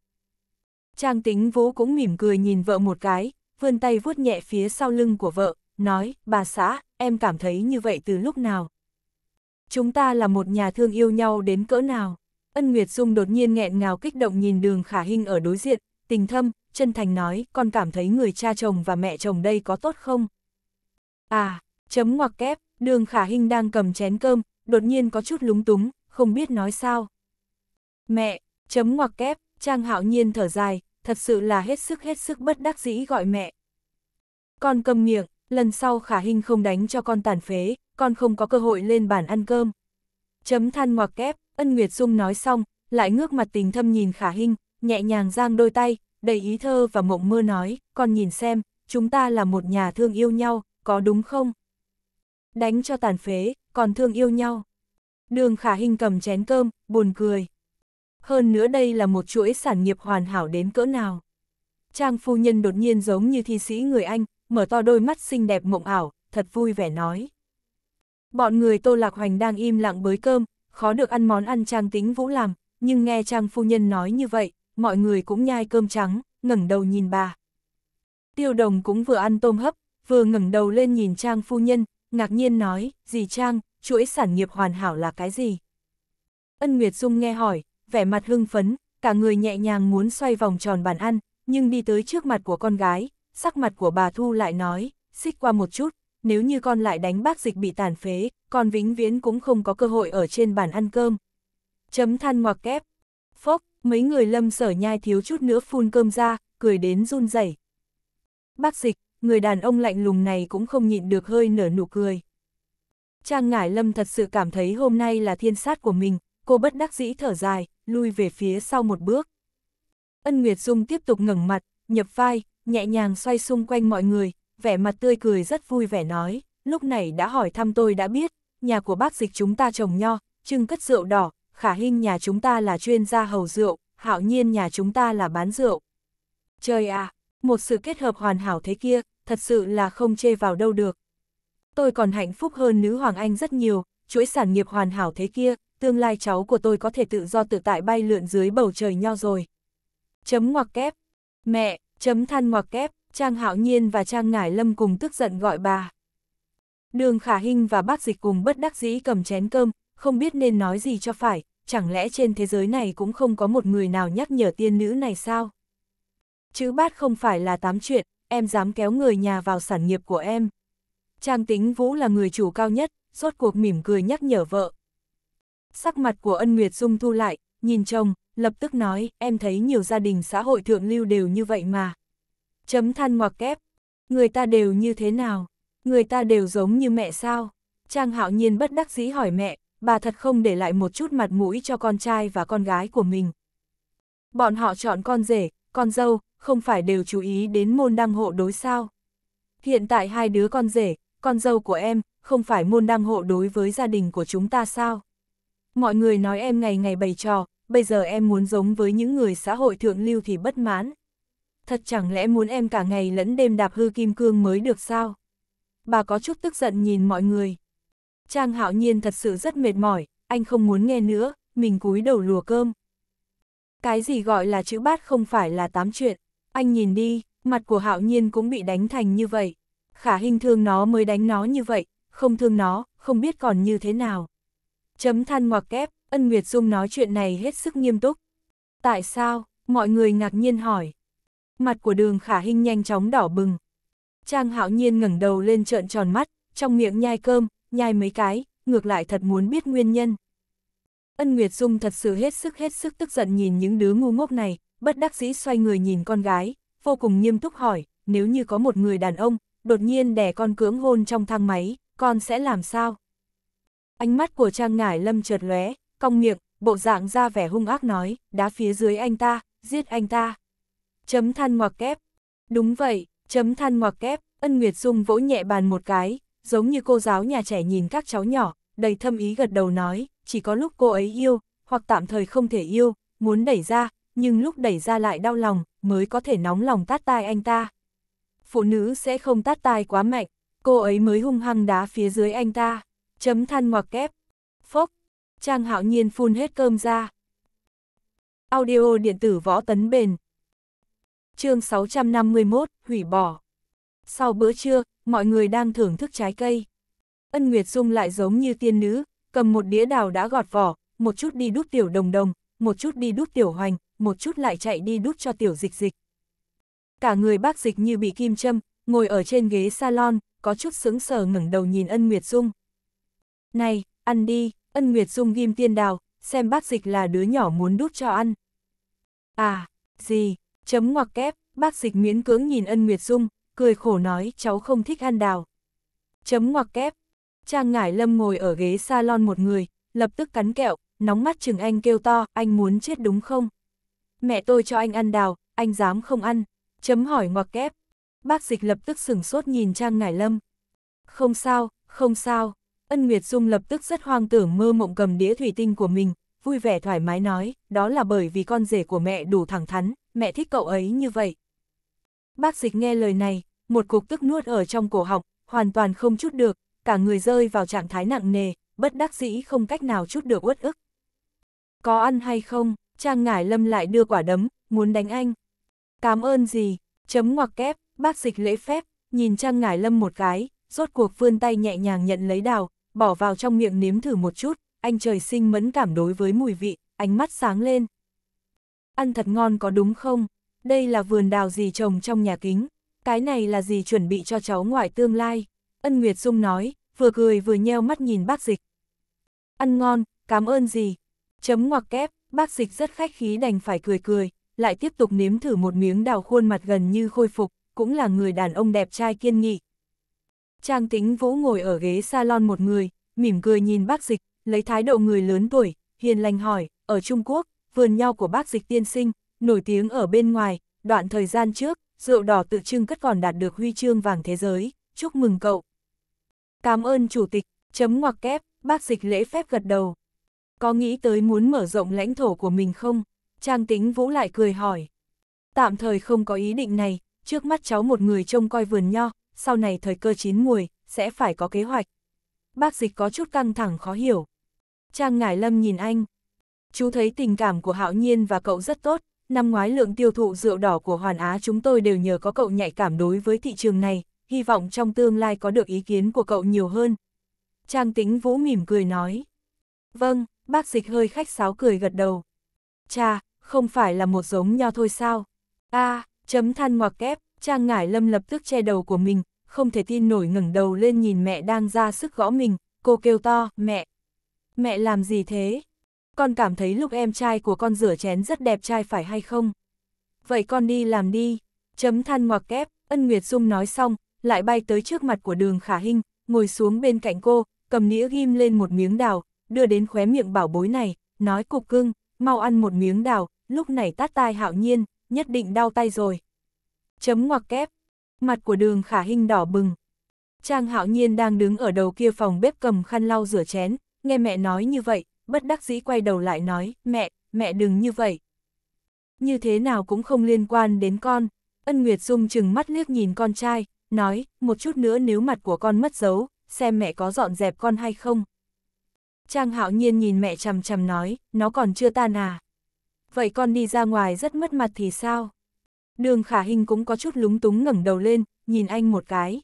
Trang tính vũ cũng mỉm cười nhìn vợ một cái, vươn tay vuốt nhẹ phía sau lưng của vợ, nói, bà xã, em cảm thấy như vậy từ lúc nào? Chúng ta là một nhà thương yêu nhau đến cỡ nào? Ân Nguyệt Dung đột nhiên nghẹn ngào kích động nhìn đường khả hình ở đối diện, tình thâm, chân thành nói, con cảm thấy người cha chồng và mẹ chồng đây có tốt không? À, chấm ngoặc kép, đường khả hình đang cầm chén cơm, đột nhiên có chút lúng túng, không biết nói sao. Mẹ, chấm ngoặc kép, Trang hạo nhiên thở dài, thật sự là hết sức hết sức bất đắc dĩ gọi mẹ. Con cầm miệng, lần sau khả hình không đánh cho con tàn phế, con không có cơ hội lên bàn ăn cơm. Chấm than ngoặc kép, ân Nguyệt Dung nói xong, lại ngước mặt tình thâm nhìn khả hình, nhẹ nhàng giang đôi tay, đầy ý thơ và mộng mơ nói, con nhìn xem, chúng ta là một nhà thương yêu nhau, có đúng không? Đánh cho tàn phế, còn thương yêu nhau. Đường khả hình cầm chén cơm, buồn cười. Hơn nữa đây là một chuỗi sản nghiệp hoàn hảo đến cỡ nào. Trang phu nhân đột nhiên giống như thi sĩ người Anh, mở to đôi mắt xinh đẹp mộng ảo, thật vui vẻ nói. Bọn người Tô Lạc Hoành đang im lặng bới cơm, khó được ăn món ăn Trang Tính Vũ làm, nhưng nghe Trang Phu Nhân nói như vậy, mọi người cũng nhai cơm trắng, ngẩng đầu nhìn bà. Tiêu Đồng cũng vừa ăn tôm hấp, vừa ngẩng đầu lên nhìn Trang Phu Nhân, ngạc nhiên nói, gì Trang, chuỗi sản nghiệp hoàn hảo là cái gì? Ân Nguyệt Dung nghe hỏi, vẻ mặt hưng phấn, cả người nhẹ nhàng muốn xoay vòng tròn bàn ăn, nhưng đi tới trước mặt của con gái, sắc mặt của bà Thu lại nói, xích qua một chút, nếu như con lại đánh bác dịch bị tàn phế, con vĩnh viễn cũng không có cơ hội ở trên bàn ăn cơm. Chấm than ngoặc kép. Phốc, mấy người lâm sở nhai thiếu chút nữa phun cơm ra, cười đến run rẩy. Bác dịch, người đàn ông lạnh lùng này cũng không nhịn được hơi nở nụ cười. Trang ngải lâm thật sự cảm thấy hôm nay là thiên sát của mình, cô bất đắc dĩ thở dài, lui về phía sau một bước. Ân Nguyệt Dung tiếp tục ngẩng mặt, nhập vai, nhẹ nhàng xoay xung quanh mọi người, vẻ mặt tươi cười rất vui vẻ nói, lúc này đã hỏi thăm tôi đã biết, nhà của bác dịch chúng ta trồng nho, trưng cất rượu đỏ, khả hình nhà chúng ta là chuyên gia hầu rượu, hạo nhiên nhà chúng ta là bán rượu. Trời ạ, à, một sự kết hợp hoàn hảo thế kia, thật sự là không chê vào đâu được. Tôi còn hạnh phúc hơn nữ Hoàng Anh rất nhiều, chuỗi sản nghiệp hoàn hảo thế kia, tương lai cháu của tôi có thể tự do tự tại bay lượn dưới bầu trời nho rồi. Chấm ngoặc kép. Mẹ, chấm than ngoặc kép. Trang Hạo Nhiên và Trang Ngải Lâm cùng tức giận gọi bà. Đường Khả Hinh và bác dịch cùng bất đắc dĩ cầm chén cơm, không biết nên nói gì cho phải, chẳng lẽ trên thế giới này cũng không có một người nào nhắc nhở tiên nữ này sao? Chứ bát không phải là tám chuyện, em dám kéo người nhà vào sản nghiệp của em. Trang tính Vũ là người chủ cao nhất, rốt cuộc mỉm cười nhắc nhở vợ. Sắc mặt của ân Nguyệt Dung thu lại, nhìn chồng, lập tức nói, em thấy nhiều gia đình xã hội thượng lưu đều như vậy mà. Chấm than ngoặc kép. Người ta đều như thế nào? Người ta đều giống như mẹ sao? Trang hạo nhiên bất đắc dĩ hỏi mẹ, bà thật không để lại một chút mặt mũi cho con trai và con gái của mình. Bọn họ chọn con rể, con dâu, không phải đều chú ý đến môn đăng hộ đối sao? Hiện tại hai đứa con rể, con dâu của em, không phải môn đăng hộ đối với gia đình của chúng ta sao? Mọi người nói em ngày ngày bày trò, bây giờ em muốn giống với những người xã hội thượng lưu thì bất mãn thật chẳng lẽ muốn em cả ngày lẫn đêm đạp hư kim cương mới được sao? Bà có chút tức giận nhìn mọi người. Trang hạo nhiên thật sự rất mệt mỏi, anh không muốn nghe nữa, mình cúi đầu lùa cơm. Cái gì gọi là chữ bát không phải là tám chuyện, anh nhìn đi, mặt của hạo nhiên cũng bị đánh thành như vậy. Khả hình thương nó mới đánh nó như vậy, không thương nó, không biết còn như thế nào. Chấm than ngoặc kép, Ân Nguyệt Dung nói chuyện này hết sức nghiêm túc. Tại sao? Mọi người ngạc nhiên hỏi mặt của đường khả hình nhanh chóng đỏ bừng. Trang hạo nhiên ngẩng đầu lên trợn tròn mắt, trong miệng nhai cơm, nhai mấy cái, ngược lại thật muốn biết nguyên nhân. Ân Nguyệt Dung thật sự hết sức hết sức tức giận nhìn những đứa ngu ngốc này, bất đắc dĩ xoay người nhìn con gái, vô cùng nghiêm túc hỏi, nếu như có một người đàn ông, đột nhiên đẻ con cưỡng hôn trong thang máy, con sẽ làm sao? Ánh mắt của Trang Ngải Lâm chợt lóe, cong miệng, bộ dạng ra vẻ hung ác nói, đá phía dưới anh ta, giết anh ta chấm than ngoặc kép. Đúng vậy, chấm than ngoặc kép, ân Nguyệt Dung vỗ nhẹ bàn một cái, giống như cô giáo nhà trẻ nhìn các cháu nhỏ, đầy thâm ý gật đầu nói, chỉ có lúc cô ấy yêu, hoặc tạm thời không thể yêu, muốn đẩy ra, nhưng lúc đẩy ra lại đau lòng, mới có thể nóng lòng tát tai anh ta. Phụ nữ sẽ không tát tai quá mạnh, cô ấy mới hung hăng đá phía dưới anh ta, chấm than ngoặc kép. Phốc, Trang hạo nhiên phun hết cơm ra. Audio điện tử võ tấn bền chương 651, hủy bỏ. Sau bữa trưa, mọi người đang thưởng thức trái cây. Ân Nguyệt Dung lại giống như tiên nữ, cầm một đĩa đào đã gọt vỏ, một chút đi đút tiểu đồng đồng, một chút đi đút tiểu hoành, một chút lại chạy đi đút cho tiểu dịch dịch. Cả người bác dịch như bị kim châm, ngồi ở trên ghế salon, có chút sững sờ ngẩng đầu nhìn ân Nguyệt Dung. Này, ăn đi, ân Nguyệt Dung ghim tiên đào, xem bác dịch là đứa nhỏ muốn đút cho ăn. À, gì, chấm ngoặc kép, bác dịch miễn cưỡng nhìn ân Nguyệt Dung, cười khổ nói cháu không thích ăn đào. Chấm ngoặc kép, Trang Ngải Lâm ngồi ở ghế salon một người, lập tức cắn kẹo, nóng mắt chừng anh kêu to, anh muốn chết đúng không? Mẹ tôi cho anh ăn đào, anh dám không ăn, chấm hỏi ngoặc kép. Bác dịch lập tức sửng sốt nhìn Trang Ngải Lâm. Không sao, không sao, ân Nguyệt Dung lập tức rất hoang tưởng mơ mộng cầm đĩa thủy tinh của mình, vui vẻ thoải mái nói, đó là bởi vì con rể của mẹ đủ thẳng thắn, mẹ thích cậu ấy như vậy. Bác dịch nghe lời này, một cục tức nuốt ở trong cổ họng, hoàn toàn không chút được, cả người rơi vào trạng thái nặng nề, bất đắc dĩ không cách nào chút được uất ức. Có ăn hay không, Trang Ngải Lâm lại đưa quả đấm, muốn đánh anh. Cảm ơn gì, chấm ngoặc kép, bác dịch lễ phép, nhìn Trang Ngải Lâm một cái, rốt cuộc vươn tay nhẹ nhàng nhận lấy đào, bỏ vào trong miệng nếm thử một chút, anh trời sinh mẫn cảm đối với mùi vị, ánh mắt sáng lên ăn thật ngon có đúng không? Đây là vườn đào gì trồng trong nhà kính, cái này là gì chuẩn bị cho cháu ngoại tương lai? Ân Nguyệt Dung nói, vừa cười vừa nheo mắt nhìn bác dịch. Ăn ngon, cảm ơn gì? Chấm ngoặc kép, bác dịch rất khách khí đành phải cười cười, lại tiếp tục nếm thử một miếng đào khuôn mặt gần như khôi phục, cũng là người đàn ông đẹp trai kiên nghị. Trang tính vũ ngồi ở ghế salon một người, mỉm cười nhìn bác dịch, lấy thái độ người lớn tuổi, hiền lành hỏi, ở Trung Quốc, vườn nho của bác dịch tiên sinh, nổi tiếng ở bên ngoài, đoạn thời gian trước, rượu đỏ tự trưng cất còn đạt được huy chương vàng thế giới, chúc mừng cậu. Cảm ơn chủ tịch, chấm ngoặc kép, bác dịch lễ phép gật đầu. Có nghĩ tới muốn mở rộng lãnh thổ của mình không? Trang tính vũ lại cười hỏi. Tạm thời không có ý định này, trước mắt cháu một người trông coi vườn nho, sau này thời cơ chín muồi, sẽ phải có kế hoạch. Bác dịch có chút căng thẳng khó hiểu. Trang ngải lâm nhìn anh, chú thấy tình cảm của Hạo Nhiên và cậu rất tốt, năm ngoái lượng tiêu thụ rượu đỏ của Hoàn Á chúng tôi đều nhờ có cậu nhạy cảm đối với thị trường này, hy vọng trong tương lai có được ý kiến của cậu nhiều hơn. Trang tính Vũ mỉm cười nói. Vâng, bác dịch hơi khách sáo cười gật đầu. Cha, không phải là một giống nho thôi sao? a à, chấm than ngoặc kép, Trang Ngải Lâm lập tức che đầu của mình, không thể tin nổi ngẩng đầu lên nhìn mẹ đang ra sức gõ mình, cô kêu to, mẹ. Mẹ làm gì thế? con cảm thấy lúc em trai của con rửa chén rất đẹp trai phải hay không? Vậy con đi làm đi, chấm than ngoặc kép, ân Nguyệt Dung nói xong, lại bay tới trước mặt của đường khả hình, ngồi xuống bên cạnh cô, cầm nĩa ghim lên một miếng đào, đưa đến khóe miệng bảo bối này, nói cục cưng, mau ăn một miếng đào, lúc này tát tai hạo nhiên, nhất định đau tay rồi. Chấm ngoặc kép, mặt của đường khả hình đỏ bừng. Trang hạo nhiên đang đứng ở đầu kia phòng bếp cầm khăn lau rửa chén, nghe mẹ nói như vậy, bất đắc dĩ quay đầu lại nói, mẹ, mẹ đừng như vậy. Như thế nào cũng không liên quan đến con. Ân Nguyệt Dung chừng mắt liếc nhìn con trai, nói, một chút nữa nếu mặt của con mất dấu, xem mẹ có dọn dẹp con hay không. Trang hạo nhiên nhìn mẹ chầm chầm nói, nó còn chưa tan à. Vậy con đi ra ngoài rất mất mặt thì sao? Đường khả hình cũng có chút lúng túng ngẩng đầu lên, nhìn anh một cái.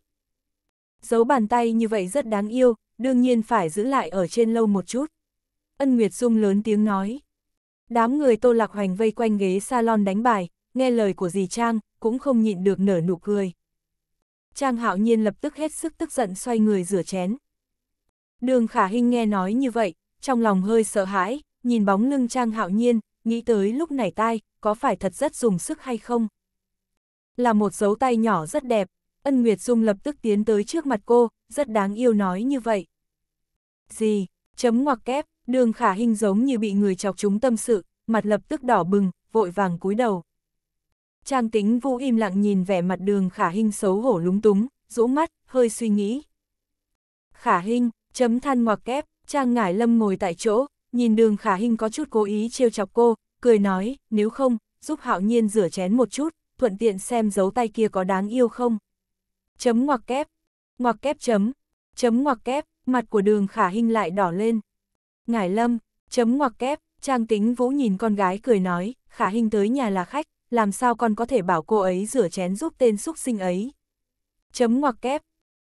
Giấu bàn tay như vậy rất đáng yêu, đương nhiên phải giữ lại ở trên lâu một chút. Ân Nguyệt Dung lớn tiếng nói. Đám người Tô Lạc Hoành vây quanh ghế salon đánh bài, nghe lời của dì Trang, cũng không nhịn được nở nụ cười. Trang hạo nhiên lập tức hết sức tức giận xoay người rửa chén. Đường khả Hinh nghe nói như vậy, trong lòng hơi sợ hãi, nhìn bóng lưng Trang hạo nhiên, nghĩ tới lúc này tai, có phải thật rất dùng sức hay không? Là một dấu tay nhỏ rất đẹp, ân Nguyệt Dung lập tức tiến tới trước mặt cô, rất đáng yêu nói như vậy. Gì, chấm ngoặc kép, Đường khả hình giống như bị người chọc chúng tâm sự, mặt lập tức đỏ bừng, vội vàng cúi đầu. Trang tính vu im lặng nhìn vẻ mặt đường khả hình xấu hổ lúng túng, rũ mắt, hơi suy nghĩ. Khả hình, chấm than ngoặc kép, Trang ngải lâm ngồi tại chỗ, nhìn đường khả hình có chút cố ý trêu chọc cô, cười nói, nếu không, giúp hạo nhiên rửa chén một chút, thuận tiện xem dấu tay kia có đáng yêu không. Chấm ngoặc kép, ngoặc kép chấm, chấm ngoặc kép, mặt của đường khả hình lại đỏ lên. Ngải lâm, chấm ngoặc kép, Trang tính vũ nhìn con gái cười nói, khả hình tới nhà là khách, làm sao con có thể bảo cô ấy rửa chén giúp tên xúc sinh ấy. Chấm ngoặc kép.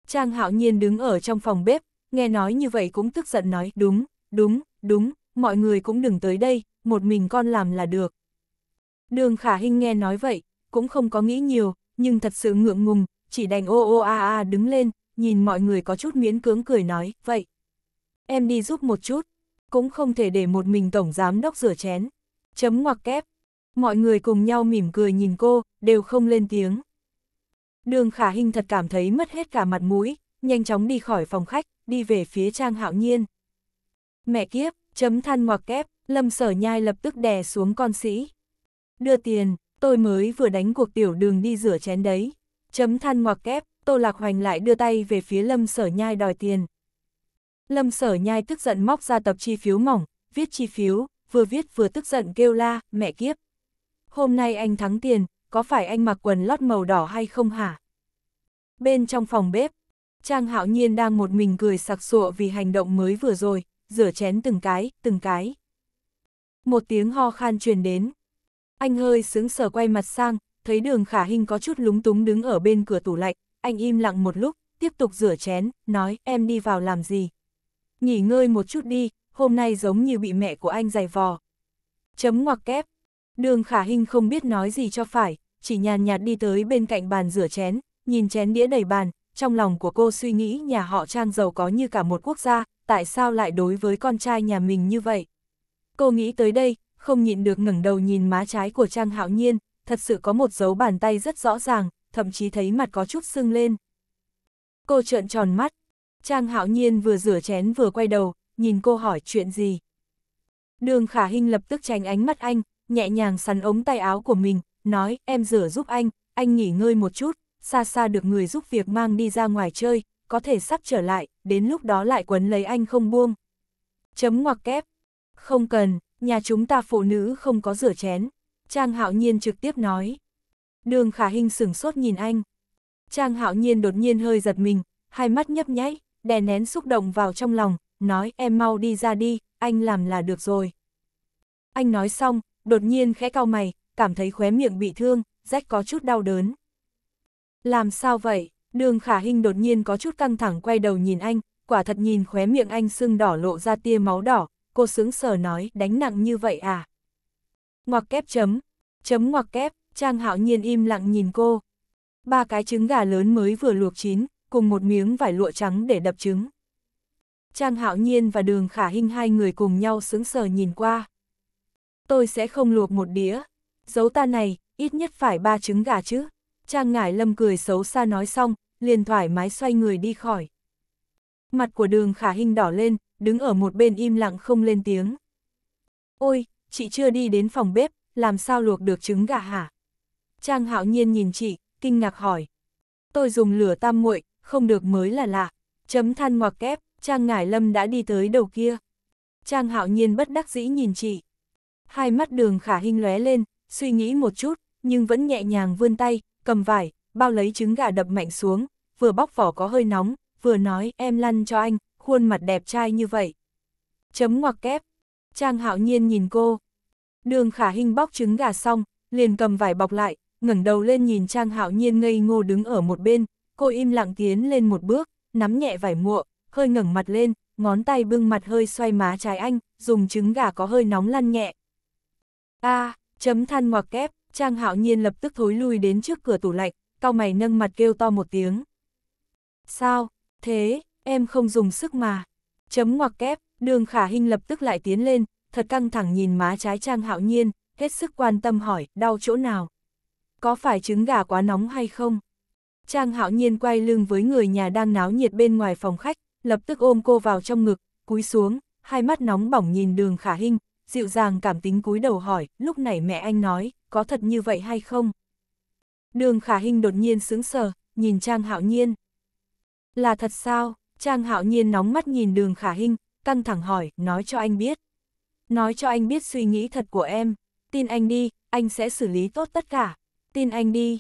Trang hạo nhiên đứng ở trong phòng bếp, nghe nói như vậy cũng tức giận nói, đúng, đúng, đúng, mọi người cũng đừng tới đây, một mình con làm là được. Đường khả hình nghe nói vậy, cũng không có nghĩ nhiều, nhưng thật sự ngượng ngùng, chỉ đành ô ô a a đứng lên, nhìn mọi người có chút miễn cưỡng cười nói, vậy. Em đi giúp một chút cũng không thể để một mình tổng giám đốc rửa chén. Chấm ngoặc kép. Mọi người cùng nhau mỉm cười nhìn cô, đều không lên tiếng. Đường khả hình thật cảm thấy mất hết cả mặt mũi, nhanh chóng đi khỏi phòng khách, đi về phía trang hạo nhiên. Mẹ kiếp, chấm than ngoặc kép, lâm sở nhai lập tức đè xuống con sĩ. Đưa tiền, tôi mới vừa đánh cuộc tiểu đường đi rửa chén đấy. Chấm than ngoặc kép, tô lạc hoành lại đưa tay về phía lâm sở nhai đòi tiền. Lâm sở nhai tức giận móc ra tập chi phiếu mỏng, viết chi phiếu, vừa viết vừa tức giận kêu la, mẹ kiếp. Hôm nay anh thắng tiền, có phải anh mặc quần lót màu đỏ hay không hả? Bên trong phòng bếp, Trang Hạo Nhiên đang một mình cười sặc sụa vì hành động mới vừa rồi, rửa chén từng cái, từng cái. Một tiếng ho khan truyền đến. Anh hơi sướng sở quay mặt sang, thấy đường khả hình có chút lúng túng đứng ở bên cửa tủ lạnh, anh im lặng một lúc, tiếp tục rửa chén, nói em đi vào làm gì nghỉ ngơi một chút đi, hôm nay giống như bị mẹ của anh giày vò. Chấm ngoặc kép. Đường khả hình không biết nói gì cho phải, chỉ nhàn nhạt đi tới bên cạnh bàn rửa chén, nhìn chén đĩa đầy bàn, trong lòng của cô suy nghĩ nhà họ Trang giàu có như cả một quốc gia, tại sao lại đối với con trai nhà mình như vậy. Cô nghĩ tới đây, không nhịn được ngẩng đầu nhìn má trái của Trang Hạo Nhiên, thật sự có một dấu bàn tay rất rõ ràng, thậm chí thấy mặt có chút sưng lên. Cô trợn tròn mắt, Trang hạo nhiên vừa rửa chén vừa quay đầu, nhìn cô hỏi chuyện gì. Đường khả Hinh lập tức tránh ánh mắt anh, nhẹ nhàng sắn ống tay áo của mình, nói em rửa giúp anh, anh nghỉ ngơi một chút, xa xa được người giúp việc mang đi ra ngoài chơi, có thể sắp trở lại, đến lúc đó lại quấn lấy anh không buông. Chấm ngoặc kép. Không cần, nhà chúng ta phụ nữ không có rửa chén. Trang hạo nhiên trực tiếp nói. Đường khả Hinh sửng sốt nhìn anh. Trang hạo nhiên đột nhiên hơi giật mình, hai mắt nhấp nháy, đè nén xúc động vào trong lòng, nói em mau đi ra đi, anh làm là được rồi. Anh nói xong, đột nhiên khẽ cau mày, cảm thấy khóe miệng bị thương, rách có chút đau đớn. Làm sao vậy? Đường khả hình đột nhiên có chút căng thẳng quay đầu nhìn anh, quả thật nhìn khóe miệng anh sưng đỏ lộ ra tia máu đỏ, cô sướng sở nói đánh nặng như vậy à? Ngoặc kép chấm, chấm ngoặc kép, Trang Hạo Nhiên im lặng nhìn cô. Ba cái trứng gà lớn mới vừa luộc chín, cùng một miếng vải lụa trắng để đập trứng. Trang Hạo Nhiên và Đường Khả Hinh hai người cùng nhau sững sờ nhìn qua. Tôi sẽ không luộc một đĩa, dấu ta này, ít nhất phải ba trứng gà chứ. Trang Ngải Lâm cười xấu xa nói xong, liền thoải mái xoay người đi khỏi. Mặt của đường khả Hinh đỏ lên, đứng ở một bên im lặng không lên tiếng. Ôi, chị chưa đi đến phòng bếp, làm sao luộc được trứng gà hả? Trang hạo nhiên nhìn chị, kinh ngạc hỏi. Tôi dùng lửa tam muội không được mới là lạ. Chấm than ngoặc kép, Trang Ngải Lâm đã đi tới đầu kia. Trang Hạo Nhiên bất đắc dĩ nhìn chị. Hai mắt đường khả hình lóe lên, suy nghĩ một chút, nhưng vẫn nhẹ nhàng vươn tay, cầm vải, bao lấy trứng gà đập mạnh xuống, vừa bóc vỏ có hơi nóng, vừa nói em lăn cho anh, khuôn mặt đẹp trai như vậy. Chấm ngoặc kép. Trang Hạo Nhiên nhìn cô. Đường khả hình bóc trứng gà xong, liền cầm vải bọc lại, ngẩng đầu lên nhìn Trang Hạo Nhiên ngây ngô đứng ở một bên, cô im lặng tiến lên một bước, nắm nhẹ vải muộn, hơi ngẩng mặt lên, ngón tay bưng mặt hơi xoay má trái anh, dùng trứng gà có hơi nóng lăn nhẹ. A, chấm than ngoặc kép, Trang Hạo Nhiên lập tức thối lui đến trước cửa tủ lạnh, cau mày nâng mặt kêu to một tiếng. Sao, thế, em không dùng sức mà. Chấm ngoặc kép, đường khả hình lập tức lại tiến lên, thật căng thẳng nhìn má trái Trang Hạo Nhiên, hết sức quan tâm hỏi, đau chỗ nào? Có phải trứng gà quá nóng hay không? Trang hạo nhiên quay lưng với người nhà đang náo nhiệt bên ngoài phòng khách, lập tức ôm cô vào trong ngực, cúi xuống, hai mắt nóng bỏng nhìn đường khả hinh, dịu dàng cảm tính cúi đầu hỏi, lúc này mẹ anh nói, có thật như vậy hay không? Đường khả hinh đột nhiên sững sờ, nhìn Trang hạo nhiên. Là thật sao? Trang hạo nhiên nóng mắt nhìn đường khả hinh, căng thẳng hỏi, nói cho anh biết. Nói cho anh biết suy nghĩ thật của em, tin anh đi, anh sẽ xử lý tốt tất cả. Tin anh đi,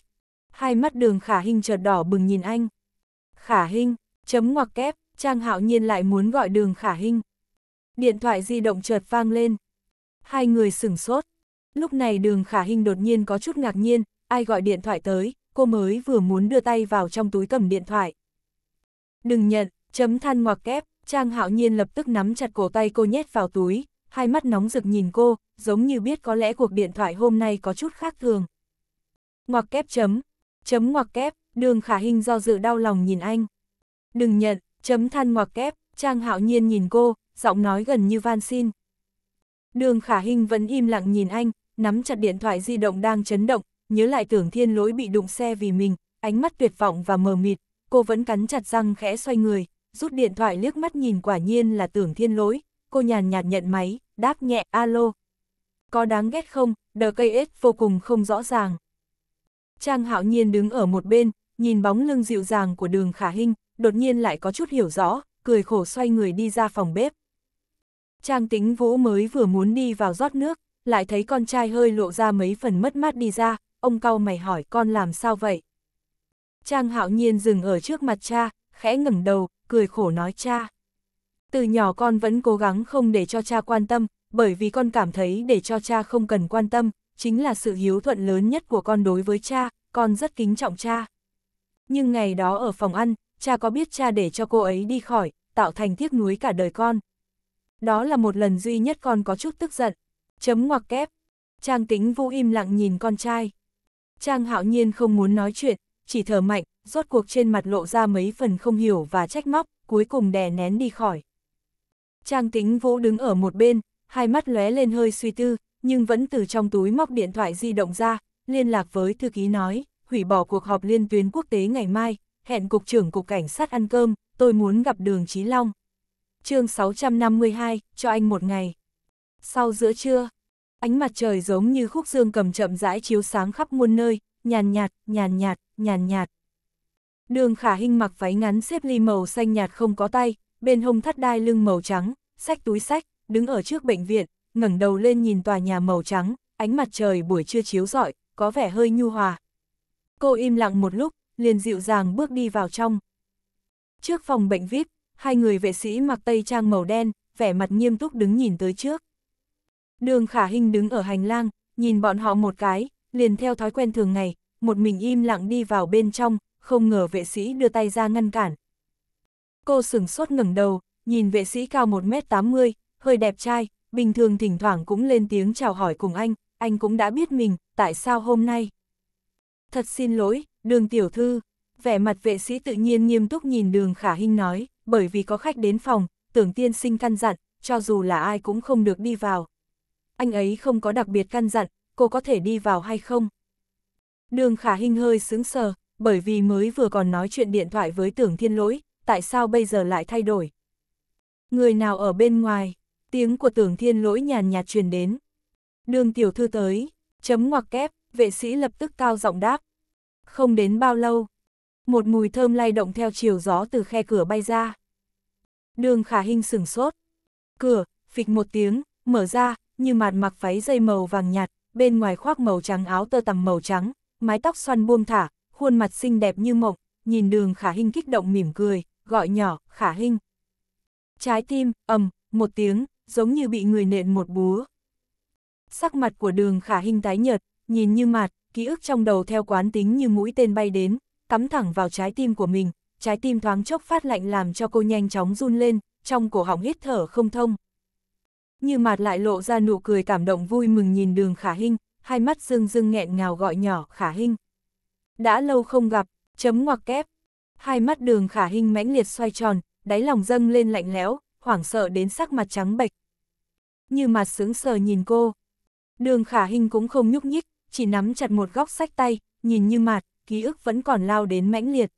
hai mắt đường khả hình chợt đỏ bừng nhìn anh. Khả hình, chấm ngoặc kép, Trang Hạo Nhiên lại muốn gọi đường khả hình. Điện thoại di động chợt vang lên. Hai người sửng sốt. Lúc này đường khả hình đột nhiên có chút ngạc nhiên, ai gọi điện thoại tới, cô mới vừa muốn đưa tay vào trong túi cầm điện thoại. Đừng nhận, chấm than ngoặc kép, Trang Hạo Nhiên lập tức nắm chặt cổ tay cô nhét vào túi, hai mắt nóng rực nhìn cô, giống như biết có lẽ cuộc điện thoại hôm nay có chút khác thường. Ngoặc kép chấm, chấm ngoặc kép, đường khả hình do dự đau lòng nhìn anh. Đừng nhận, chấm than ngoặc kép, Trang hạo nhiên nhìn cô, giọng nói gần như van xin. Đường khả hình vẫn im lặng nhìn anh, nắm chặt điện thoại di động đang chấn động, nhớ lại tưởng thiên lỗi bị đụng xe vì mình, ánh mắt tuyệt vọng và mờ mịt, cô vẫn cắn chặt răng khẽ xoay người, rút điện thoại liếc mắt nhìn quả nhiên là tưởng thiên lỗi, cô nhàn nhạt nhận máy, đáp nhẹ, alo. Có đáng ghét không, đờ cây ếch vô cùng không rõ ràng. Trang hạo nhiên đứng ở một bên, nhìn bóng lưng dịu dàng của đường khả hinh, đột nhiên lại có chút hiểu rõ, cười khổ xoay người đi ra phòng bếp. Trang tính vũ mới vừa muốn đi vào rót nước, lại thấy con trai hơi lộ ra mấy phần mất mát đi ra, ông cau mày hỏi con làm sao vậy? Trang hạo nhiên dừng ở trước mặt cha, khẽ ngẩng đầu, cười khổ nói cha. Từ nhỏ con vẫn cố gắng không để cho cha quan tâm, bởi vì con cảm thấy để cho cha không cần quan tâm, chính là sự hiếu thuận lớn nhất của con đối với cha, con rất kính trọng cha. Nhưng ngày đó ở phòng ăn, cha có biết cha để cho cô ấy đi khỏi, tạo thành tiếc nuối cả đời con. Đó là một lần duy nhất con có chút tức giận. Chấm ngoặc kép. Trang tính vô im lặng nhìn con trai. Trang hạo nhiên không muốn nói chuyện, chỉ thở mạnh, rốt cuộc trên mặt lộ ra mấy phần không hiểu và trách móc, cuối cùng đè nén đi khỏi. Trang tính vũ đứng ở một bên, hai mắt lóe lên hơi suy tư, nhưng vẫn từ trong túi móc điện thoại di động ra, liên lạc với thư ký nói, hủy bỏ cuộc họp liên tuyến quốc tế ngày mai, hẹn Cục trưởng Cục Cảnh sát ăn cơm, tôi muốn gặp Đường Chí Long. chương 652, cho anh một ngày. Sau giữa trưa, ánh mặt trời giống như khúc dương cầm chậm rãi chiếu sáng khắp muôn nơi, nhàn nhạt, nhàn nhạt, nhàn nhạt. Đường khả hình mặc váy ngắn xếp ly màu xanh nhạt không có tay, bên hông thắt đai lưng màu trắng, sách túi sách, đứng ở trước bệnh viện, ngẩng đầu lên nhìn tòa nhà màu trắng, ánh mặt trời buổi trưa chiếu rọi, có vẻ hơi nhu hòa. Cô im lặng một lúc, liền dịu dàng bước đi vào trong. Trước phòng bệnh VIP, hai người vệ sĩ mặc tây trang màu đen, vẻ mặt nghiêm túc đứng nhìn tới trước. Đường khả Hinh đứng ở hành lang, nhìn bọn họ một cái, liền theo thói quen thường ngày, một mình im lặng đi vào bên trong, không ngờ vệ sĩ đưa tay ra ngăn cản. Cô sửng sốt ngẩng đầu, nhìn vệ sĩ cao 1m80, hơi đẹp trai, bình thường thỉnh thoảng cũng lên tiếng chào hỏi cùng anh, anh cũng đã biết mình, tại sao hôm nay. Thật xin lỗi, đường tiểu thư, vẻ mặt vệ sĩ tự nhiên nghiêm túc nhìn đường khả hinh nói, bởi vì có khách đến phòng, tưởng tiên sinh căn dặn, cho dù là ai cũng không được đi vào. Anh ấy không có đặc biệt căn dặn, cô có thể đi vào hay không? Đường khả hinh hơi sướng sờ, bởi vì mới vừa còn nói chuyện điện thoại với tưởng thiên lỗi, tại sao bây giờ lại thay đổi? Người nào ở bên ngoài? Tiếng của tưởng thiên lỗi nhàn nhạt truyền đến. Đường tiểu thư tới, chấm ngoặc kép, vệ sĩ lập tức cao giọng đáp. Không đến bao lâu, một mùi thơm lay động theo chiều gió từ khe cửa bay ra. Đường khả hình sửng sốt. Cửa, phịch một tiếng, mở ra, như mạt mặc váy dây màu vàng nhạt, bên ngoài khoác màu trắng áo tơ tằm màu trắng, mái tóc xoăn buông thả, khuôn mặt xinh đẹp như mộng, nhìn đường khả hình kích động mỉm cười, gọi nhỏ, khả hình. Trái tim, ầm, một tiếng, giống như bị người nện một búa. Sắc mặt của đường khả hình tái nhợt, nhìn như mạt, ký ức trong đầu theo quán tính như mũi tên bay đến, cắm thẳng vào trái tim của mình, trái tim thoáng chốc phát lạnh làm cho cô nhanh chóng run lên, trong cổ họng hít thở không thông. Như mạt lại lộ ra nụ cười cảm động vui mừng nhìn đường khả hình, hai mắt dương dương nghẹn ngào gọi nhỏ khả hình. Đã lâu không gặp, chấm ngoặc kép. Hai mắt đường khả hình mãnh liệt xoay tròn, đáy lòng dâng lên lạnh lẽo, hoảng sợ đến sắc mặt trắng bệch. Như mặt sướng sờ nhìn cô. Đường khả hình cũng không nhúc nhích, chỉ nắm chặt một góc sách tay, nhìn như mặt, ký ức vẫn còn lao đến mãnh liệt.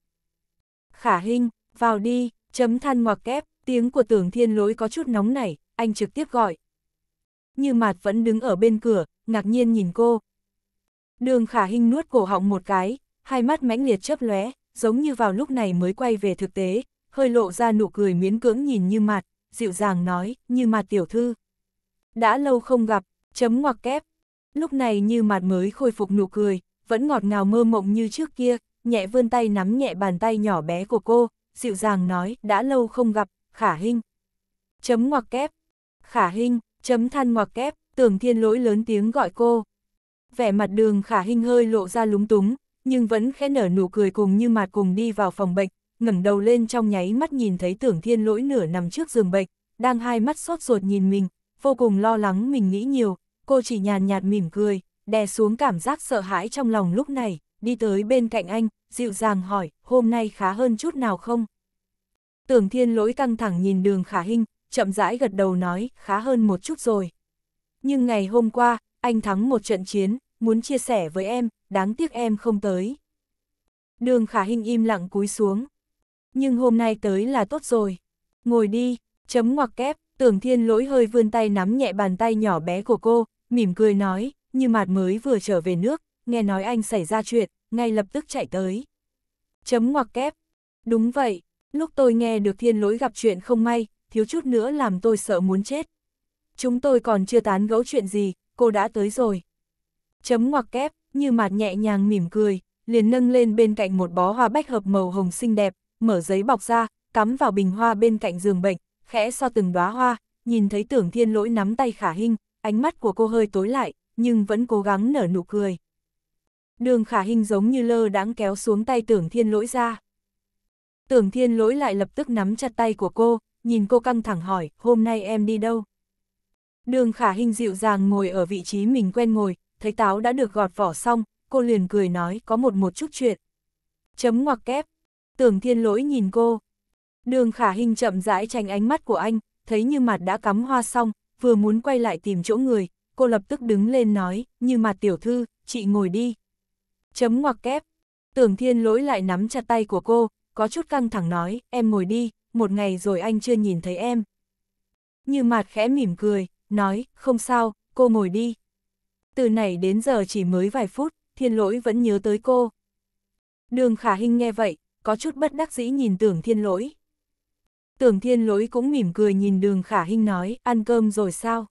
Khả hình, vào đi, chấm than ngoặc kép, tiếng của tưởng thiên lối có chút nóng nảy, anh trực tiếp gọi. Như mặt vẫn đứng ở bên cửa, ngạc nhiên nhìn cô. Đường khả hình nuốt cổ họng một cái, hai mắt mãnh liệt chớp lóe, giống như vào lúc này mới quay về thực tế, hơi lộ ra nụ cười miễn cưỡng nhìn như mặt dịu dàng nói, như mặt tiểu thư. Đã lâu không gặp, chấm ngoặc kép. Lúc này như mặt mới khôi phục nụ cười, vẫn ngọt ngào mơ mộng như trước kia, nhẹ vươn tay nắm nhẹ bàn tay nhỏ bé của cô, dịu dàng nói, đã lâu không gặp, khả hình. Chấm ngoặc kép. Khả hình, chấm than ngoặc kép, tưởng thiên lỗi lớn tiếng gọi cô. Vẻ mặt đường khả hình hơi lộ ra lúng túng, nhưng vẫn khẽ nở nụ cười cùng như mặt cùng đi vào phòng bệnh, ngẩng đầu lên trong nháy mắt nhìn thấy tưởng thiên lỗi nửa nằm trước giường bệnh, đang hai mắt sốt ruột nhìn mình, vô cùng lo lắng mình nghĩ nhiều, cô chỉ nhàn nhạt mỉm cười, đè xuống cảm giác sợ hãi trong lòng lúc này, đi tới bên cạnh anh, dịu dàng hỏi, hôm nay khá hơn chút nào không? Tưởng thiên lỗi căng thẳng nhìn đường khả hình, chậm rãi gật đầu nói, khá hơn một chút rồi. Nhưng ngày hôm qua, anh thắng một trận chiến, muốn chia sẻ với em, đáng tiếc em không tới. Đường khả hình im lặng cúi xuống, nhưng hôm nay tới là tốt rồi. Ngồi đi, chấm ngoặc kép, tưởng thiên lỗi hơi vươn tay nắm nhẹ bàn tay nhỏ bé của cô, mỉm cười nói, như mạt mới vừa trở về nước, nghe nói anh xảy ra chuyện, ngay lập tức chạy tới. Chấm ngoặc kép. Đúng vậy, lúc tôi nghe được thiên lỗi gặp chuyện không may, thiếu chút nữa làm tôi sợ muốn chết. Chúng tôi còn chưa tán gẫu chuyện gì, cô đã tới rồi. Chấm ngoặc kép, như mạt nhẹ nhàng mỉm cười, liền nâng lên bên cạnh một bó hoa bách hợp màu hồng xinh đẹp, mở giấy bọc ra, cắm vào bình hoa bên cạnh giường bệnh, khẽ so từng đóa hoa, nhìn thấy tưởng thiên lỗi nắm tay khả hình, ánh mắt của cô hơi tối lại, nhưng vẫn cố gắng nở nụ cười. Đường khả hình giống như lơ đáng kéo xuống tay tưởng thiên lỗi ra. Tưởng thiên lỗi lại lập tức nắm chặt tay của cô, nhìn cô căng thẳng hỏi, hôm nay em đi đâu? Đường khả hình dịu dàng ngồi ở vị trí mình quen ngồi, thấy táo đã được gọt vỏ xong, cô liền cười nói có một một chút chuyện. Chấm ngoặc kép, Tưởng thiên lỗi nhìn cô. Đường khả hình chậm rãi tránh ánh mắt của anh, thấy như mặt đã cắm hoa xong, vừa muốn quay lại tìm chỗ người, cô lập tức đứng lên nói, như mặt tiểu thư, chị ngồi đi. Chấm ngoặc kép. Tưởng thiên lỗi lại nắm chặt tay của cô, có chút căng thẳng nói, em ngồi đi, một ngày rồi anh chưa nhìn thấy em. Như mặt khẽ mỉm cười, nói, không sao, cô ngồi đi. Từ nảy đến giờ chỉ mới vài phút, thiên lỗi vẫn nhớ tới cô. Đường khả hình nghe vậy, có chút bất đắc dĩ nhìn tưởng thiên lỗi. Tưởng thiên lỗi cũng mỉm cười nhìn đường khả hinh nói, ăn cơm rồi sao?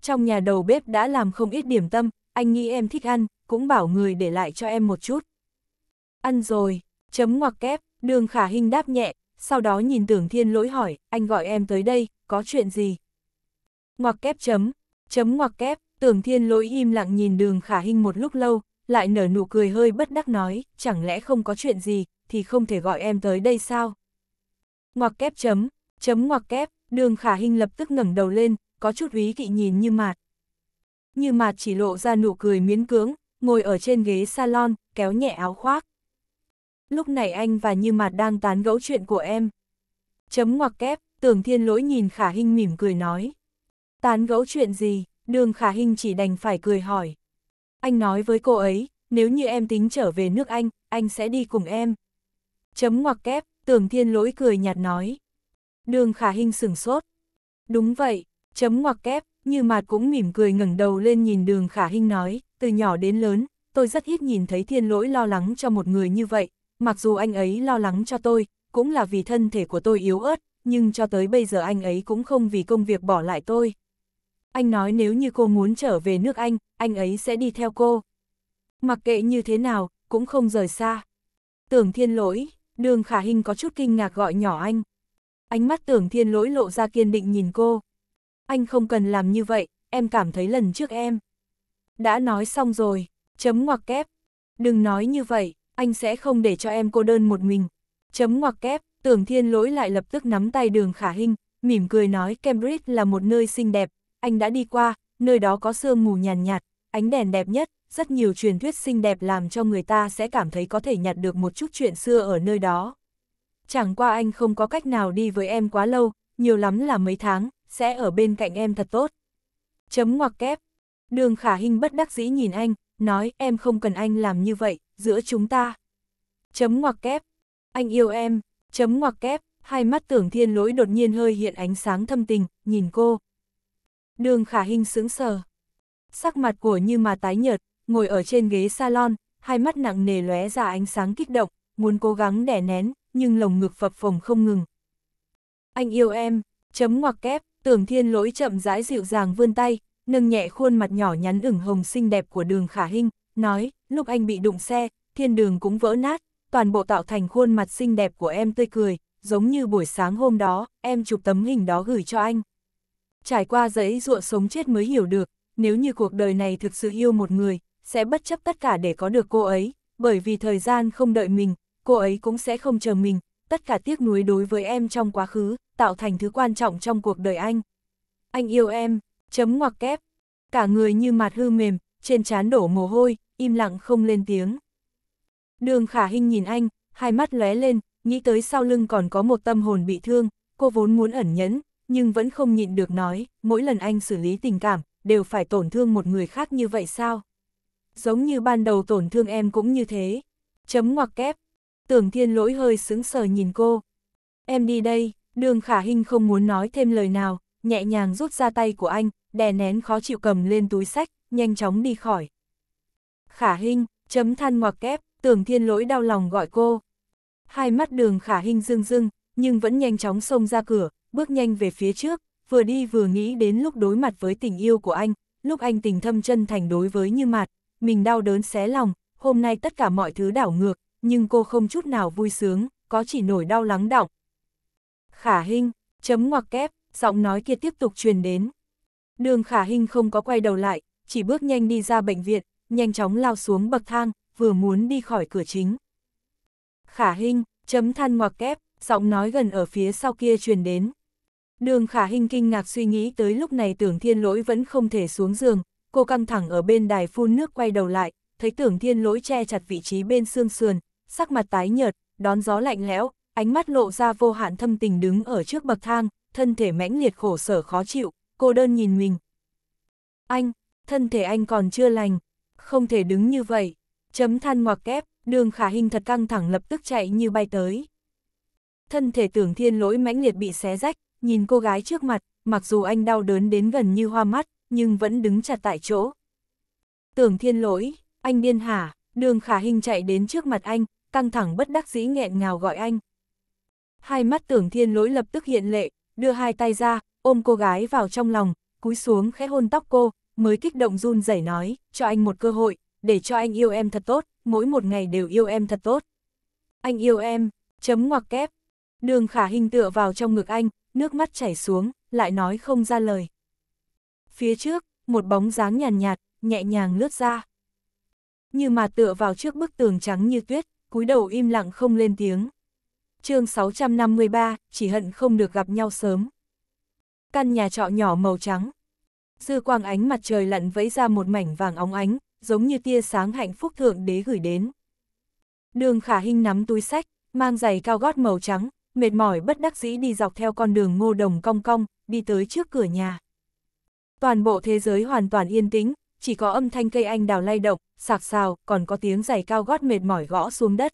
Trong nhà đầu bếp đã làm không ít điểm tâm, anh nghĩ em thích ăn, cũng bảo người để lại cho em một chút. Ăn rồi, chấm ngoặc kép, đường khả hinh đáp nhẹ, sau đó nhìn tưởng thiên lỗi hỏi, anh gọi em tới đây, có chuyện gì? Ngoặc kép chấm, chấm ngoặc kép, tưởng thiên lỗi im lặng nhìn đường khả hinh một lúc lâu, lại nở nụ cười hơi bất đắc nói, chẳng lẽ không có chuyện gì, thì không thể gọi em tới đây sao? Ngoặc kép chấm, chấm ngoặc kép, đường khả hình lập tức ngẩng đầu lên, có chút úy kỵ nhìn như mạt. Như mạt chỉ lộ ra nụ cười miến cưỡng, ngồi ở trên ghế salon, kéo nhẹ áo khoác. Lúc này anh và Như Mạt đang tán gẫu chuyện của em. Chấm ngoặc kép, tưởng thiên lỗi nhìn Khả hình mỉm cười nói. Tán gẫu chuyện gì, đường Khả hình chỉ đành phải cười hỏi. Anh nói với cô ấy, nếu như em tính trở về nước Anh, anh sẽ đi cùng em. Chấm ngoặc kép, tưởng thiên lỗi cười nhạt nói. Đường khả hình sửng sốt. Đúng vậy, chấm ngoặc kép, như mạt cũng mỉm cười ngẩng đầu lên nhìn đường khả hình nói, từ nhỏ đến lớn, tôi rất ít nhìn thấy thiên lỗi lo lắng cho một người như vậy, mặc dù anh ấy lo lắng cho tôi, cũng là vì thân thể của tôi yếu ớt, nhưng cho tới bây giờ anh ấy cũng không vì công việc bỏ lại tôi. Anh nói nếu như cô muốn trở về nước Anh, anh ấy sẽ đi theo cô. Mặc kệ như thế nào, cũng không rời xa. Tưởng thiên lỗi, Đường khả hình có chút kinh ngạc gọi nhỏ anh. Ánh mắt tưởng thiên lỗi lộ ra kiên định nhìn cô. Anh không cần làm như vậy, em cảm thấy lần trước em. Đã nói xong rồi, chấm ngoặc kép. Đừng nói như vậy, anh sẽ không để cho em cô đơn một mình. Chấm ngoặc kép, tưởng thiên lỗi lại lập tức nắm tay đường khả hình, mỉm cười nói Cambridge là một nơi xinh đẹp, anh đã đi qua, nơi đó có sương mù nhàn nhạt, nhạt, ánh đèn đẹp nhất, rất nhiều truyền thuyết xinh đẹp làm cho người ta sẽ cảm thấy có thể nhặt được một chút chuyện xưa ở nơi đó. Chẳng qua anh không có cách nào đi với em quá lâu, nhiều lắm là mấy tháng, sẽ ở bên cạnh em thật tốt. Chấm ngoặc kép. Đường khả hình bất đắc dĩ nhìn anh, nói em không cần anh làm như vậy, giữa chúng ta. Chấm ngoặc kép. Anh yêu em. Chấm ngoặc kép. Hai mắt tưởng thiên lỗi đột nhiên hơi hiện ánh sáng thâm tình, nhìn cô. Đường khả hình sững sờ sắc mặt của như mà tái nhợt, ngồi ở trên ghế salon, hai mắt nặng nề lóe ra ánh sáng kích động, muốn cố gắng đẻ nén, nhưng lồng ngực phập phồng không ngừng. Anh yêu em, chấm ngoặc kép, tưởng thiên lỗi chậm rãi dịu dàng vươn tay, nâng nhẹ khuôn mặt nhỏ nhắn ửng hồng xinh đẹp của đường khả hinh, nói, lúc anh bị đụng xe, thiên đường cũng vỡ nát, toàn bộ tạo thành khuôn mặt xinh đẹp của em tươi cười, giống như buổi sáng hôm đó, em chụp tấm hình đó gửi cho anh. Trải qua giấy ruộng sống chết mới hiểu được, nếu như cuộc đời này thực sự yêu một người, sẽ bất chấp tất cả để có được cô ấy, bởi vì thời gian không đợi mình, cô ấy cũng sẽ không chờ mình, tất cả tiếc nuối đối với em trong quá khứ, tạo thành thứ quan trọng trong cuộc đời anh. Anh yêu em, chấm ngoặc kép, cả người như mạt hư mềm, trên trán đổ mồ hôi, im lặng không lên tiếng. Đường khả hình nhìn anh, hai mắt lóe lên, nghĩ tới sau lưng còn có một tâm hồn bị thương, cô vốn muốn ẩn nhẫn, nhưng vẫn không nhịn được nói, mỗi lần anh xử lý tình cảm, đều phải tổn thương một người khác như vậy sao? Giống như ban đầu tổn thương em cũng như thế. Chấm ngoặc kép. Tưởng thiên lỗi hơi sững sờ nhìn cô. Em đi đây, đường khả hình không muốn nói thêm lời nào, nhẹ nhàng rút ra tay của anh, đè nén khó chịu cầm lên túi sách, nhanh chóng đi khỏi. Khả hình, chấm than ngoặc kép, tưởng thiên lỗi đau lòng gọi cô. Hai mắt đường khả hình rưng rưng, nhưng vẫn nhanh chóng xông ra cửa, bước nhanh về phía trước, vừa đi vừa nghĩ đến lúc đối mặt với tình yêu của anh, lúc anh tình thâm chân thành đối với Như Mạt, mình đau đớn xé lòng, hôm nay tất cả mọi thứ đảo ngược, nhưng cô không chút nào vui sướng, có chỉ nổi đau lắng đọng. Khả Hinh, chấm ngoặc kép, giọng nói kia tiếp tục truyền đến. Đường Khả Hinh không có quay đầu lại, chỉ bước nhanh đi ra bệnh viện, nhanh chóng lao xuống bậc thang, vừa muốn đi khỏi cửa chính. Khả Hinh, chấm than ngoặc kép, giọng nói gần ở phía sau kia truyền đến. Đường khả hình kinh ngạc suy nghĩ tới lúc này tưởng thiên lỗi vẫn không thể xuống giường, cô căng thẳng ở bên đài phun nước quay đầu lại, thấy tưởng thiên lỗi che chặt vị trí bên xương sườn, sắc mặt tái nhợt, đón gió lạnh lẽo, ánh mắt lộ ra vô hạn thâm tình đứng ở trước bậc thang, thân thể mãnh liệt khổ sở khó chịu, cô đơn nhìn mình. Anh, thân thể anh còn chưa lành, không thể đứng như vậy. Chấm than ngoặc kép, đường khả hình thật căng thẳng lập tức chạy như bay tới. Thân thể tưởng thiên lỗi mãnh liệt bị xé rách, nhìn cô gái trước mặt, mặc dù anh đau đớn đến gần như hoa mắt, nhưng vẫn đứng chặt tại chỗ. Tưởng thiên lỗi, anh điên hả, đường khả hình chạy đến trước mặt anh, căng thẳng bất đắc dĩ nghẹn ngào gọi anh. Hai mắt tưởng thiên lỗi lập tức hiện lệ, đưa hai tay ra, ôm cô gái vào trong lòng, cúi xuống khẽ hôn tóc cô, mới kích động run rẩy nói, cho anh một cơ hội, để cho anh yêu em thật tốt, mỗi một ngày đều yêu em thật tốt. Anh yêu em, chấm ngoặc kép. Đường khả hình tựa vào trong ngực anh, nước mắt chảy xuống, lại nói không ra lời. Phía trước, một bóng dáng nhàn nhạt, nhẹ nhàng lướt ra. Như mà tựa vào trước bức tường trắng như tuyết, cúi đầu im lặng không lên tiếng. chương 653, chỉ hận không được gặp nhau sớm. Căn nhà trọ nhỏ màu trắng. Dư quang ánh mặt trời lặn vẫy ra một mảnh vàng óng ánh, giống như tia sáng hạnh phúc thượng đế gửi đến. Đường khả hinh nắm túi sách, mang giày cao gót màu trắng, mệt mỏi bất đắc dĩ đi dọc theo con đường ngô đồng cong cong, đi tới trước cửa nhà. Toàn bộ thế giới hoàn toàn yên tĩnh, chỉ có âm thanh cây anh đào lay động, sạc xào, còn có tiếng giày cao gót mệt mỏi gõ xuống đất.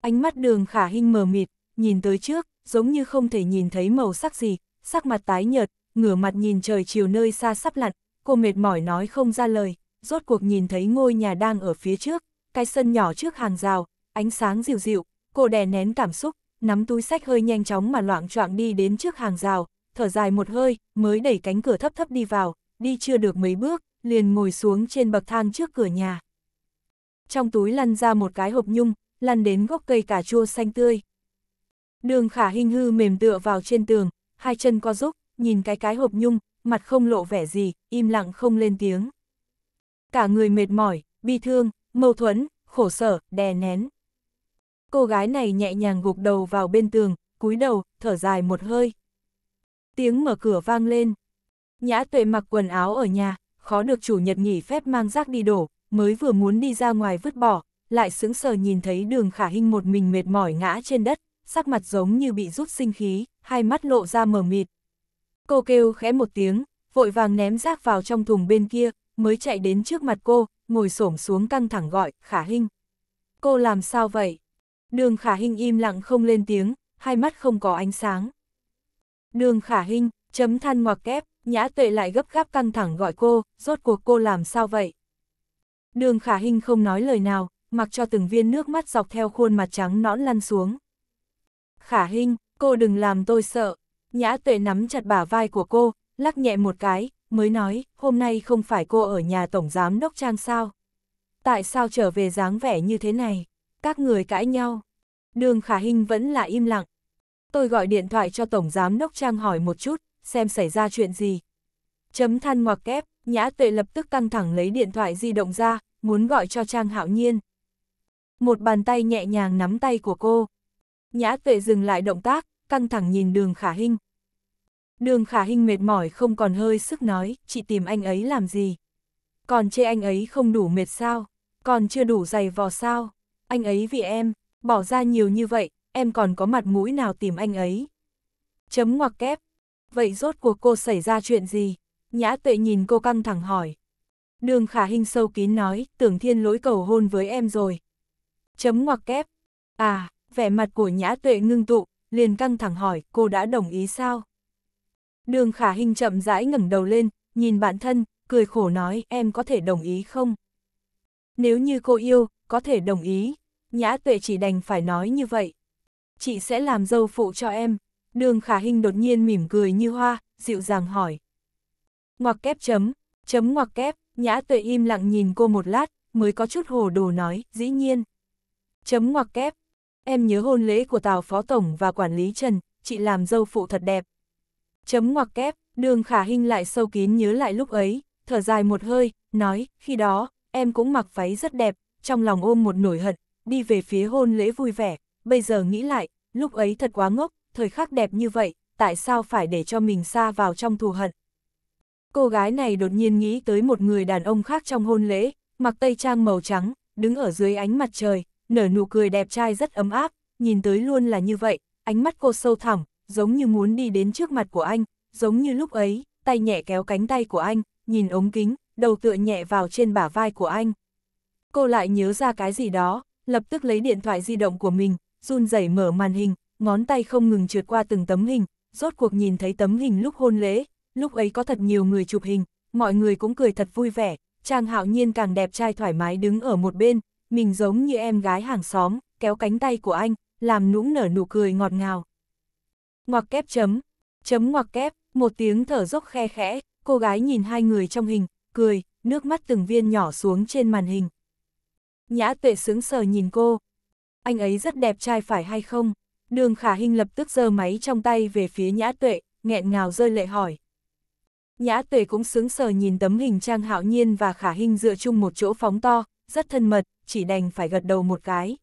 Ánh mắt đường khả hinh mờ mịt, nhìn tới trước, giống như không thể nhìn thấy màu sắc gì, sắc mặt tái nhợt, ngửa mặt nhìn trời chiều nơi xa sắp lặn, cô mệt mỏi nói không ra lời, rốt cuộc nhìn thấy ngôi nhà đang ở phía trước, cái sân nhỏ trước hàng rào, ánh sáng dịu dịu, cô đè nén cảm xúc, nắm túi sách hơi nhanh chóng mà loạn choạng đi đến trước hàng rào, thở dài một hơi, mới đẩy cánh cửa thấp thấp đi vào, đi chưa được mấy bước, liền ngồi xuống trên bậc thang trước cửa nhà. Trong túi lăn ra một cái hộp nhung, lăn đến gốc cây cà chua xanh tươi. Đường khả hình hư mềm tựa vào trên tường, hai chân co rúc, nhìn cái cái hộp nhung, mặt không lộ vẻ gì, im lặng không lên tiếng. Cả người mệt mỏi, bi thương, mâu thuẫn, khổ sở, đè nén cô gái này nhẹ nhàng gục đầu vào bên tường, cúi đầu, thở dài một hơi. Tiếng mở cửa vang lên. Nhã tuệ mặc quần áo ở nhà, khó được chủ nhật nghỉ phép mang rác đi đổ, mới vừa muốn đi ra ngoài vứt bỏ, lại sững sờ nhìn thấy đường khả hình một mình mệt mỏi ngã trên đất, sắc mặt giống như bị rút sinh khí, hai mắt lộ ra mờ mịt. Cô kêu khẽ một tiếng, vội vàng ném rác vào trong thùng bên kia, mới chạy đến trước mặt cô, ngồi xổm xuống căng thẳng gọi, khả hình. Cô làm sao vậy? Đường khả hình im lặng không lên tiếng, hai mắt không có ánh sáng. Đường khả hình, chấm than ngoặc kép, nhã tuệ lại gấp gáp căng thẳng gọi cô, rốt cuộc cô làm sao vậy? Đường khả hình không nói lời nào, mặc cho từng viên nước mắt dọc theo khuôn mặt trắng nõn lăn xuống. Khả hình, cô đừng làm tôi sợ. Nhã tuệ nắm chặt bả vai của cô, lắc nhẹ một cái, mới nói, hôm nay không phải cô ở nhà tổng giám đốc trang sao? Tại sao trở về dáng vẻ như thế này? Các người cãi nhau. Đường khả hình vẫn là im lặng. Tôi gọi điện thoại cho Tổng Giám Đốc Trang hỏi một chút, xem xảy ra chuyện gì. Chấm than ngoặc kép, nhã tuệ lập tức căng thẳng lấy điện thoại di động ra, muốn gọi cho Trang hạo nhiên. Một bàn tay nhẹ nhàng nắm tay của cô. Nhã tuệ dừng lại động tác, căng thẳng nhìn đường khả hình. Đường khả hình mệt mỏi không còn hơi sức nói, chị tìm anh ấy làm gì? Còn chê anh ấy không đủ mệt sao? Còn chưa đủ dày vò sao? anh ấy vì em, bỏ ra nhiều như vậy, em còn có mặt mũi nào tìm anh ấy. Chấm ngoặc kép. Vậy rốt cuộc cô xảy ra chuyện gì? Nhã tuệ nhìn cô căng thẳng hỏi. Đường khả hình sâu kín nói, tưởng thiên lỗi cầu hôn với em rồi. Chấm ngoặc kép. À, vẻ mặt của nhã tuệ ngưng tụ, liền căng thẳng hỏi, cô đã đồng ý sao? Đường khả hình chậm rãi ngẩng đầu lên, nhìn bản thân, cười khổ nói, em có thể đồng ý không? Nếu như cô yêu, có thể đồng ý. Nhã tuệ chỉ đành phải nói như vậy. Chị sẽ làm dâu phụ cho em. Đường khả Hinh đột nhiên mỉm cười như hoa, dịu dàng hỏi. Ngoặc kép chấm, chấm ngoặc kép, nhã tuệ im lặng nhìn cô một lát, mới có chút hồ đồ nói, dĩ nhiên. Chấm ngoặc kép, em nhớ hôn lễ của Tào Phó Tổng và quản lý Trần, chị làm dâu phụ thật đẹp. Chấm ngoặc kép, đường khả Hinh lại sâu kín nhớ lại lúc ấy, thở dài một hơi, nói, khi đó, em cũng mặc váy rất đẹp, trong lòng ôm một nổi hận, đi về phía hôn lễ vui vẻ, bây giờ nghĩ lại, lúc ấy thật quá ngốc, thời khắc đẹp như vậy, tại sao phải để cho mình xa vào trong thù hận. Cô gái này đột nhiên nghĩ tới một người đàn ông khác trong hôn lễ, mặc tây trang màu trắng, đứng ở dưới ánh mặt trời, nở nụ cười đẹp trai rất ấm áp, nhìn tới luôn là như vậy, ánh mắt cô sâu thẳm, giống như muốn đi đến trước mặt của anh, giống như lúc ấy, tay nhẹ kéo cánh tay của anh, nhìn ống kính, đầu tựa nhẹ vào trên bả vai của anh. Cô lại nhớ ra cái gì đó, lập tức lấy điện thoại di động của mình, run rẩy mở màn hình, ngón tay không ngừng trượt qua từng tấm hình, rốt cuộc nhìn thấy tấm hình lúc hôn lễ, lúc ấy có thật nhiều người chụp hình, mọi người cũng cười thật vui vẻ, Trang Hạo Nhiên càng đẹp trai thoải mái đứng ở một bên, mình giống như em gái hàng xóm, kéo cánh tay của anh, làm nũng nở nụ cười ngọt ngào. Ngoặc kép chấm, chấm ngoặc kép, một tiếng thở dốc khe khẽ, cô gái nhìn hai người trong hình, cười, nước mắt từng viên nhỏ xuống trên màn hình. Nhã tuệ sướng sờ nhìn cô. Anh ấy rất đẹp trai phải hay không? Đường khả hình lập tức giơ máy trong tay về phía nhã tuệ, nghẹn ngào rơi lệ hỏi. Nhã tuệ cũng sướng sờ nhìn tấm hình Trang Hạo Nhiên và khả hình dựa chung một chỗ phóng to, rất thân mật, chỉ đành phải gật đầu một cái.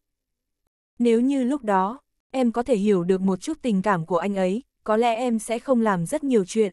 Nếu như lúc đó, em có thể hiểu được một chút tình cảm của anh ấy, có lẽ em sẽ không làm rất nhiều chuyện.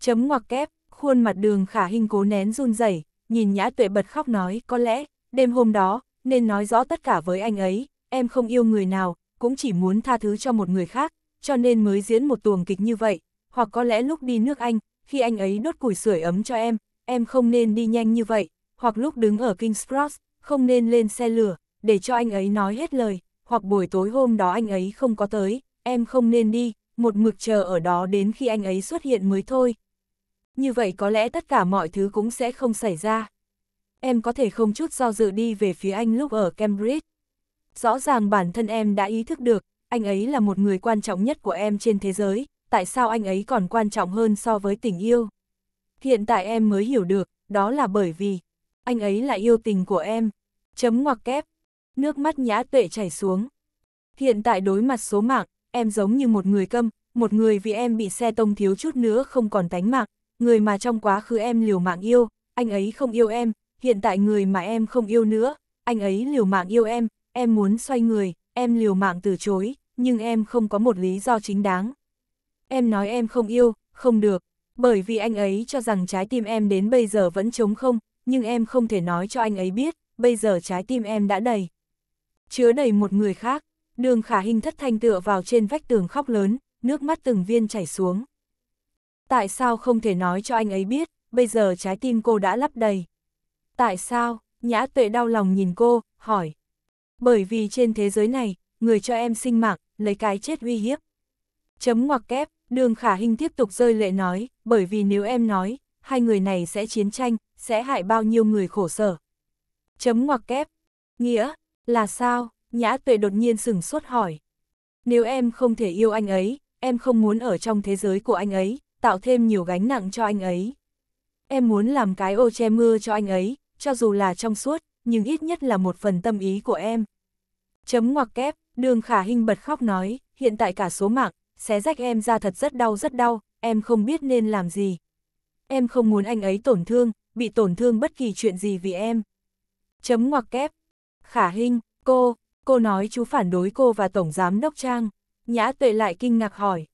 Chấm ngoặc kép, khuôn mặt đường khả hình cố nén run rẩy nhìn nhã tuệ bật khóc nói có lẽ đêm hôm đó, nên nói rõ tất cả với anh ấy, em không yêu người nào, cũng chỉ muốn tha thứ cho một người khác, cho nên mới diễn một tuồng kịch như vậy, hoặc có lẽ lúc đi nước Anh, khi anh ấy đốt củi sưởi ấm cho em, em không nên đi nhanh như vậy, hoặc lúc đứng ở King's Cross, không nên lên xe lửa, để cho anh ấy nói hết lời, hoặc buổi tối hôm đó anh ấy không có tới, em không nên đi, một mực chờ ở đó đến khi anh ấy xuất hiện mới thôi. Như vậy có lẽ tất cả mọi thứ cũng sẽ không xảy ra em có thể không chút do dự đi về phía anh lúc ở Cambridge. Rõ ràng bản thân em đã ý thức được, anh ấy là một người quan trọng nhất của em trên thế giới, tại sao anh ấy còn quan trọng hơn so với tình yêu. Hiện tại em mới hiểu được, đó là bởi vì, anh ấy là yêu tình của em. Chấm ngoặc kép, nước mắt nhã tuệ chảy xuống. Hiện tại đối mặt số mạng, em giống như một người câm, một người vì em bị xe tông thiếu chút nữa không còn tánh mạng, người mà trong quá khứ em liều mạng yêu, anh ấy không yêu em, hiện tại người mà em không yêu nữa, anh ấy liều mạng yêu em, em muốn xoay người, em liều mạng từ chối, nhưng em không có một lý do chính đáng. Em nói em không yêu, không được, bởi vì anh ấy cho rằng trái tim em đến bây giờ vẫn trống không, nhưng em không thể nói cho anh ấy biết, bây giờ trái tim em đã đầy. Chứa đầy một người khác, đường khả hình thất thanh tựa vào trên vách tường khóc lớn, nước mắt từng viên chảy xuống. Tại sao không thể nói cho anh ấy biết, bây giờ trái tim cô đã lắp đầy. Tại sao? Nhã tuệ đau lòng nhìn cô, hỏi. Bởi vì trên thế giới này, người cho em sinh mạng, lấy cái chết uy hiếp. Chấm ngoặc kép, đường khả hình tiếp tục rơi lệ nói, bởi vì nếu em nói, hai người này sẽ chiến tranh, sẽ hại bao nhiêu người khổ sở. Chấm ngoặc kép, nghĩa, là sao? Nhã tuệ đột nhiên sửng sốt hỏi. Nếu em không thể yêu anh ấy, em không muốn ở trong thế giới của anh ấy, tạo thêm nhiều gánh nặng cho anh ấy. Em muốn làm cái ô che mưa cho anh ấy, cho dù là trong suốt, nhưng ít nhất là một phần tâm ý của em. Chấm ngoặc kép, đường khả hình bật khóc nói, hiện tại cả số mạng, xé rách em ra thật rất đau rất đau, em không biết nên làm gì. Em không muốn anh ấy tổn thương, bị tổn thương bất kỳ chuyện gì vì em. Chấm ngoặc kép. Khả hình, cô, cô nói chú phản đối cô và Tổng Giám Đốc Trang. Nhã tuệ lại kinh ngạc hỏi.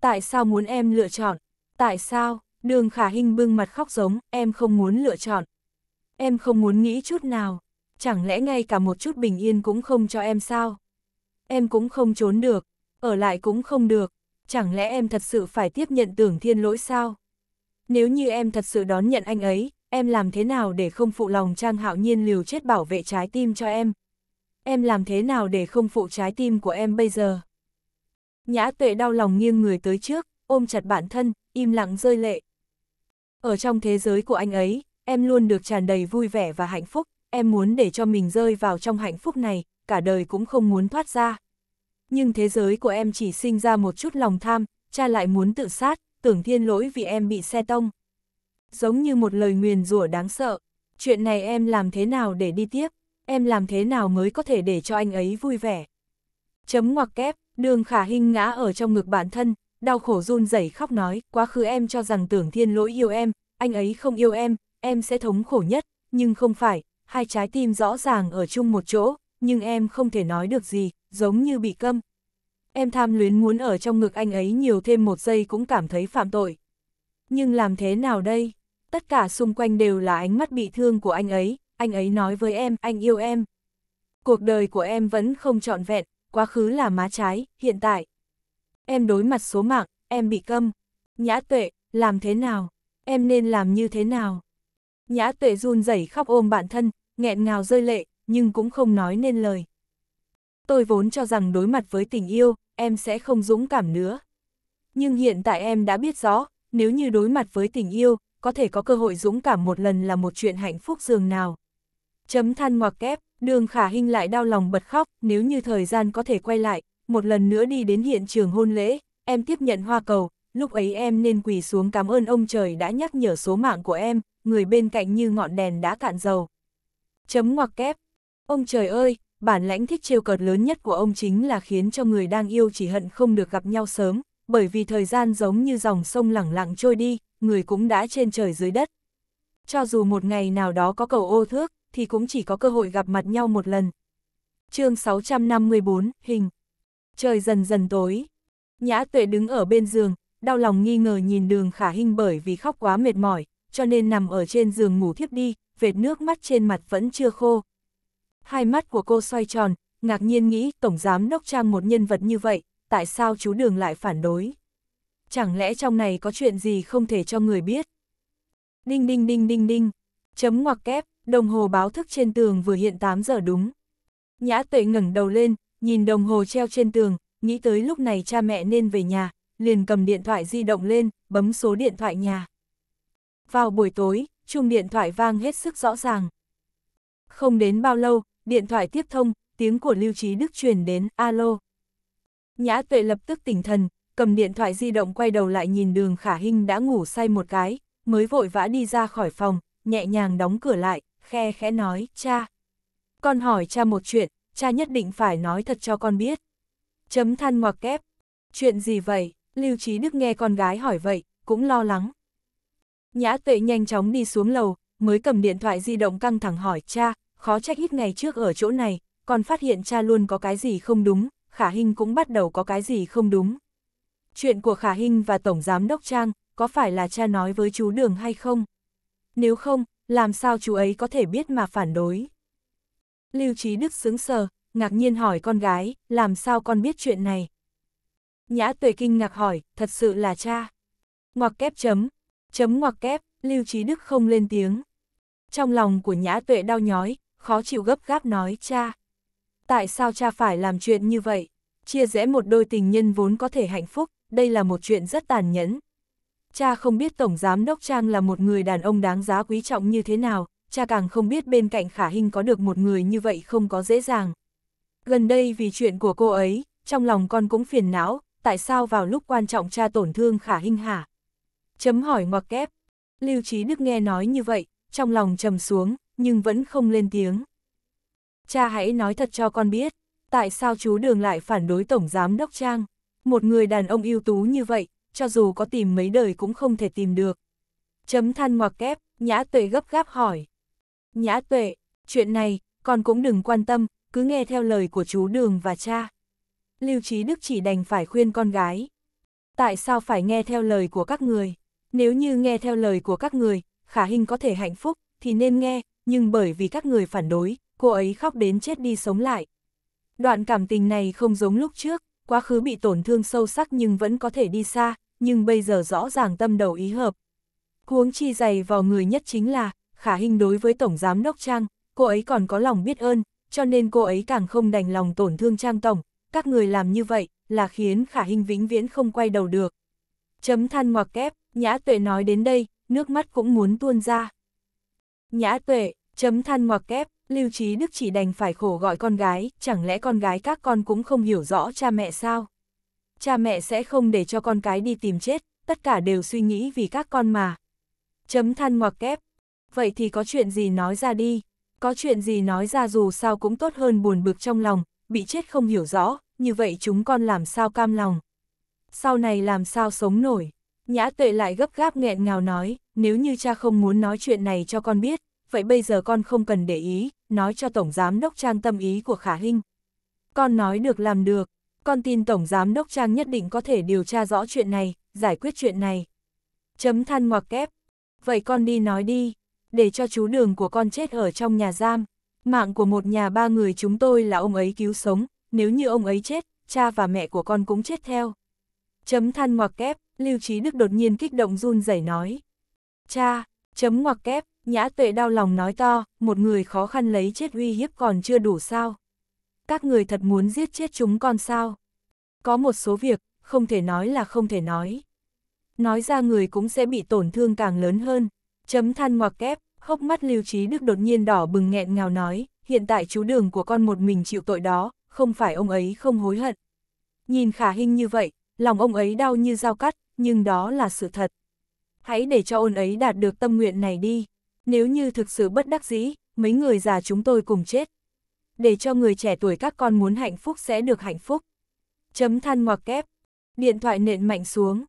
Tại sao muốn em lựa chọn? Tại sao? Đường khả hình bưng mặt khóc giống, em không muốn lựa chọn. Em không muốn nghĩ chút nào. Chẳng lẽ ngay cả một chút bình yên cũng không cho em sao? Em cũng không trốn được, ở lại cũng không được. Chẳng lẽ em thật sự phải tiếp nhận tưởng thiên lỗi sao? Nếu như em thật sự đón nhận anh ấy, em làm thế nào để không phụ lòng Trang Hạo Nhiên liều chết bảo vệ trái tim cho em? Em làm thế nào để không phụ trái tim của em bây giờ? Nhã tuệ đau lòng nghiêng người tới trước, ôm chặt bản thân, im lặng rơi lệ. Ở trong thế giới của anh ấy, em luôn được tràn đầy vui vẻ và hạnh phúc, em muốn để cho mình rơi vào trong hạnh phúc này, cả đời cũng không muốn thoát ra. Nhưng thế giới của em chỉ sinh ra một chút lòng tham, cha lại muốn tự sát, tưởng thiên lỗi vì em bị xe tông. Giống như một lời nguyền rủa đáng sợ, chuyện này em làm thế nào để đi tiếp, em làm thế nào mới có thể để cho anh ấy vui vẻ. Chấm ngoặc kép, đường khả hình ngã ở trong ngực bản thân, đau khổ run rẩy khóc nói, quá khứ em cho rằng tưởng thiên lỗi yêu em, anh ấy không yêu em, em sẽ thống khổ nhất, nhưng không phải, hai trái tim rõ ràng ở chung một chỗ, nhưng em không thể nói được gì, giống như bị câm. Em tham luyến muốn ở trong ngực anh ấy nhiều thêm một giây cũng cảm thấy phạm tội. Nhưng làm thế nào đây? Tất cả xung quanh đều là ánh mắt bị thương của anh ấy, anh ấy nói với em, anh yêu em. Cuộc đời của em vẫn không trọn vẹn, quá khứ là má trái, hiện tại. Em đối mặt số mạng, em bị câm. Nhã tuệ, làm thế nào? Em nên làm như thế nào? Nhã tuệ run rẩy khóc ôm bản thân, nghẹn ngào rơi lệ, nhưng cũng không nói nên lời. Tôi vốn cho rằng đối mặt với tình yêu, em sẽ không dũng cảm nữa. Nhưng hiện tại em đã biết rõ, nếu như đối mặt với tình yêu, có thể có cơ hội dũng cảm một lần là một chuyện hạnh phúc dường nào. Chấm than ngoặc kép, đường khả hình lại đau lòng bật khóc, nếu như thời gian có thể quay lại, một lần nữa đi đến hiện trường hôn lễ, em tiếp nhận hoa cầu, lúc ấy em nên quỳ xuống cảm ơn ông trời đã nhắc nhở số mạng của em, người bên cạnh như ngọn đèn đã cạn dầu. Chấm ngoặc kép. Ông trời ơi, bản lãnh thích trêu cợt lớn nhất của ông chính là khiến cho người đang yêu chỉ hận không được gặp nhau sớm, bởi vì thời gian giống như dòng sông lẳng lặng trôi đi, người cũng đã trên trời dưới đất. Cho dù một ngày nào đó có cầu ô thước, thì cũng chỉ có cơ hội gặp mặt nhau một lần. chương 654, hình. Trời dần dần tối. Nhã tuệ đứng ở bên giường, đau lòng nghi ngờ nhìn đường khả hình bởi vì khóc quá mệt mỏi, cho nên nằm ở trên giường ngủ thiếp đi, vệt nước mắt trên mặt vẫn chưa khô. Hai mắt của cô xoay tròn, ngạc nhiên nghĩ Tổng Giám Đốc Trang một nhân vật như vậy, tại sao chú Đường lại phản đối? Chẳng lẽ trong này có chuyện gì không thể cho người biết? Đinh đinh đinh đinh đinh, chấm ngoặc kép, đồng hồ báo thức trên tường vừa hiện 8 giờ đúng. Nhã tuệ ngẩng đầu lên, nhìn đồng hồ treo trên tường, nghĩ tới lúc này cha mẹ nên về nhà, liền cầm điện thoại di động lên, bấm số điện thoại nhà. Vào buổi tối, chuông điện thoại vang hết sức rõ ràng. Không đến bao lâu, điện thoại tiếp thông, tiếng của Lưu Trí Đức truyền đến, alo. Nhã tuệ lập tức tỉnh thần, cầm điện thoại di động quay đầu lại nhìn đường khả hình đã ngủ say một cái, mới vội vã đi ra khỏi phòng, nhẹ nhàng đóng cửa lại, khe khẽ nói, cha. Con hỏi cha một chuyện, cha nhất định phải nói thật cho con biết. Chấm than ngoặc kép. Chuyện gì vậy? Lưu Trí Đức nghe con gái hỏi vậy, cũng lo lắng, Nhã tuệ nhanh chóng đi xuống lầu, mới cầm điện thoại di động căng thẳng hỏi cha, khó trách ít ngày trước ở chỗ này, còn phát hiện cha luôn có cái gì không đúng, khả hình cũng bắt đầu có cái gì không đúng. Chuyện của khả hình và Tổng Giám Đốc Trang, có phải là cha nói với chú Đường hay không? Nếu không, làm sao chú ấy có thể biết mà phản đối? Lưu Trí Đức sững sờ, ngạc nhiên hỏi con gái, làm sao con biết chuyện này? Nhã tuệ kinh ngạc hỏi, thật sự là cha. Ngoặc kép chấm, Chấm ngoặc kép, Lưu Trí Đức không lên tiếng. Trong lòng của Nhã Tuệ đau nhói, khó chịu gấp gáp nói cha. Tại sao cha phải làm chuyện như vậy? Chia rẽ một đôi tình nhân vốn có thể hạnh phúc, đây là một chuyện rất tàn nhẫn. Cha không biết Tổng Giám Đốc Trang là một người đàn ông đáng giá quý trọng như thế nào, cha càng không biết bên cạnh khả hình có được một người như vậy không có dễ dàng. Gần đây vì chuyện của cô ấy, trong lòng con cũng phiền não, tại sao vào lúc quan trọng cha tổn thương khả hình hả? Chấm hỏi ngoặc kép. Lưu Trí Đức nghe nói như vậy, trong lòng trầm xuống, nhưng vẫn không lên tiếng. Cha hãy nói thật cho con biết, tại sao chú Đường lại phản đối Tổng Giám Đốc Trang? Một người đàn ông ưu tú như vậy, cho dù có tìm mấy đời cũng không thể tìm được. Chấm than ngoặc kép, Nhã Tuệ gấp gáp hỏi. Nhã Tuệ, chuyện này, con cũng đừng quan tâm, cứ nghe theo lời của chú Đường và cha. Lưu Trí Đức chỉ đành phải khuyên con gái. Tại sao phải nghe theo lời của các người? Nếu như nghe theo lời của các người, khả hình có thể hạnh phúc, thì nên nghe, nhưng bởi vì các người phản đối, cô ấy khóc đến chết đi sống lại. Đoạn cảm tình này không giống lúc trước, quá khứ bị tổn thương sâu sắc nhưng vẫn có thể đi xa, nhưng bây giờ rõ ràng tâm đầu ý hợp. Huống chi dày vào người nhất chính là, khả hình đối với Tổng Giám Đốc Trang, cô ấy còn có lòng biết ơn, cho nên cô ấy càng không đành lòng tổn thương Trang Tổng, các người làm như vậy là khiến khả hình vĩnh viễn không quay đầu được. Chấm than ngoặc kép, Nhã Tuệ nói đến đây, nước mắt cũng muốn tuôn ra. Nhã Tuệ, chấm than ngoặc kép, Lưu Trí Đức chỉ đành phải khổ gọi con gái, chẳng lẽ con gái các con cũng không hiểu rõ cha mẹ sao? Cha mẹ sẽ không để cho con cái đi tìm chết, tất cả đều suy nghĩ vì các con mà. Chấm than ngoặc kép, vậy thì có chuyện gì nói ra đi, có chuyện gì nói ra dù sao cũng tốt hơn buồn bực trong lòng, bị chết không hiểu rõ, như vậy chúng con làm sao cam lòng sau này làm sao sống nổi. Nhã tuệ lại gấp gáp nghẹn ngào nói, nếu như cha không muốn nói chuyện này cho con biết, vậy bây giờ con không cần để ý, nói cho Tổng Giám Đốc Trang tâm ý của Khả Hinh. Con nói được làm được, con tin Tổng Giám Đốc Trang nhất định có thể điều tra rõ chuyện này, giải quyết chuyện này. Chấm than ngoặc kép. Vậy con đi nói đi, để cho chú đường của con chết ở trong nhà giam. Mạng của một nhà ba người chúng tôi là ông ấy cứu sống, nếu như ông ấy chết, cha và mẹ của con cũng chết theo. Chấm than ngoặc kép, Lưu Trí Đức đột nhiên kích động run rẩy nói. Cha, chấm ngoặc kép, nhã tuệ đau lòng nói to, một người khó khăn lấy chết uy hiếp còn chưa đủ sao. Các người thật muốn giết chết chúng con sao. Có một số việc, không thể nói là không thể nói. Nói ra người cũng sẽ bị tổn thương càng lớn hơn. Chấm than ngoặc kép, hốc mắt Lưu Trí Đức đột nhiên đỏ bừng nghẹn ngào nói, hiện tại chú đường của con một mình chịu tội đó, không phải ông ấy không hối hận. Nhìn khả hình như vậy, lòng ông ấy đau như dao cắt, nhưng đó là sự thật. Hãy để cho ôn ấy đạt được tâm nguyện này đi, nếu như thực sự bất đắc dĩ, mấy người già chúng tôi cùng chết. Để cho người trẻ tuổi các con muốn hạnh phúc sẽ được hạnh phúc. Chấm than ngoặc kép, điện thoại nện mạnh xuống.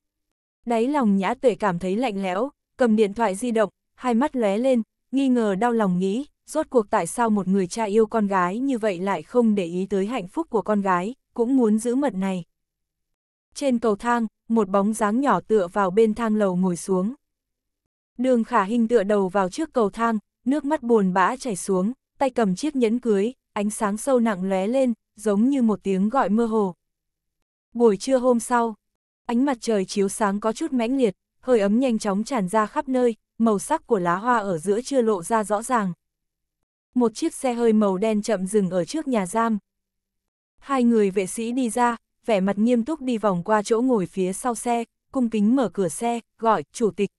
Đáy lòng nhã tuệ cảm thấy lạnh lẽo, cầm điện thoại di động, hai mắt lóe lên, nghi ngờ đau lòng nghĩ, rốt cuộc tại sao một người cha yêu con gái như vậy lại không để ý tới hạnh phúc của con gái, cũng muốn giữ mật này. Trên cầu thang, một bóng dáng nhỏ tựa vào bên thang lầu ngồi xuống. Đường khả hình tựa đầu vào trước cầu thang, nước mắt buồn bã chảy xuống, tay cầm chiếc nhẫn cưới, ánh sáng sâu nặng lóe lên, giống như một tiếng gọi mơ hồ. Buổi trưa hôm sau, ánh mặt trời chiếu sáng có chút mãnh liệt, hơi ấm nhanh chóng tràn ra khắp nơi, màu sắc của lá hoa ở giữa chưa lộ ra rõ ràng. Một chiếc xe hơi màu đen chậm dừng ở trước nhà giam. Hai người vệ sĩ đi ra, vẻ mặt nghiêm túc đi vòng qua chỗ ngồi phía sau xe, cung kính mở cửa xe, gọi, chủ tịch.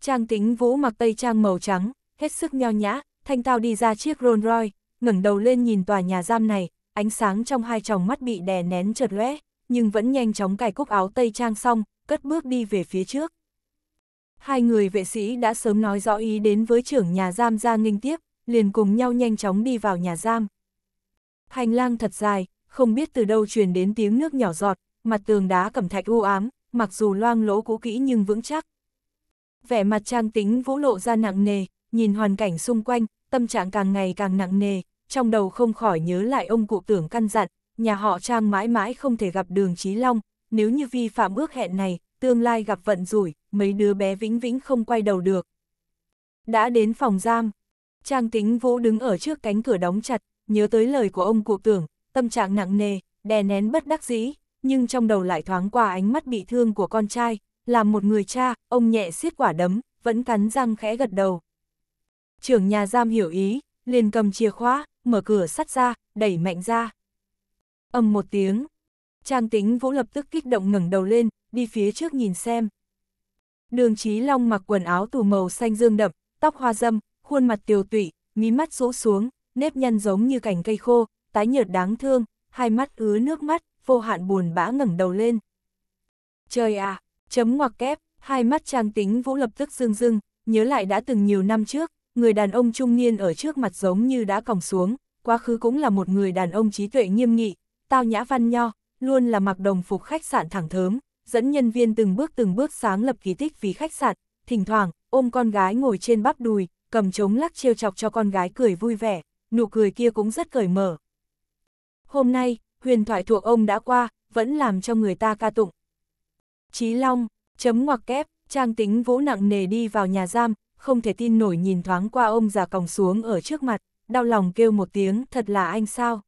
Trang tính vũ mặc tây trang màu trắng, hết sức nho nhã, thanh tao đi ra chiếc Rolls Royce, ngẩng đầu lên nhìn tòa nhà giam này, ánh sáng trong hai tròng mắt bị đè nén chợt lóe, nhưng vẫn nhanh chóng cài cúc áo tây trang xong, cất bước đi về phía trước. Hai người vệ sĩ đã sớm nói rõ ý đến với trưởng nhà giam ra nghinh tiếp, liền cùng nhau nhanh chóng đi vào nhà giam. Hành lang thật dài, không biết từ đâu truyền đến tiếng nước nhỏ giọt, mặt tường đá cẩm thạch u ám, mặc dù loang lỗ cũ kỹ nhưng vững chắc. Vẻ mặt trang tính vũ lộ ra nặng nề, nhìn hoàn cảnh xung quanh, tâm trạng càng ngày càng nặng nề, trong đầu không khỏi nhớ lại ông cụ tưởng căn dặn, nhà họ trang mãi mãi không thể gặp đường Chí Long, nếu như vi phạm ước hẹn này, tương lai gặp vận rủi, mấy đứa bé vĩnh vĩnh không quay đầu được. Đã đến phòng giam, Trang Tính Vũ đứng ở trước cánh cửa đóng chặt, nhớ tới lời của ông cụ tưởng, tâm trạng nặng nề, đè nén bất đắc dĩ, nhưng trong đầu lại thoáng qua ánh mắt bị thương của con trai, làm một người cha, ông nhẹ xiết quả đấm, vẫn cắn răng khẽ gật đầu. Trưởng nhà giam hiểu ý, liền cầm chìa khóa, mở cửa sắt ra, đẩy mạnh ra. Âm một tiếng, Trang Tính Vũ lập tức kích động ngẩng đầu lên, đi phía trước nhìn xem. Đường Chí Long mặc quần áo tù màu xanh dương đậm, tóc hoa râm, khuôn mặt tiều tụy, mí mắt rũ xuống, nếp nhăn giống như cành cây khô, tái nhợt đáng thương, hai mắt ứa nước mắt, vô hạn buồn bã ngẩng đầu lên. Trời à, chấm ngoặc kép, hai mắt trang tính vũ lập tức dương dưng, nhớ lại đã từng nhiều năm trước, người đàn ông trung niên ở trước mặt giống như đã còng xuống, quá khứ cũng là một người đàn ông trí tuệ nghiêm nghị, tao nhã văn nho, luôn là mặc đồng phục khách sạn thẳng thớm, dẫn nhân viên từng bước từng bước sáng lập kỳ tích vì khách sạn, thỉnh thoảng, ôm con gái ngồi trên bắp đùi, cầm trống lắc trêu chọc cho con gái cười vui vẻ, nụ cười kia cũng rất cởi mở, hôm nay, huyền thoại thuộc ông đã qua, vẫn làm cho người ta ca tụng. Chí Long, chấm ngoặc kép, trang tính vũ nặng nề đi vào nhà giam, không thể tin nổi nhìn thoáng qua ông già còng xuống ở trước mặt, đau lòng kêu một tiếng thật là anh sao.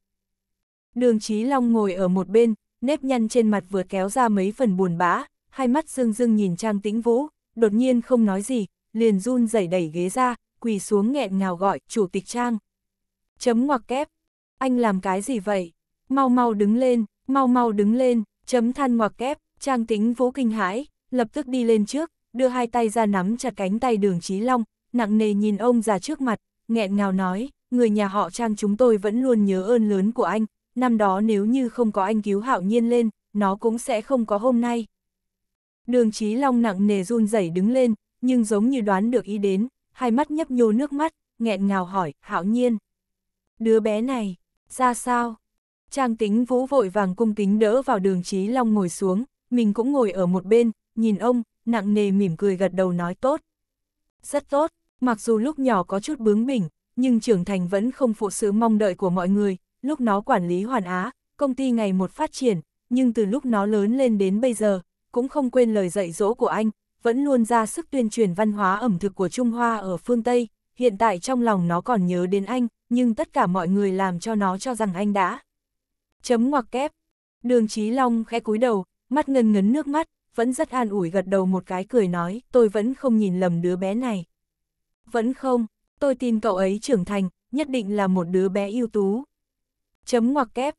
Đường Chí Long ngồi ở một bên, nếp nhăn trên mặt vừa kéo ra mấy phần buồn bã, hai mắt dưng dưng nhìn trang tĩnh vũ, đột nhiên không nói gì, liền run rẩy đẩy ghế ra, quỳ xuống nghẹn ngào gọi chủ tịch trang. Chấm ngoặc kép, anh làm cái gì vậy? Mau mau đứng lên, mau mau đứng lên, chấm than ngoặc kép, trang tính vũ kinh hãi, lập tức đi lên trước, đưa hai tay ra nắm chặt cánh tay đường Chí Long, nặng nề nhìn ông già trước mặt, nghẹn ngào nói, người nhà họ trang chúng tôi vẫn luôn nhớ ơn lớn của anh, năm đó nếu như không có anh cứu hạo nhiên lên, nó cũng sẽ không có hôm nay. Đường Chí Long nặng nề run rẩy đứng lên, nhưng giống như đoán được ý đến, hai mắt nhấp nhô nước mắt, nghẹn ngào hỏi, hạo nhiên. Đứa bé này, ra sao? Trang tính vũ vội vàng cung kính đỡ vào đường trí long ngồi xuống, mình cũng ngồi ở một bên, nhìn ông, nặng nề mỉm cười gật đầu nói tốt. Rất tốt, mặc dù lúc nhỏ có chút bướng bỉnh, nhưng trưởng thành vẫn không phụ sự mong đợi của mọi người, lúc nó quản lý hoàn á, công ty ngày một phát triển, nhưng từ lúc nó lớn lên đến bây giờ, cũng không quên lời dạy dỗ của anh, vẫn luôn ra sức tuyên truyền văn hóa ẩm thực của Trung Hoa ở phương Tây, hiện tại trong lòng nó còn nhớ đến anh, nhưng tất cả mọi người làm cho nó cho rằng anh đã. Chấm ngoặc kép. Đường Chí Long khẽ cúi đầu, mắt ngân ngấn nước mắt, vẫn rất an ủi gật đầu một cái cười nói, tôi vẫn không nhìn lầm đứa bé này. Vẫn không, tôi tin cậu ấy trưởng thành, nhất định là một đứa bé ưu tú. Chấm ngoặc kép.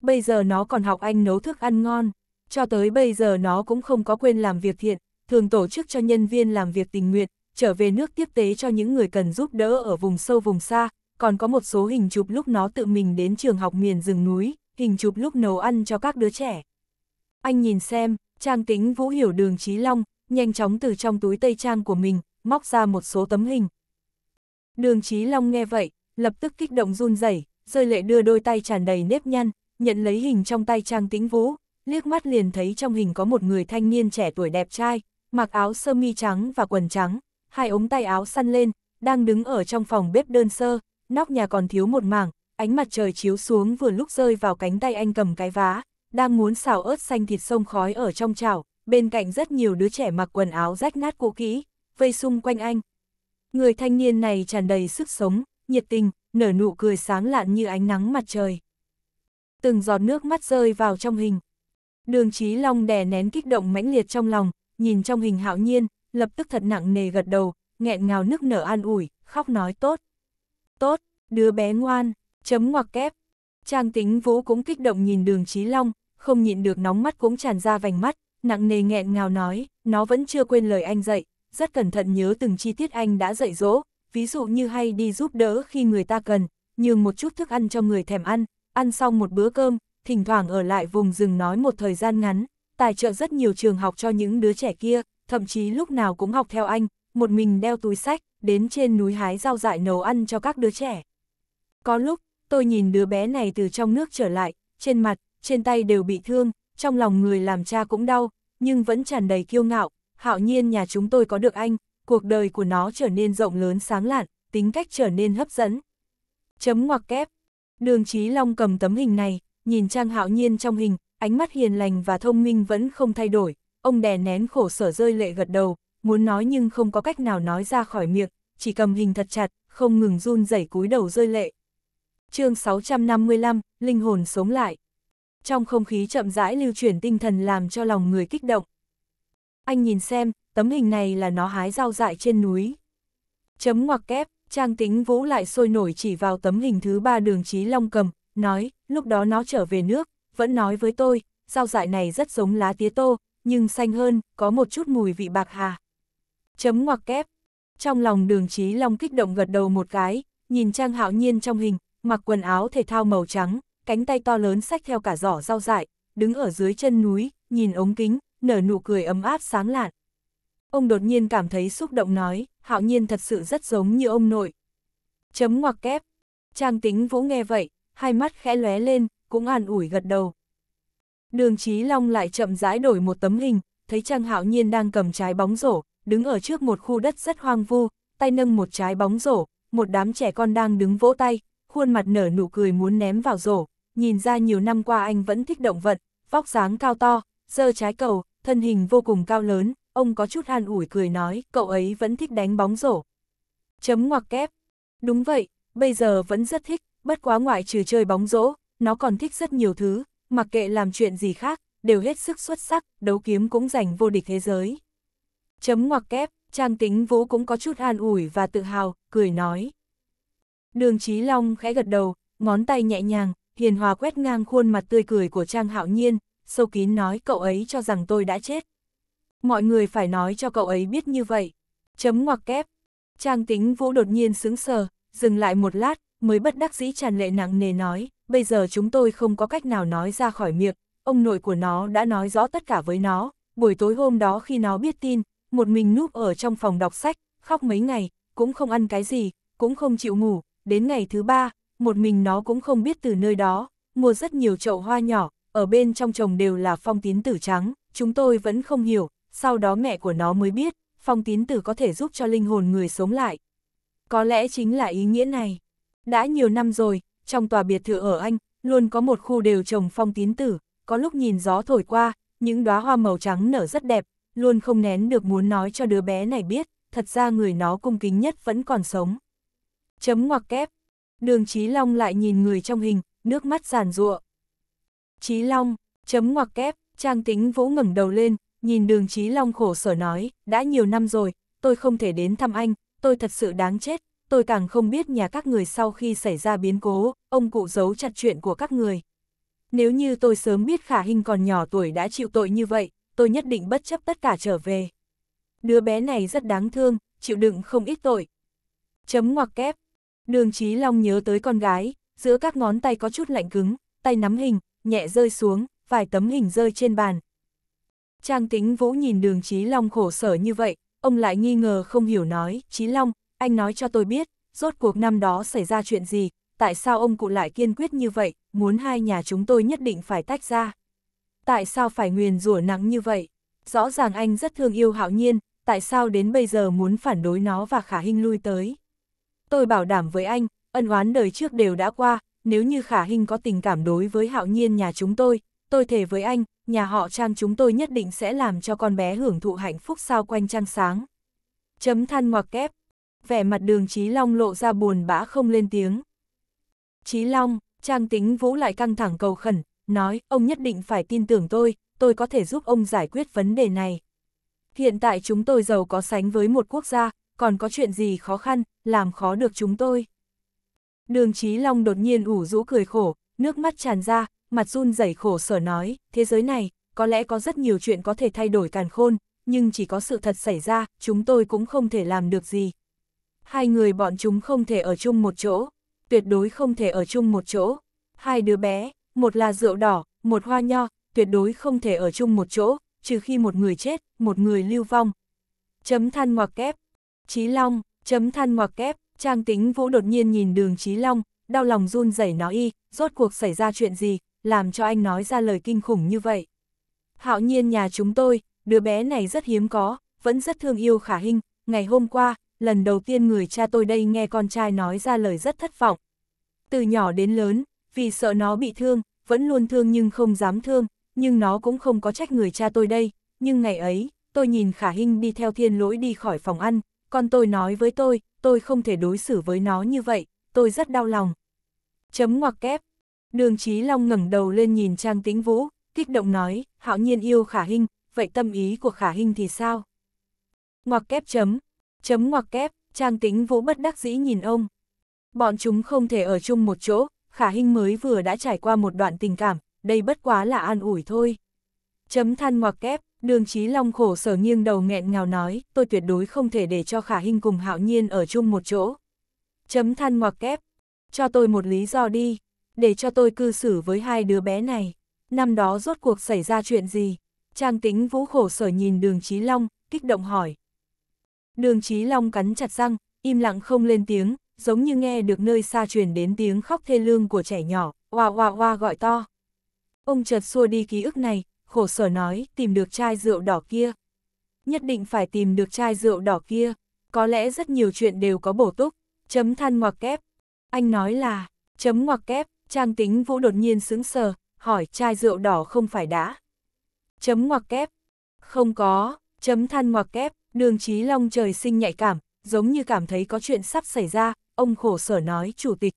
Bây giờ nó còn học anh nấu thức ăn ngon, cho tới bây giờ nó cũng không có quên làm việc thiện, thường tổ chức cho nhân viên làm việc tình nguyện, trở về nước tiếp tế cho những người cần giúp đỡ ở vùng sâu vùng xa, còn có một số hình chụp lúc nó tự mình đến trường học miền rừng núi, hình chụp lúc nấu ăn cho các đứa trẻ. Anh nhìn xem, Trang Tĩnh Vũ hiểu đường Trí Long, nhanh chóng từ trong túi tây trang của mình, móc ra một số tấm hình. Đường Trí Long nghe vậy, lập tức kích động run rẩy, rơi lệ đưa đôi tay tràn đầy nếp nhăn, nhận lấy hình trong tay Trang Tĩnh Vũ, liếc mắt liền thấy trong hình có một người thanh niên trẻ tuổi đẹp trai, mặc áo sơ mi trắng và quần trắng, hai ống tay áo săn lên, đang đứng ở trong phòng bếp đơn sơ, nóc nhà còn thiếu một mảng, ánh mặt trời chiếu xuống vừa lúc rơi vào cánh tay anh cầm cái vá, đang muốn xào ớt xanh thịt sông khói ở trong chảo, bên cạnh rất nhiều đứa trẻ mặc quần áo rách nát cũ kỹ, vây xung quanh anh. Người thanh niên này tràn đầy sức sống, nhiệt tình, nở nụ cười sáng lạn như ánh nắng mặt trời. Từng giọt nước mắt rơi vào trong hình. Đường Chí Long đè nén kích động mãnh liệt trong lòng, nhìn trong hình hạo nhiên, lập tức thật nặng nề gật đầu, nghẹn ngào nước nở an ủi, khóc nói tốt. Tốt, đứa bé ngoan, chấm ngoặc kép. Trang tính vũ cũng kích động nhìn đường Chí Long, không nhịn được nóng mắt cũng tràn ra vành mắt, nặng nề nghẹn ngào nói, nó vẫn chưa quên lời anh dạy, rất cẩn thận nhớ từng chi tiết anh đã dạy dỗ, ví dụ như hay đi giúp đỡ khi người ta cần, nhường một chút thức ăn cho người thèm ăn, ăn xong một bữa cơm, thỉnh thoảng ở lại vùng rừng nói một thời gian ngắn, tài trợ rất nhiều trường học cho những đứa trẻ kia, thậm chí lúc nào cũng học theo anh, một mình đeo túi sách, đến trên núi hái rau dại nấu ăn cho các đứa trẻ. Có lúc, tôi nhìn đứa bé này từ trong nước trở lại, trên mặt, trên tay đều bị thương, trong lòng người làm cha cũng đau, nhưng vẫn tràn đầy kiêu ngạo, hạo nhiên nhà chúng tôi có được anh, cuộc đời của nó trở nên rộng lớn sáng lạn, tính cách trở nên hấp dẫn. Chấm ngoặc kép. Đường Chí Long cầm tấm hình này, nhìn Trang Hạo Nhiên trong hình, ánh mắt hiền lành và thông minh vẫn không thay đổi, ông đè nén khổ sở rơi lệ gật đầu, muốn nói nhưng không có cách nào nói ra khỏi miệng, chỉ cầm hình thật chặt, không ngừng run rẩy cúi đầu rơi lệ. chương 655, Linh hồn sống lại. Trong không khí chậm rãi lưu chuyển tinh thần làm cho lòng người kích động. Anh nhìn xem, tấm hình này là nó hái rau dại trên núi. Chấm ngoặc kép, Trang tính vũ lại sôi nổi chỉ vào tấm hình thứ ba đường trí long cầm, nói, lúc đó nó trở về nước, vẫn nói với tôi, rau dại này rất giống lá tía tô, nhưng xanh hơn, có một chút mùi vị bạc hà chấm ngoặc kép. Trong lòng đường trí long kích động gật đầu một cái, nhìn Trang Hạo Nhiên trong hình, mặc quần áo thể thao màu trắng, cánh tay to lớn xách theo cả giỏ rau dại, đứng ở dưới chân núi, nhìn ống kính, nở nụ cười ấm áp sáng lạn. Ông đột nhiên cảm thấy xúc động nói, Hạo Nhiên thật sự rất giống như ông nội. Chấm ngoặc kép. Trang tính vũ nghe vậy, hai mắt khẽ lóe lên, cũng an ủi gật đầu. Đường Chí Long lại chậm rãi đổi một tấm hình, thấy Trang Hạo Nhiên đang cầm trái bóng rổ, đứng ở trước một khu đất rất hoang vu, tay nâng một trái bóng rổ, một đám trẻ con đang đứng vỗ tay, khuôn mặt nở nụ cười muốn ném vào rổ, nhìn ra nhiều năm qua anh vẫn thích động vật, vóc dáng cao to, dơ trái cầu, thân hình vô cùng cao lớn, ông có chút an ủi cười nói, cậu ấy vẫn thích đánh bóng rổ. Chấm ngoặc kép. Đúng vậy, bây giờ vẫn rất thích, bất quá ngoại trừ chơi bóng rổ, nó còn thích rất nhiều thứ, mặc kệ làm chuyện gì khác, đều hết sức xuất sắc, đấu kiếm cũng giành vô địch thế giới. Chấm ngoặc kép, Trang Tính Vũ cũng có chút an ủi và tự hào, cười nói. Đường Chí Long khẽ gật đầu, ngón tay nhẹ nhàng, hiền hòa quét ngang khuôn mặt tươi cười của Trang Hạo Nhiên, sâu kín nói cậu ấy cho rằng tôi đã chết. Mọi người phải nói cho cậu ấy biết như vậy. Chấm ngoặc kép. Trang Tính Vũ đột nhiên sững sờ, dừng lại một lát, mới bất đắc dĩ tràn lệ nặng nề nói, bây giờ chúng tôi không có cách nào nói ra khỏi miệng, ông nội của nó đã nói rõ tất cả với nó, buổi tối hôm đó khi nó biết tin, một mình núp ở trong phòng đọc sách, khóc mấy ngày, cũng không ăn cái gì, cũng không chịu ngủ, đến ngày thứ ba, một mình nó cũng không biết từ nơi đó, mua rất nhiều chậu hoa nhỏ, ở bên trong trồng đều là phong tín tử trắng, chúng tôi vẫn không hiểu, sau đó mẹ của nó mới biết, phong tín tử có thể giúp cho linh hồn người sống lại. Có lẽ chính là ý nghĩa này. Đã nhiều năm rồi, trong tòa biệt thự ở Anh, luôn có một khu đều trồng phong tín tử, có lúc nhìn gió thổi qua, những đóa hoa màu trắng nở rất đẹp, luôn không nén được muốn nói cho đứa bé này biết, thật ra người nó cung kính nhất vẫn còn sống. Chấm ngoặc kép, đường trí Long lại nhìn người trong hình, nước mắt giàn ruộng. trí Long, chấm ngoặc kép, Trang Tính Vũ ngẩng đầu lên, nhìn đường trí Long khổ sở nói, đã nhiều năm rồi, tôi không thể đến thăm anh, tôi thật sự đáng chết, tôi càng không biết nhà các người sau khi xảy ra biến cố, ông cụ giấu chặt chuyện của các người. Nếu như tôi sớm biết khả hình còn nhỏ tuổi đã chịu tội như vậy, tôi nhất định bất chấp tất cả trở về. Đứa bé này rất đáng thương, chịu đựng không ít tội. Chấm ngoặc kép. Đường Chí Long nhớ tới con gái, giữa các ngón tay có chút lạnh cứng, tay nắm hình, nhẹ rơi xuống, vài tấm hình rơi trên bàn. Trang tính Vũ nhìn Đường Chí Long khổ sở như vậy, ông lại nghi ngờ không hiểu nói, Chí Long, anh nói cho tôi biết, rốt cuộc năm đó xảy ra chuyện gì, tại sao ông cụ lại kiên quyết như vậy, muốn hai nhà chúng tôi nhất định phải tách ra tại sao phải nguyền rủa nắng như vậy? Rõ ràng anh rất thương yêu hạo nhiên, tại sao đến bây giờ muốn phản đối nó và khả hình lui tới? Tôi bảo đảm với anh, ân oán đời trước đều đã qua, nếu như khả hình có tình cảm đối với hạo nhiên nhà chúng tôi, tôi thề với anh, nhà họ trang chúng tôi nhất định sẽ làm cho con bé hưởng thụ hạnh phúc sao quanh trăng sáng. Chấm than ngoặc kép, vẻ mặt đường Chí Long lộ ra buồn bã không lên tiếng. Chí Long, Trang Tính Vũ lại căng thẳng cầu khẩn, nói, ông nhất định phải tin tưởng tôi, tôi có thể giúp ông giải quyết vấn đề này. Hiện tại chúng tôi giàu có sánh với một quốc gia, còn có chuyện gì khó khăn, làm khó được chúng tôi. Đường Chí Long đột nhiên ủ rũ cười khổ, nước mắt tràn ra, mặt run rẩy khổ sở nói, thế giới này, có lẽ có rất nhiều chuyện có thể thay đổi càn khôn, nhưng chỉ có sự thật xảy ra, chúng tôi cũng không thể làm được gì. Hai người bọn chúng không thể ở chung một chỗ, tuyệt đối không thể ở chung một chỗ. Hai đứa bé, một là rượu đỏ, một hoa nho, tuyệt đối không thể ở chung một chỗ, trừ khi một người chết, một người lưu vong. Chấm than ngoặc kép. Chí Long, chấm than ngoặc kép, Trang Tính Vũ đột nhiên nhìn đường Chí Long, đau lòng run rẩy nói y, rốt cuộc xảy ra chuyện gì, làm cho anh nói ra lời kinh khủng như vậy. Hạo nhiên nhà chúng tôi, đứa bé này rất hiếm có, vẫn rất thương yêu khả hình, ngày hôm qua, lần đầu tiên người cha tôi đây nghe con trai nói ra lời rất thất vọng. Từ nhỏ đến lớn, vì sợ nó bị thương, vẫn luôn thương nhưng không dám thương, nhưng nó cũng không có trách người cha tôi đây, nhưng ngày ấy, tôi nhìn Khả Hinh đi theo thiên lỗi đi khỏi phòng ăn, còn tôi nói với tôi, tôi không thể đối xử với nó như vậy, tôi rất đau lòng. Chấm ngoặc kép. Đường Chí Long ngẩng đầu lên nhìn Trang Tĩnh Vũ, kích động nói, hạo nhiên yêu Khả Hinh, vậy tâm ý của Khả Hinh thì sao? Ngoặc kép chấm. Chấm ngoặc kép, Trang Tĩnh Vũ bất đắc dĩ nhìn ông. Bọn chúng không thể ở chung một chỗ, khả hình mới vừa đã trải qua một đoạn tình cảm, đây bất quá là an ủi thôi. Chấm than ngoặc kép, đường trí long khổ sở nghiêng đầu nghẹn ngào nói, tôi tuyệt đối không thể để cho khả hình cùng hạo nhiên ở chung một chỗ. Chấm than ngoặc kép, cho tôi một lý do đi, để cho tôi cư xử với hai đứa bé này. Năm đó rốt cuộc xảy ra chuyện gì? Trang tính vũ khổ sở nhìn đường trí long, kích động hỏi. Đường trí long cắn chặt răng, im lặng không lên tiếng, giống như nghe được nơi xa truyền đến tiếng khóc thê lương của trẻ nhỏ, oa oa oa gọi to. Ông chợt xua đi ký ức này, khổ sở nói, tìm được chai rượu đỏ kia. Nhất định phải tìm được chai rượu đỏ kia, có lẽ rất nhiều chuyện đều có bổ túc, chấm than ngoặc kép. Anh nói là, chấm ngoặc kép, trang tính vũ đột nhiên sững sờ, hỏi chai rượu đỏ không phải đã. Chấm ngoặc kép, không có, chấm than ngoặc kép, đường trí long trời sinh nhạy cảm, giống như cảm thấy có chuyện sắp xảy ra, ông khổ sở nói chủ tịch.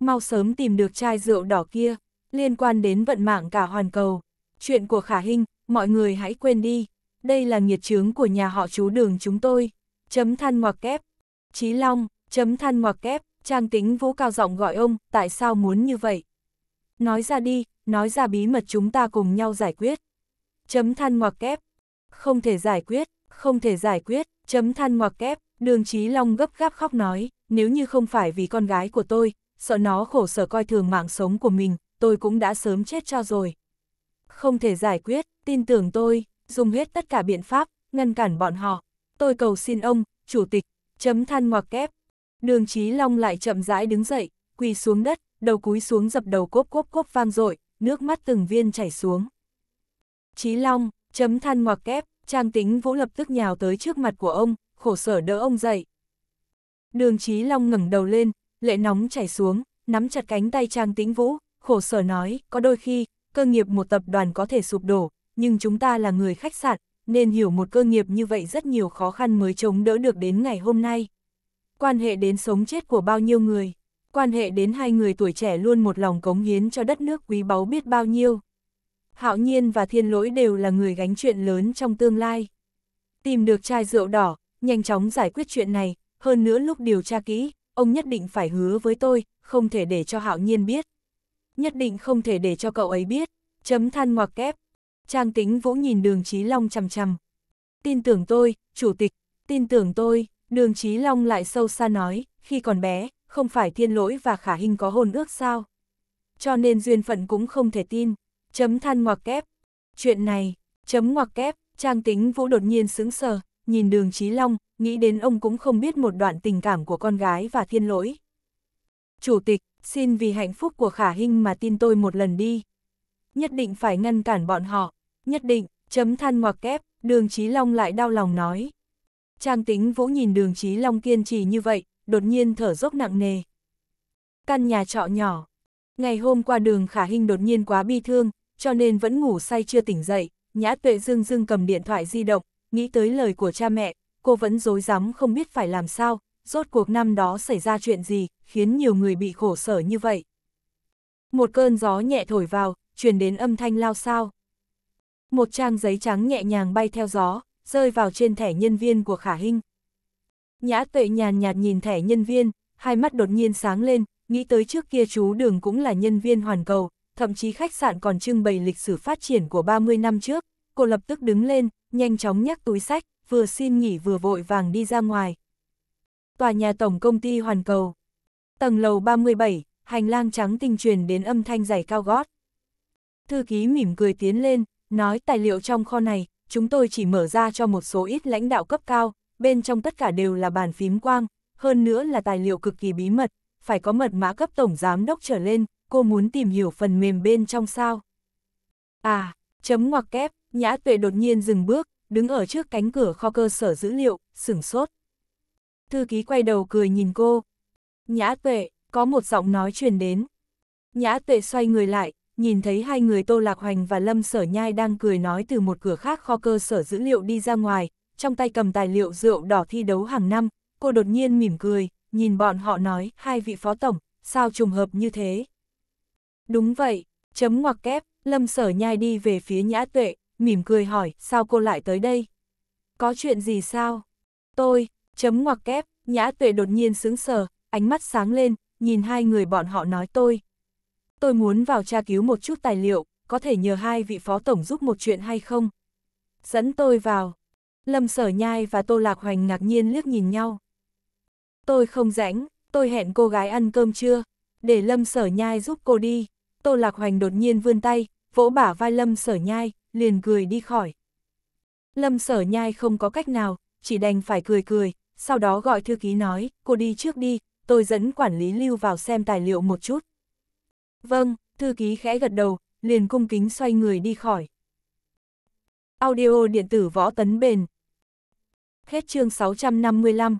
Mau sớm tìm được chai rượu đỏ kia, liên quan đến vận mạng cả hoàn cầu. Chuyện của khả hình, mọi người hãy quên đi. Đây là nghiệt chướng của nhà họ chú đường chúng tôi. Chấm than ngoặc kép. Chí Long, chấm than ngoặc kép, Trang tính vũ cao giọng gọi ông, tại sao muốn như vậy? Nói ra đi, nói ra bí mật chúng ta cùng nhau giải quyết. Chấm than ngoặc kép. Không thể giải quyết, không thể giải quyết, chấm than ngoặc kép, Đường Chí Long gấp gáp khóc nói, nếu như không phải vì con gái của tôi, sợ nó khổ sở coi thường mạng sống của mình, tôi cũng đã sớm chết cho rồi. Không thể giải quyết, tin tưởng tôi, dùng hết tất cả biện pháp, ngăn cản bọn họ. Tôi cầu xin ông, chủ tịch, chấm than ngoặc kép. Đường Chí Long lại chậm rãi đứng dậy, quỳ xuống đất, đầu cúi xuống dập đầu cốp cốp cốp vang dội, nước mắt từng viên chảy xuống. Chí Long, chấm than ngoặc kép, Trang Tính Vũ lập tức nhào tới trước mặt của ông, khổ sở đỡ ông dậy. Đường Chí Long ngẩng đầu lên, lệ nóng chảy xuống, nắm chặt cánh tay Trang Tĩnh Vũ, khổ sở nói, có đôi khi, cơ nghiệp một tập đoàn có thể sụp đổ, nhưng chúng ta là người khách sạn, nên hiểu một cơ nghiệp như vậy rất nhiều khó khăn mới chống đỡ được đến ngày hôm nay. Quan hệ đến sống chết của bao nhiêu người, quan hệ đến hai người tuổi trẻ luôn một lòng cống hiến cho đất nước quý báu biết bao nhiêu. Hạo Nhiên và Thiên Lỗi đều là người gánh chuyện lớn trong tương lai. Tìm được chai rượu đỏ, nhanh chóng giải quyết chuyện này, hơn nữa lúc điều tra kỹ, ông nhất định phải hứa với tôi, không thể để cho hạo nhiên biết. Nhất định không thể để cho cậu ấy biết, chấm than ngoặc kép. Trang tính Vũ nhìn đường Chí Long chằm chằm. Tin tưởng tôi, chủ tịch, tin tưởng tôi, đường Chí Long lại sâu xa nói, khi còn bé, không phải thiên lỗi và khả hình có hôn ước sao. Cho nên duyên phận cũng không thể tin, chấm than ngoặc kép. Chuyện này, chấm ngoặc kép, trang tính vũ đột nhiên sững sờ, nhìn đường Trí Long, nghĩ đến ông cũng không biết một đoạn tình cảm của con gái và thiên lỗi. Chủ tịch, xin vì hạnh phúc của Khả Hinh mà tin tôi một lần đi. Nhất định phải ngăn cản bọn họ, nhất định, chấm than ngoặc kép, đường Trí Long lại đau lòng nói. Trang tính vũ nhìn đường Trí Long kiên trì như vậy, đột nhiên thở dốc nặng nề. Căn nhà trọ nhỏ. Ngày hôm qua đường Khả Hinh đột nhiên quá bi thương, cho nên vẫn ngủ say chưa tỉnh dậy, Nhã Tuệ Dương Dương cầm điện thoại di động, nghĩ tới lời của cha mẹ, cô vẫn dối rắm không biết phải làm sao, rốt cuộc năm đó xảy ra chuyện gì, khiến nhiều người bị khổ sở như vậy. Một cơn gió nhẹ thổi vào, truyền đến âm thanh lao sao. Một trang giấy trắng nhẹ nhàng bay theo gió, rơi vào trên thẻ nhân viên của Khả Hinh. Nhã tuệ nhàn nhạt nhìn thẻ nhân viên, hai mắt đột nhiên sáng lên, nghĩ tới trước kia chú đường cũng là nhân viên hoàn cầu, thậm chí khách sạn còn trưng bày lịch sử phát triển của 30 năm trước. Cô lập tức đứng lên, nhanh chóng nhắc túi sách, vừa xin nghỉ vừa vội vàng đi ra ngoài. Tòa nhà tổng công ty Hoàn Cầu. Tầng lầu 37, hành lang trắng tinh truyền đến âm thanh giày cao gót. Thư ký mỉm cười tiến lên, nói tài liệu trong kho này, chúng tôi chỉ mở ra cho một số ít lãnh đạo cấp cao, bên trong tất cả đều là bàn phím quang, hơn nữa là tài liệu cực kỳ bí mật, phải có mật mã cấp tổng giám đốc trở lên, cô muốn tìm hiểu phần mềm bên trong sao. À, chấm ngoặc kép, Nhã tuệ đột nhiên dừng bước, đứng ở trước cánh cửa kho cơ sở dữ liệu, sửng sốt. Thư ký quay đầu cười nhìn cô. Nhã tuệ, có một giọng nói truyền đến. Nhã tuệ xoay người lại, nhìn thấy hai người Tô Lạc Hoành và Lâm Sở Nhai đang cười nói từ một cửa khác kho cơ sở dữ liệu đi ra ngoài, trong tay cầm tài liệu rượu đỏ thi đấu hàng năm, cô đột nhiên mỉm cười, nhìn bọn họ nói, hai vị phó tổng, sao trùng hợp như thế? Đúng vậy, chấm ngoặc kép, Lâm Sở Nhai đi về phía Nhã Tuệ, mỉm cười hỏi, sao cô lại tới đây? Có chuyện gì sao? Tôi, chấm ngoặc kép, nhã tuệ đột nhiên sững sờ, ánh mắt sáng lên, nhìn hai người bọn họ nói tôi. Tôi muốn vào tra cứu một chút tài liệu, có thể nhờ hai vị phó tổng giúp một chuyện hay không? Dẫn tôi vào. Lâm Sở Nhai và Tô Lạc Hoành ngạc nhiên liếc nhìn nhau. Tôi không rảnh, tôi hẹn cô gái ăn cơm trưa, để Lâm Sở Nhai giúp cô đi. Tô Lạc Hoành đột nhiên vươn tay, vỗ bả vai lâm sở nhai, liền cười đi khỏi. Lâm sở nhai không có cách nào, chỉ đành phải cười cười, sau đó gọi thư ký nói, cô đi trước đi, tôi dẫn quản lý lưu vào xem tài liệu một chút. Vâng, thư ký khẽ gật đầu, liền cung kính xoay người đi khỏi. Audio điện tử võ tấn bền. Hết chương 655